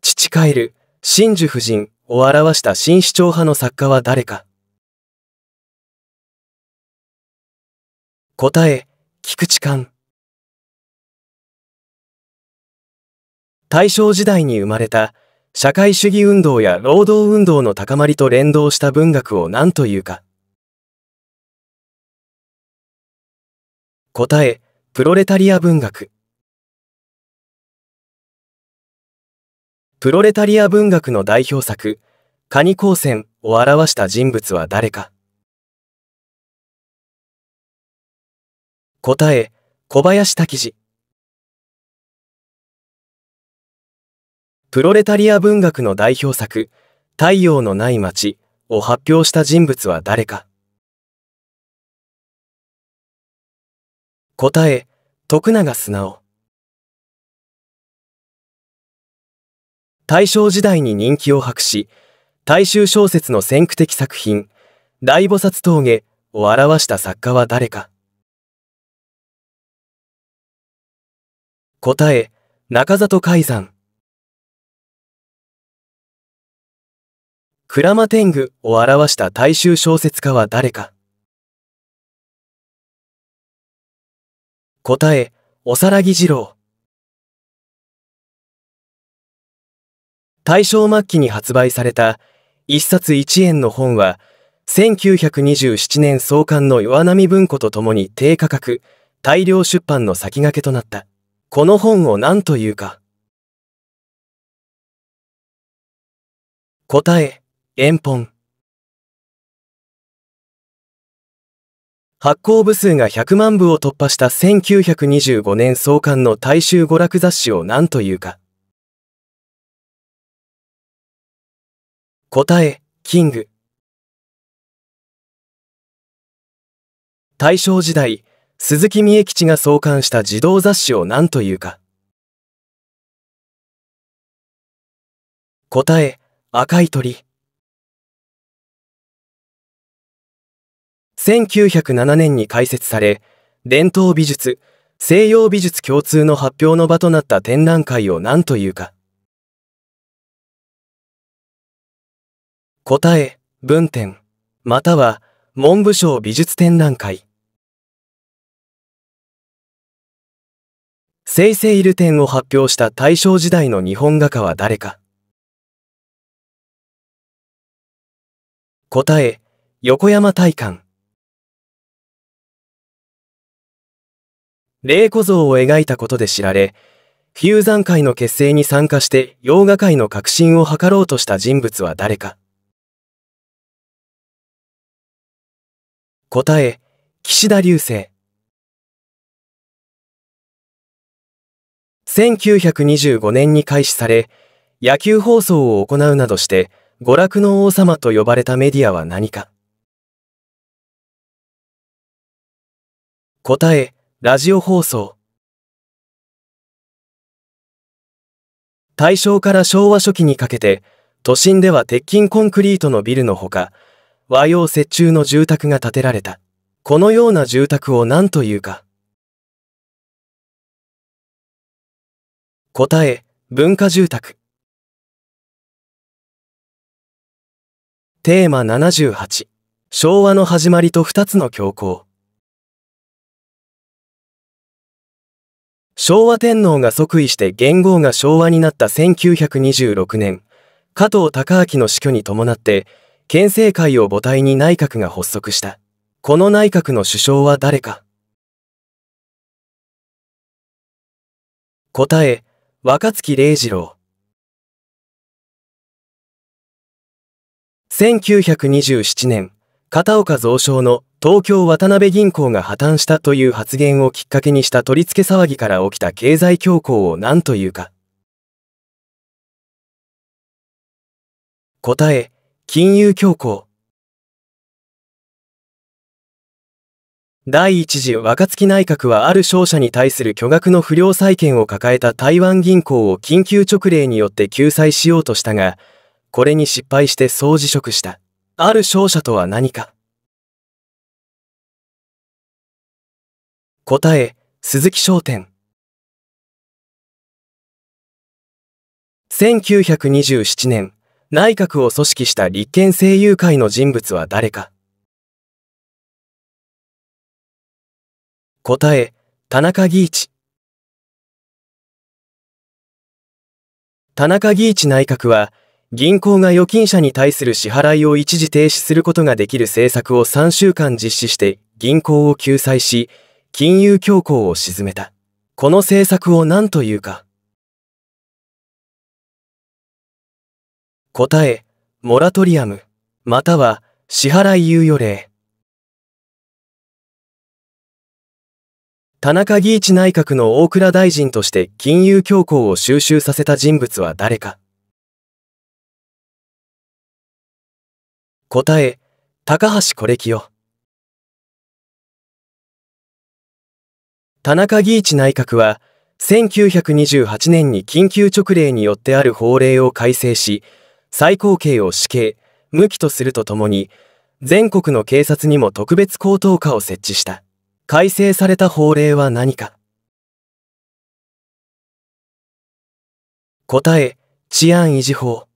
父帰る真珠夫人を表した新市長派の作家は誰か答え菊池寛大正時代に生まれた社会主義運動や労働運動の高まりと連動した文学を何というか答え、プロレタリア文学。プロレタリア文学の代表作、カニ光線を表した人物は誰か。答え、小林滝次。プロレタリア文学の代表作、太陽のない街を発表した人物は誰か。答え、徳永素直。大正時代に人気を博し、大衆小説の先駆的作品、大菩薩峠を表した作家は誰か。答え、中里海山。鞍馬天狗を表した大衆小説家は誰か。答え、おさらぎ二郎。大正末期に発売された一冊一円の本は、1927年創刊の岩波文庫とともに低価格、大量出版の先駆けとなった。この本を何というか。答え、円本。発行部数が100万部を突破した1925年創刊の大衆娯楽雑誌を何というか。答え、キング。大正時代、鈴木三重吉が創刊した児童雑誌を何というか。答え、赤い鳥。1907年に開設され、伝統美術、西洋美術共通の発表の場となった展覧会を何というか。答え、文展、または文部省美術展覧会。セイセイル展を発表した大正時代の日本画家は誰か。答え、横山大観。霊子像を描いたことで知られ、比喩山会の結成に参加して洋画界の革新を図ろうとした人物は誰か。答え、岸田流星。1925年に開始され、野球放送を行うなどして、娯楽の王様と呼ばれたメディアは何か。答え、ラジオ放送大正から昭和初期にかけて都心では鉄筋コンクリートのビルのほか和洋折衷の住宅が建てられたこのような住宅を何というか答え文化住宅テーマ78昭和の始まりと2つの教皇昭和天皇が即位して元号が昭和になった1926年、加藤隆明の死去に伴って、県政会を母体に内閣が発足した。この内閣の首相は誰か答え、若月礼二郎。1927年、片岡蔵省の東京渡辺銀行が破綻したという発言をきっかけにした取り付け騒ぎから起きた経済恐慌を何というか。答え、金融恐慌。第一次若月内閣はある商社に対する巨額の不良債権を抱えた台湾銀行を緊急直令によって救済しようとしたが、これに失敗して総辞職した。ある商社とは何か。答え鈴木商店1927年内閣を組織した立憲政友会の人物は誰か答え田中義一田中義一内閣は銀行が預金者に対する支払いを一時停止することができる政策を3週間実施して銀行を救済し金融恐慌を鎮めた。この政策を何というか。答え、モラトリアム、または支払い猶予令。田中義一内閣の大倉大臣として金融恐慌を収集させた人物は誰か答え、高橋こ清よ。田中義一内閣は、1928年に緊急直令によってある法令を改正し、最高刑を死刑、無期とするとともに、全国の警察にも特別高等課を設置した。改正された法令は何か答え、治安維持法。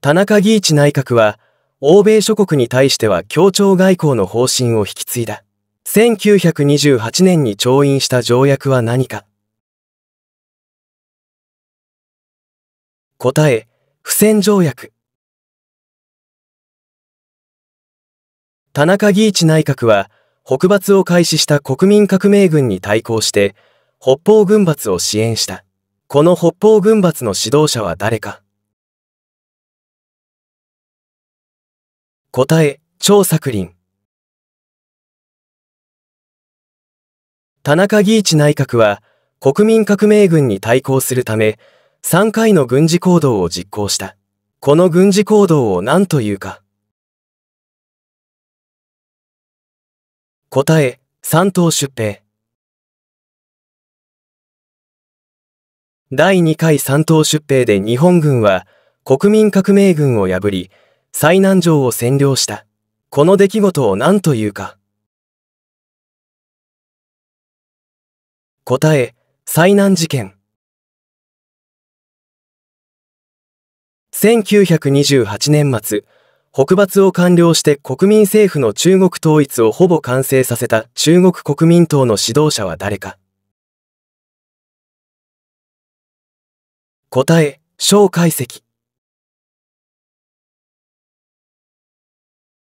田中義一内閣は、欧米諸国に対しては協調外交の方針を引き継いだ。1928年に調印した条約は何か答え、不戦条約。田中義一内閣は、北伐を開始した国民革命軍に対抗して、北方軍閥を支援した。この北方軍閥の指導者は誰か答え、張作林。田中義一内閣は、国民革命軍に対抗するため、3回の軍事行動を実行した。この軍事行動を何というか。答え、三島出兵。第2回三島出兵で日本軍は国民革命軍を破り、最南城を占領した。この出来事を何というか。答え、災難事件。1928年末、北伐を完了して国民政府の中国統一をほぼ完成させた中国国民党の指導者は誰か答え、蒋介石。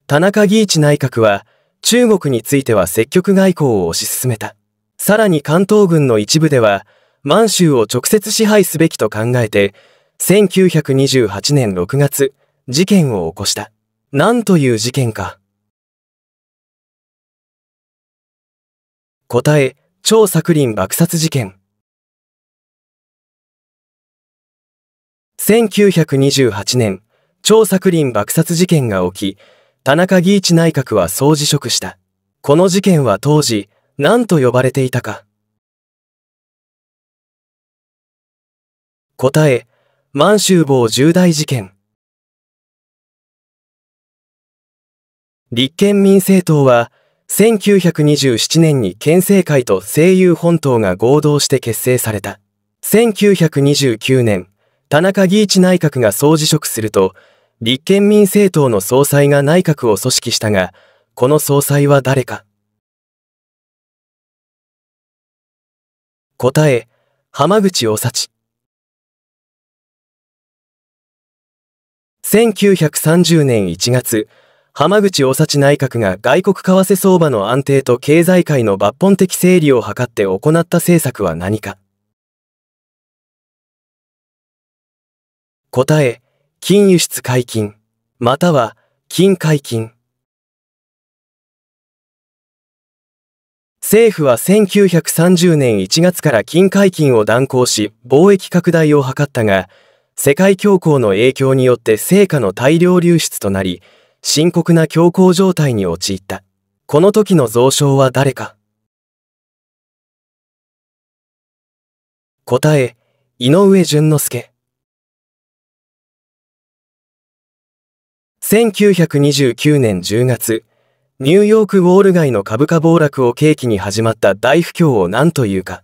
田中義一内閣は、中国については積極外交を推し進めた。さらに関東軍の一部では、満州を直接支配すべきと考えて、1928年6月、事件を起こした。何という事件か。答え、張作林爆殺事件。1928年、張作林爆殺事件が起き、田中義一内閣は総辞職した。この事件は当時、何と呼ばれていたか。答え、満州坊重大事件。立憲民政党は、1927年に県政会と声優本党が合同して結成された。1929年、田中義一内閣が総辞職すると、立憲民政党の総裁が内閣を組織したが、この総裁は誰か答え、浜口大幸1930年1月、浜口大幸内閣が外国為替相場の安定と経済界の抜本的整理を図って行った政策は何か答え、金輸出解禁、または金解禁。政府は1930年1月から金解禁を断行し、貿易拡大を図ったが、世界恐慌の影響によって成果の大量流出となり、深刻な恐慌状態に陥った。この時の蔵書は誰か答え、井上淳之介。1929年10月、ニューヨークウォール街の株価暴落を契機に始まった大不況を何というか。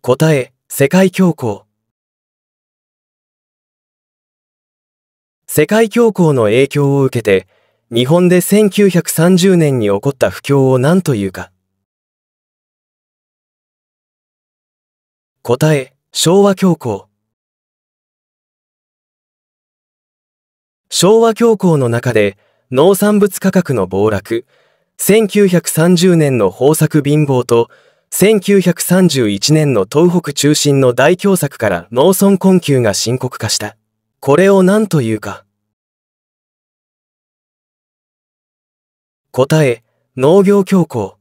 答え、世界恐慌。世界恐慌の影響を受けて、日本で1930年に起こった不況を何というか。答え、昭和恐慌。昭和恐慌の中で農産物価格の暴落、1930年の豊作貧乏と、1931年の東北中心の大凶作から農村困窮が深刻化した。これを何というか。答え、農業恐慌。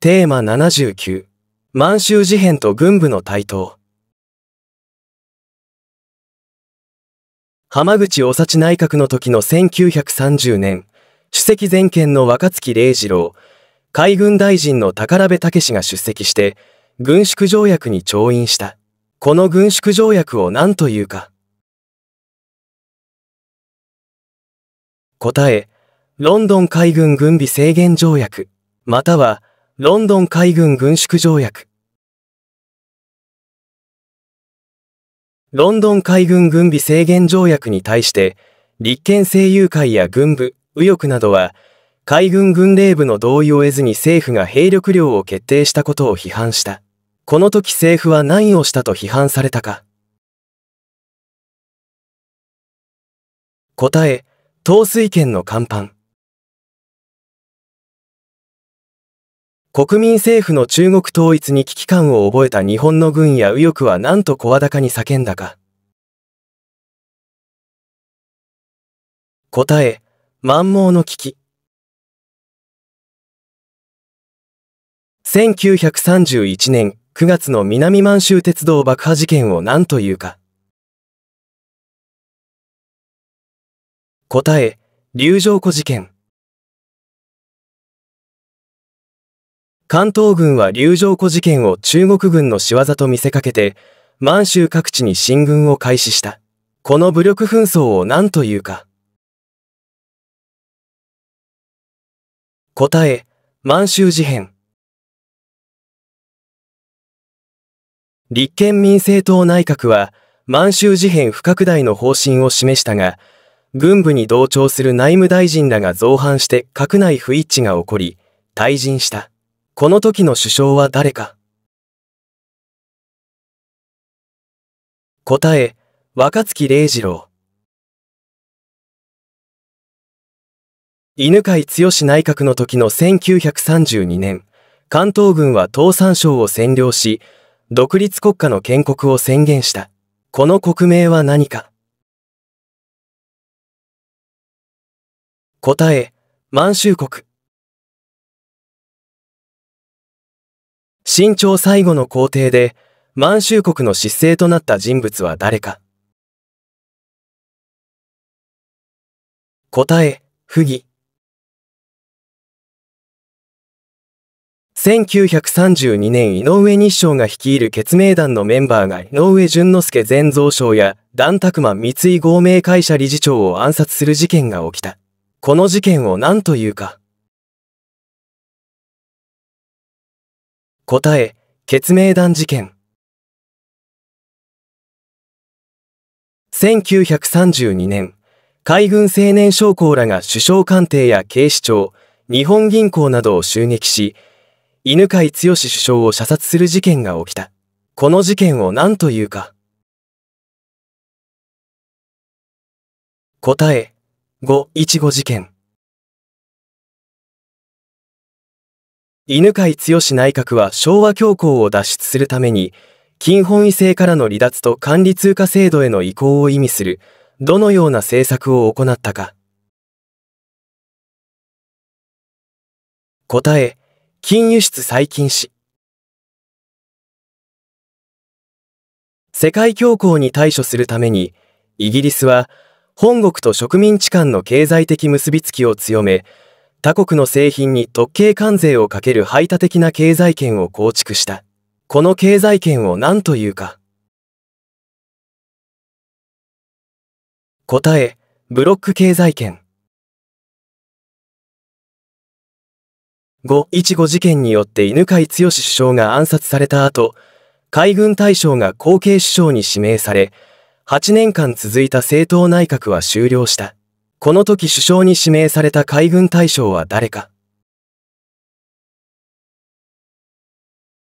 テーマ79、満州事変と軍部の台頭。浜口おさ内閣の時の1930年、主席全権の若月礼二郎、海軍大臣の宝部武が出席して、軍縮条約に調印した。この軍縮条約を何というか。答え、ロンドン海軍軍備制限条約、または、ロンドン海軍軍縮条約。ロンドン海軍軍備制限条約に対して、立憲政友会や軍部、右翼などは、海軍軍令部の同意を得ずに政府が兵力量を決定したことを批判した。この時政府は何をしたと批判されたか。答え、統帥権の甲板。国民政府の中国統一に危機感を覚えた日本の軍や右翼はなんと声高に叫んだか。答え、満蒙の危機。1931年9月の南満州鉄道爆破事件を何というか。答え、流城湖事件。関東軍は流浄湖事件を中国軍の仕業と見せかけて、満州各地に進軍を開始した。この武力紛争を何というか。答え、満州事変。立憲民政党内閣は、満州事変不拡大の方針を示したが、軍部に同調する内務大臣らが造反して閣内不一致が起こり、退陣した。この時の首相は誰か答え、若月礼二郎。犬飼剛内閣の時の1932年、関東軍は東山省を占領し、独立国家の建国を宣言した。この国名は何か答え、満州国。新朝最後の皇帝で、満州国の失政となった人物は誰か答え、不義。1932年井上日章が率いる決命団のメンバーが井上淳之介前蔵相や段拓馬三井合名会社理事長を暗殺する事件が起きた。この事件を何というか答え、決明弾事件。1932年、海軍青年将校らが首相官邸や警視庁、日本銀行などを襲撃し、犬飼剛首相を射殺する事件が起きた。この事件を何というか。答え、515事件。犬飼剛内閣は昭和恐慌を脱出するために、金本位制からの離脱と管理通貨制度への移行を意味する、どのような政策を行ったか。答え、金輸出再禁止。世界恐慌に対処するために、イギリスは、本国と植民地間の経済的結びつきを強め、他国の製品に特権関税をかける排他的な経済圏を構築した。この経済圏を何というか。答え、ブロック経済圏。515事件によって犬飼剛首相が暗殺された後、海軍大将が後継首相に指名され、8年間続いた政党内閣は終了した。この時首相に指名された海軍大将は誰か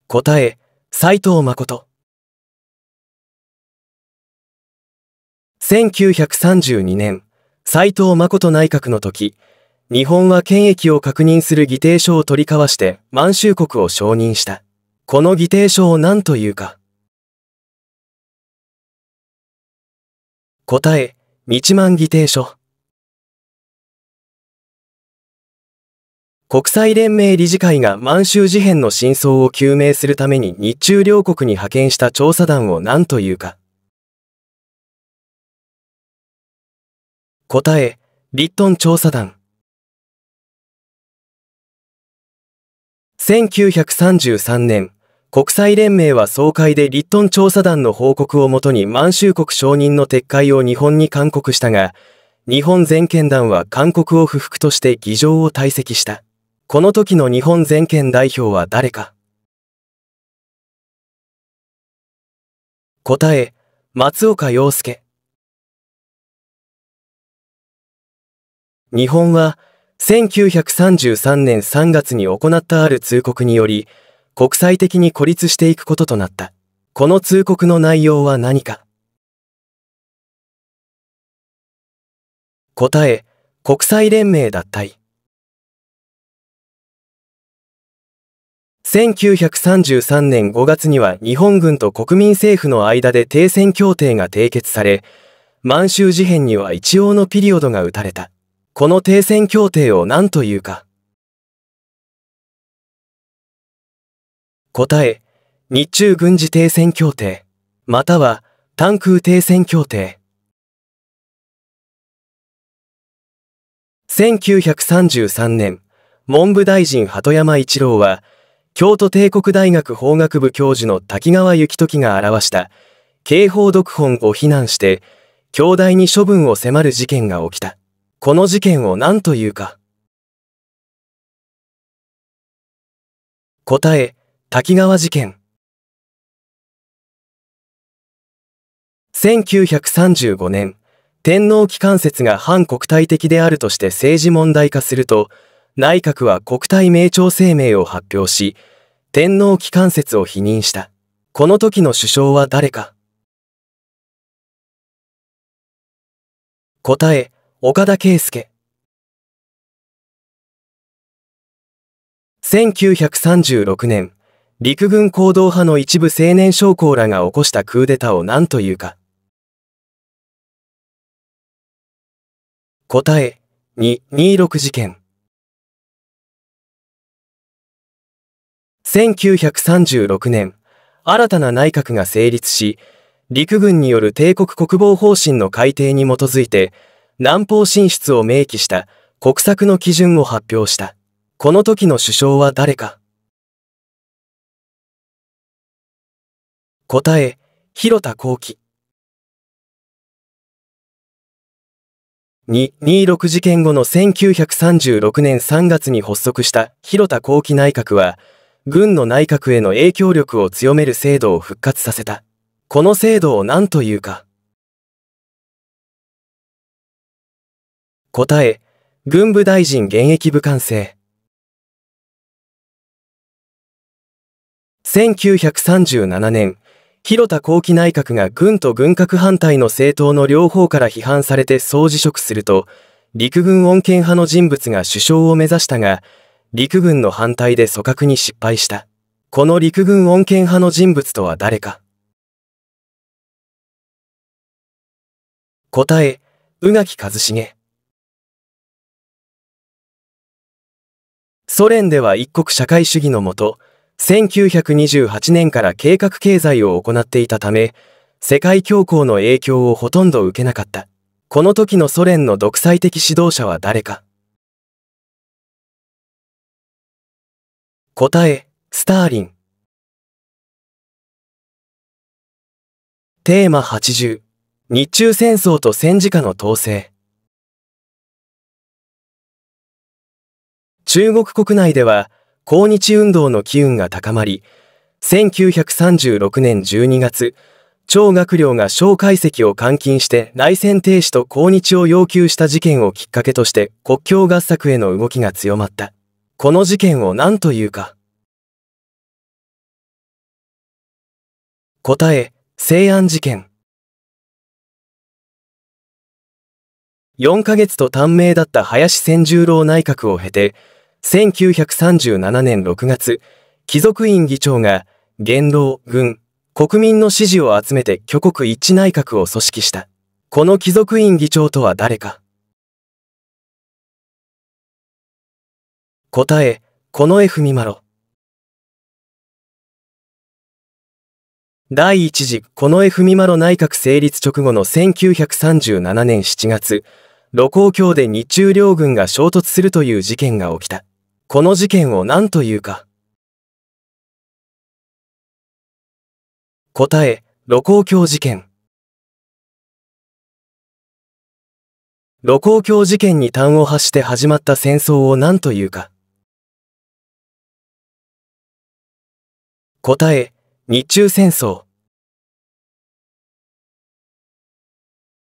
答え、斎藤誠。1932年、斎藤誠内閣の時、日本は権益を確認する議定書を取り交わして満州国を承認した。この議定書を何というか答え、日満議定書。国際連盟理事会が満州事変の真相を究明するために日中両国に派遣した調査団を何というか。答え、リットン調査団。1933年、国際連盟は総会でリットン調査団の報告をもとに満州国承認の撤回を日本に勧告したが、日本全権団は勧告を不服として議場を退席した。この時の日本全権代表は誰か答え、松岡洋介。日本は、1933年3月に行ったある通告により、国際的に孤立していくこととなった。この通告の内容は何か答え、国際連盟脱退。1933年5月には日本軍と国民政府の間で停戦協定が締結され、満州事変には一応のピリオドが打たれた。この停戦協定を何というか。答え、日中軍事停戦協定、または単空停戦協定。1933年、文部大臣鳩山一郎は、京都帝国大学法学部教授の滝川幸時が表した刑法読本を非難して、京大に処分を迫る事件が起きた。この事件を何というか。答え、滝川事件。1935年、天皇機関説が反国体的であるとして政治問題化すると、内閣は国体名調声明を発表し、天皇機関説を否認した。この時の首相は誰か答え、岡田圭介。1936年、陸軍行動派の一部青年将校らが起こしたクーデタを何というか。答え、2、26事件。1936年、新たな内閣が成立し、陸軍による帝国国防方針の改定に基づいて、南方進出を明記した国策の基準を発表した。この時の首相は誰か答え、広田幸輝。226事件後の1936年3月に発足した広田幸輝内閣は、軍の内閣への影響力を強める制度を復活させた。この制度を何というか。答え、軍部大臣現役武官制。1937年、広田後期内閣が軍と軍拡反対の政党の両方から批判されて総辞職すると、陸軍穏健派の人物が首相を目指したが、陸軍の反対で組閣に失敗した。この陸軍穏健派の人物とは誰か答え、宇垣一茂。ソ連では一国社会主義のもと、1928年から計画経済を行っていたため、世界恐慌の影響をほとんど受けなかった。この時のソ連の独裁的指導者は誰か答え、スターリン。テーマ80、日中戦争と戦時下の統制。中国国内では、抗日運動の機運が高まり、1936年12月、超学寮が蒋介石を監禁して内戦停止と抗日を要求した事件をきっかけとして国境合作への動きが強まった。この事件を何というか答え、西安事件4ヶ月と短命だった林千十郎内閣を経て、1937年6月、貴族院議長が、元老、軍、国民の支持を集めて挙国一致内閣を組織した。この貴族院議長とは誰か答え、この文踏第一次、この文踏内閣成立直後の1937年7月、露光橋で日中両軍が衝突するという事件が起きた。この事件を何というか。答え、露光橋事件。露光橋事件に端を発して始まった戦争を何というか。答え日中戦争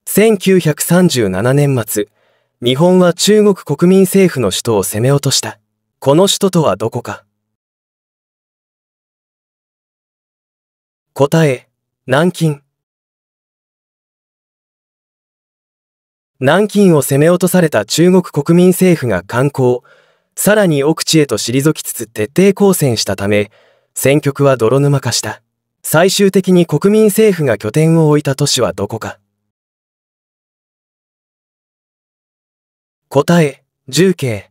1937年末日本は中国国民政府の首都を攻め落としたこの首都とはどこか答え南京南京を攻め落とされた中国国民政府が観光さらに奥地へと退きつつ徹底抗戦したため戦局は泥沼化した。最終的に国民政府が拠点を置いた都市はどこか。答え、重慶。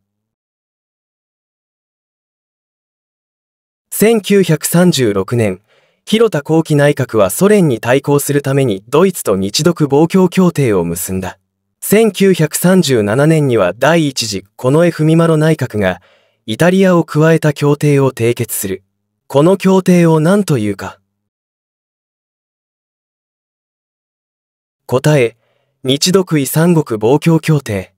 1936年、広田後期内閣はソ連に対抗するためにドイツと日独防共協定を結んだ。1937年には第一次、近衛文麿内閣が、イタリアを加えた協定を締結する。この協定を何というか答え、日独位三国防協協定。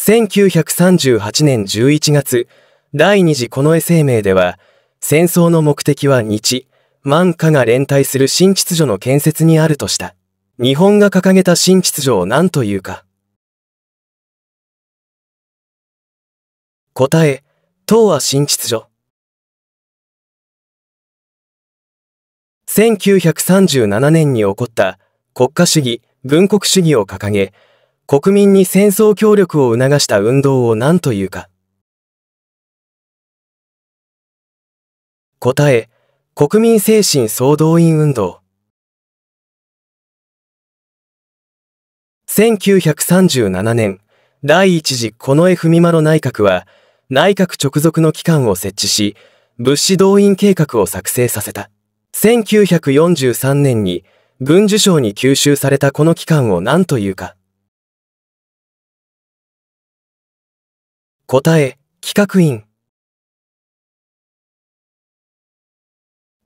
1938年11月、第二次近衛声明では、戦争の目的は日、満華が連帯する新秩序の建設にあるとした。日本が掲げた新秩序を何というか。答え、東亜新秩序。1937年に起こった国家主義、軍国主義を掲げ、国民に戦争協力を促した運動を何というか。答え、国民精神総動員運動。1937年、第一次近衛文麿内閣は、内閣直属の機関を設置し、物資動員計画を作成させた。1943年に軍需省に吸収されたこの機関を何というか。答え、企画員。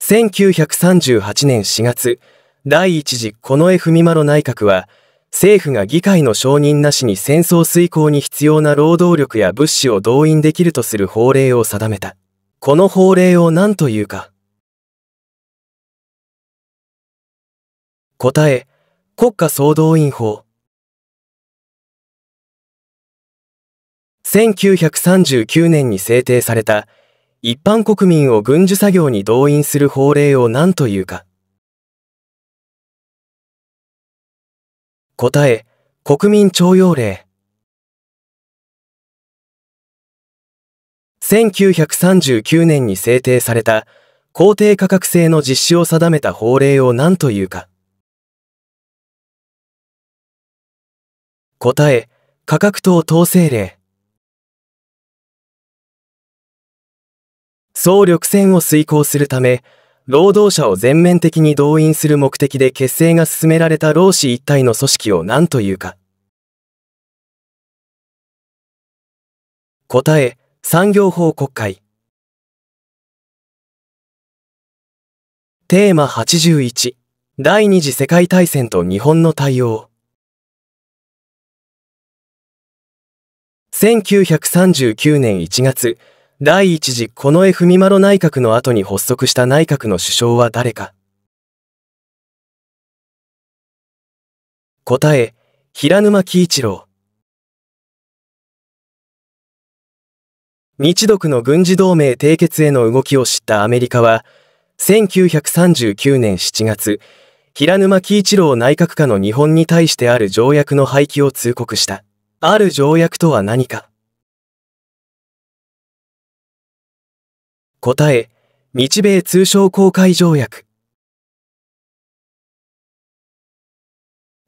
1938年4月、第一次近衛文丸内閣は、政府が議会の承認なしに戦争遂行に必要な労働力や物資を動員できるとする法令を定めた。この法令を何というか。答え、国家総動員法。1939年に制定された一般国民を軍需作業に動員する法令を何というか。答え、国民徴用令。1939年に制定された公定価格制の実施を定めた法令を何というか。答え、価格等統制令。総力戦を遂行するため、労働者を全面的に動員する目的で結成が進められた労使一体の組織を何というか。答え、産業法国会。テーマ81、第二次世界大戦と日本の対応。1939年1月、第一次この絵文丸内閣の後に発足した内閣の首相は誰か答え、平沼喜一郎。日独の軍事同盟締結への動きを知ったアメリカは、1939年7月、平沼喜一郎内閣下の日本に対してある条約の廃棄を通告した。ある条約とは何か答え、日米通商公開条約。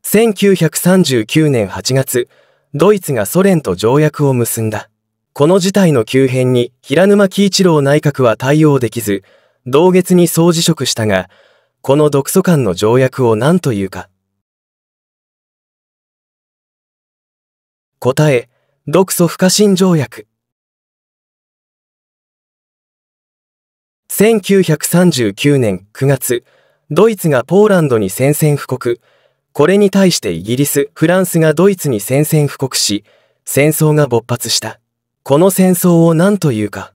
1939年8月、ドイツがソ連と条約を結んだ。この事態の急変に平沼喜一郎内閣は対応できず、同月に総辞職したが、この独ソ間の条約を何というか。答え、独ソ不可侵条約。1939年9月、ドイツがポーランドに宣戦布告。これに対してイギリス、フランスがドイツに宣戦布告し、戦争が勃発した。この戦争を何というか。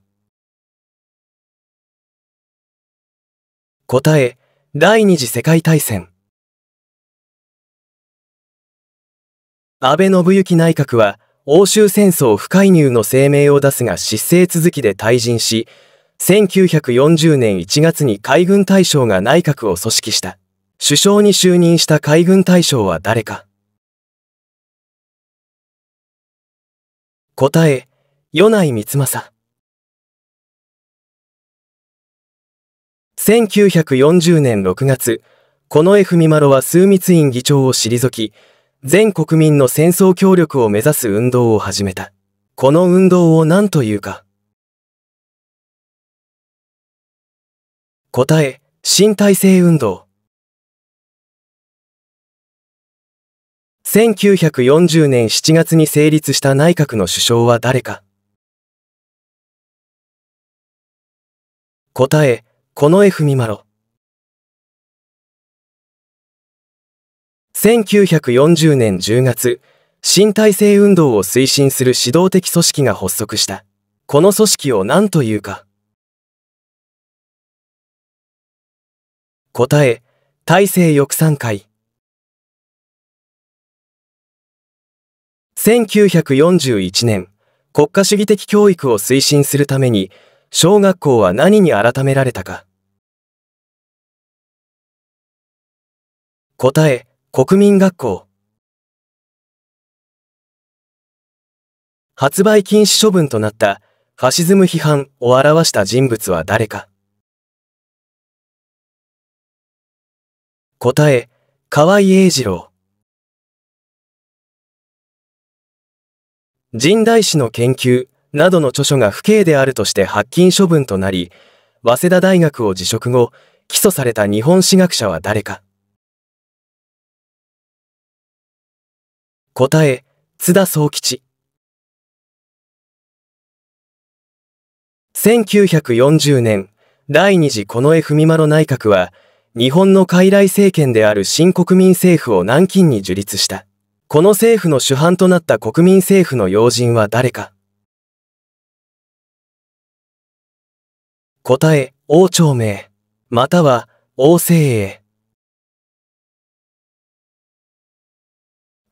答え、第二次世界大戦。安倍信行内閣は、欧州戦争不介入の声明を出すが失政続きで退陣し、1940年1月に海軍大将が内閣を組織した。首相に就任した海軍大将は誰か答え、与内光政。1940年6月、この F・ ミマは枢密院議長を退き、全国民の戦争協力を目指す運動を始めた。この運動を何というか答え、新体制運動。1940年7月に成立した内閣の首相は誰か答え、近衛文麿。1940年10月、新体制運動を推進する指導的組織が発足した。この組織を何というか答え、大政翼賛会。1941年、国家主義的教育を推進するために、小学校は何に改められたか。答え、国民学校。発売禁止処分となったファシズム批判を表した人物は誰か。答え、河合英二郎。神代史の研究などの著書が不敬であるとして発禁処分となり、早稲田大学を辞職後、起訴された日本史学者は誰か答え、津田総吉。1940年、第二次近衛文麿内閣は、日本の傀儡政権である新国民政府を南京に樹立した。この政府の主犯となった国民政府の要人は誰か答え、王朝名、または王政英。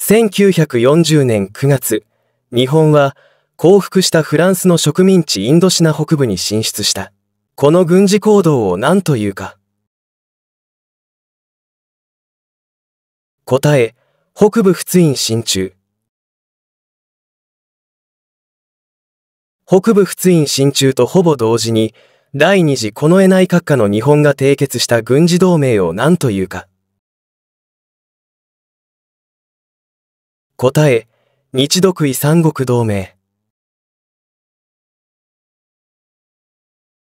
1940年9月、日本は降伏したフランスの植民地インドシナ北部に進出した。この軍事行動を何というか答え、北部仏院進駐。北部仏院進駐とほぼ同時に、第二次近衛内閣下の日本が締結した軍事同盟を何というか。答え、日独位三国同盟。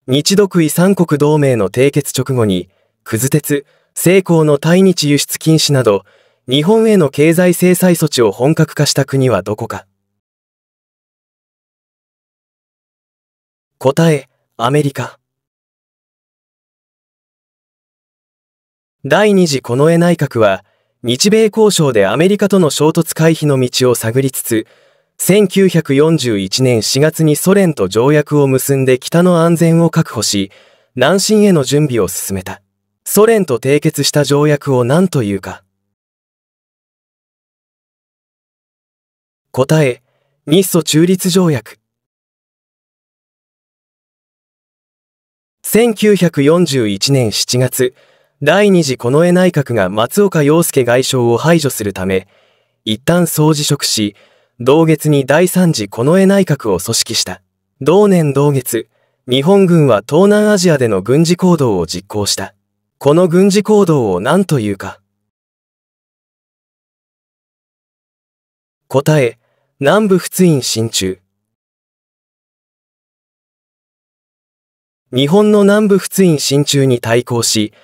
日独位三国同盟の締結直後に、くず鉄、成功の対日輸出禁止など、日本への経済制裁措置を本格化した国はどこか答え、アメリカ。第二次近衛内閣は、日米交渉でアメリカとの衝突回避の道を探りつつ、1941年4月にソ連と条約を結んで北の安全を確保し、南進への準備を進めた。ソ連と締結した条約を何というか。答え日ソ中立条約1941年7月第二次近衛内閣が松岡洋介外相を排除するため一旦総辞職し同月に第三次近衛内閣を組織した同年同月日本軍は東南アジアでの軍事行動を実行したこの軍事行動を何というか答え、南部仏印進駐。日本の南部仏印進駐に対抗し、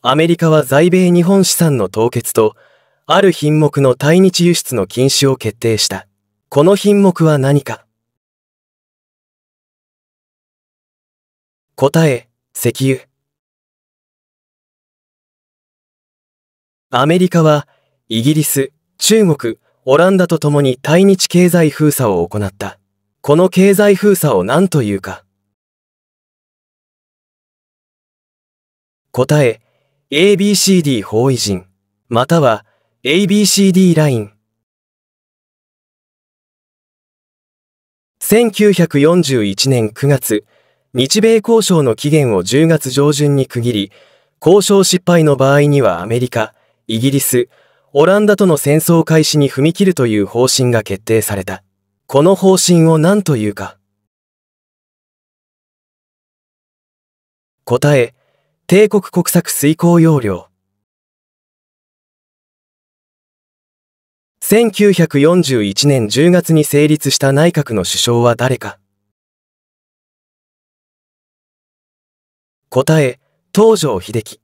アメリカは在米日本資産の凍結と、ある品目の対日輸出の禁止を決定した。この品目は何か答え、石油。アメリカは、イギリス、中国、オランダと共に対日経済封鎖を行った。この経済封鎖を何というか。答え、ABCD 法囲陣、または ABCD ライン。1941年9月、日米交渉の期限を10月上旬に区切り、交渉失敗の場合にはアメリカ、イギリス、オランダとの戦争開始に踏み切るという方針が決定された。この方針を何というか。答え、帝国国策遂行要領。1941年10月に成立した内閣の首相は誰か答え、東条英機。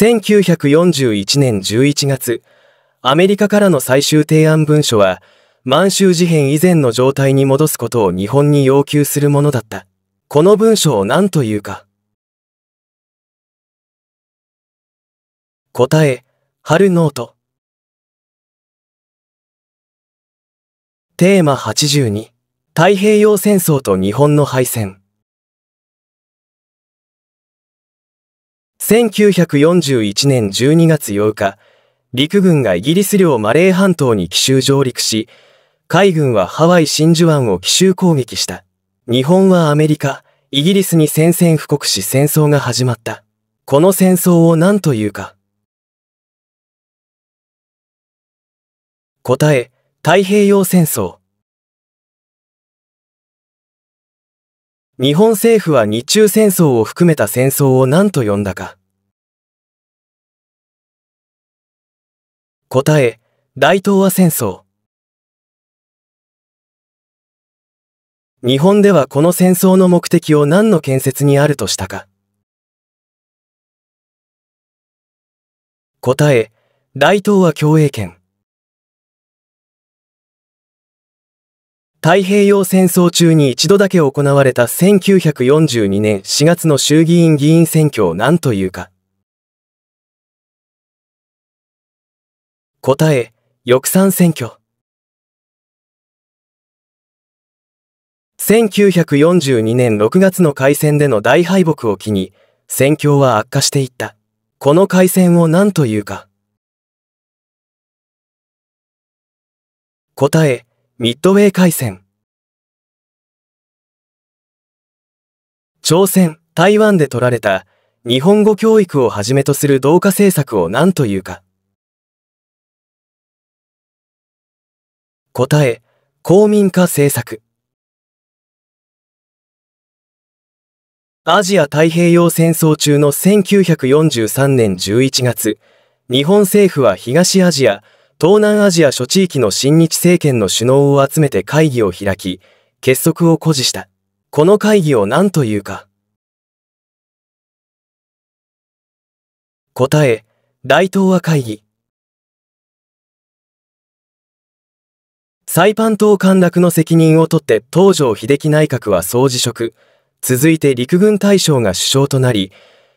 1941年11月、アメリカからの最終提案文書は、満州事変以前の状態に戻すことを日本に要求するものだった。この文書を何というか。答え、春ノート。テーマ82、太平洋戦争と日本の敗戦。1941年12月8日、陸軍がイギリス領マレー半島に奇襲上陸し、海軍はハワイ真珠湾を奇襲攻撃した。日本はアメリカ、イギリスに宣戦布告し戦争が始まった。この戦争を何というか。答え、太平洋戦争。日本政府は日中戦争を含めた戦争を何と呼んだか。答え大東亜戦争日本ではこの戦争の目的を何の建設にあるとしたか答え大東亜共栄圏太平洋戦争中に一度だけ行われた1942年4月の衆議院議員選挙を何というか答え、翼賛選挙。1942年6月の開戦での大敗北を機に、戦況は悪化していった。この開戦を何というか。答え、ミッドウェー海戦。朝鮮、台湾で取られた日本語教育をはじめとする同化政策を何というか。答え、公民化政策。アジア太平洋戦争中の1943年11月、日本政府は東アジア、東南アジア諸地域の親日政権の首脳を集めて会議を開き、結束を誇示した。この会議を何というか。答え、大東亜会議。サイパン島陥落の責任を取って東条英機内閣は総辞職、続いて陸軍大将が首相となり、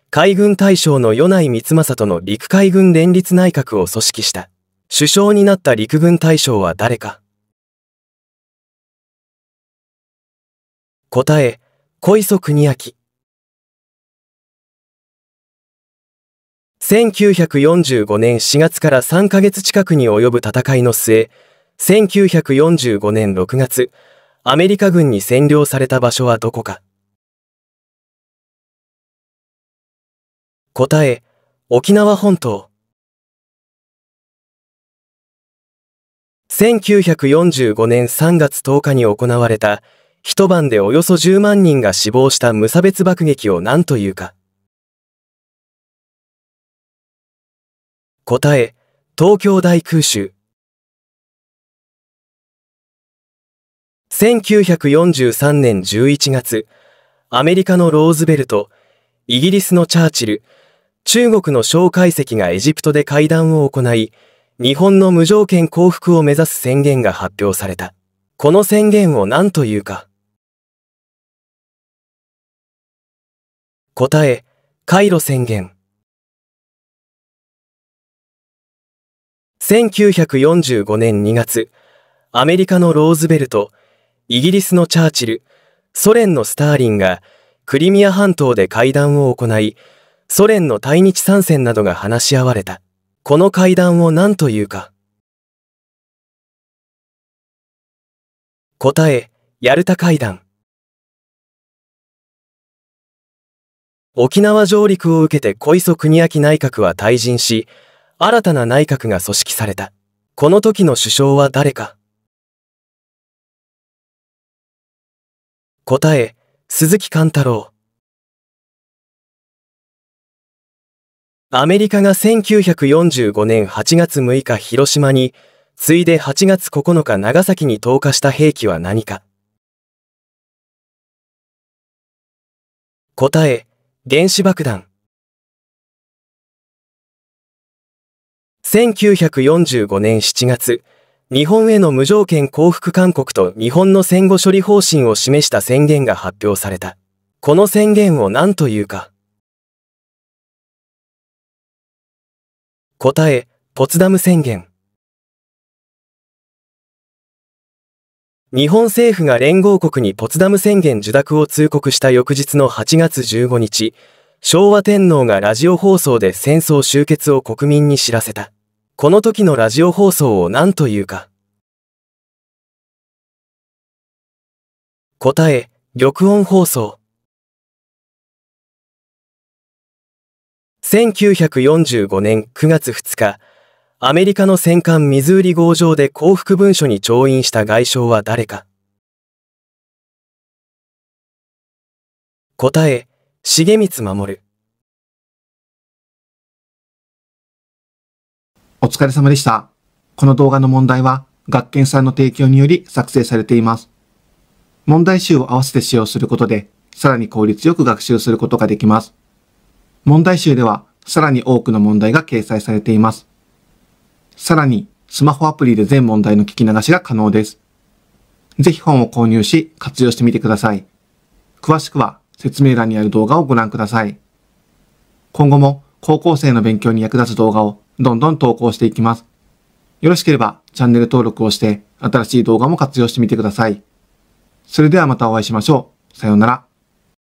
海軍大将の米内光政との陸海軍連立内閣を組織した。首相になった陸軍大将は誰か答え、小磯国明。1945年4月から3ヶ月近くに及ぶ戦いの末、1945年6月、アメリカ軍に占領された場所はどこか答え、沖縄本島。1945年3月10日に行われた一晩でおよそ10万人が死亡した無差別爆撃を何というか答え東京大空襲1943年11月、アメリカのローズベルト、イギリスのチャーチル、中国の介石がエジプトで会談を行い、日本の無条件降伏を目指す宣言が発表された。この宣言を何というか。答え、カイロ宣言。1945年2月、アメリカのローズベルト、イギリスのチャーチル、ソ連のスターリンがクリミア半島で会談を行い、ソ連の対日参戦などが話し合われた。この会談を何というか。答え、ヤルタ会談。沖縄上陸を受けて小磯国明内閣は退陣し、新たな内閣が組織された。この時の首相は誰か答え鈴木貫太郎アメリカが1945年8月6日広島に、次いで8月9日長崎に投下した兵器は何か答え、原子爆弾。1945年7月、日本への無条件降伏勧告と日本の戦後処理方針を示した宣言が発表された。この宣言を何というか。答え、ポツダム宣言。日本政府が連合国にポツダム宣言受諾を通告した翌日の8月15日、昭和天皇がラジオ放送で戦争終結を国民に知らせた。この時のラジオ放送を何というか答え玉音放送1945年9月2日アメリカの戦艦ミズーリ号上で降伏文書に調印した外相は誰か答え重光守お疲れ様でした。この動画の問題は、学研さんの提供により作成されています。問題集を合わせて使用することで、さらに効率よく学習することができます。問題集では、さらに多くの問題が掲載されています。さらに、スマホアプリで全問題の聞き流しが可能です。ぜひ本を購入し、活用してみてください。詳しくは、説明欄にある動画をご覧ください。今後も、高校生の勉強に役立つ動画をどんどん投稿していきます。よろしければチャンネル登録をして新しい動画も活用してみてください。それではまたお会いしましょう。さようなら。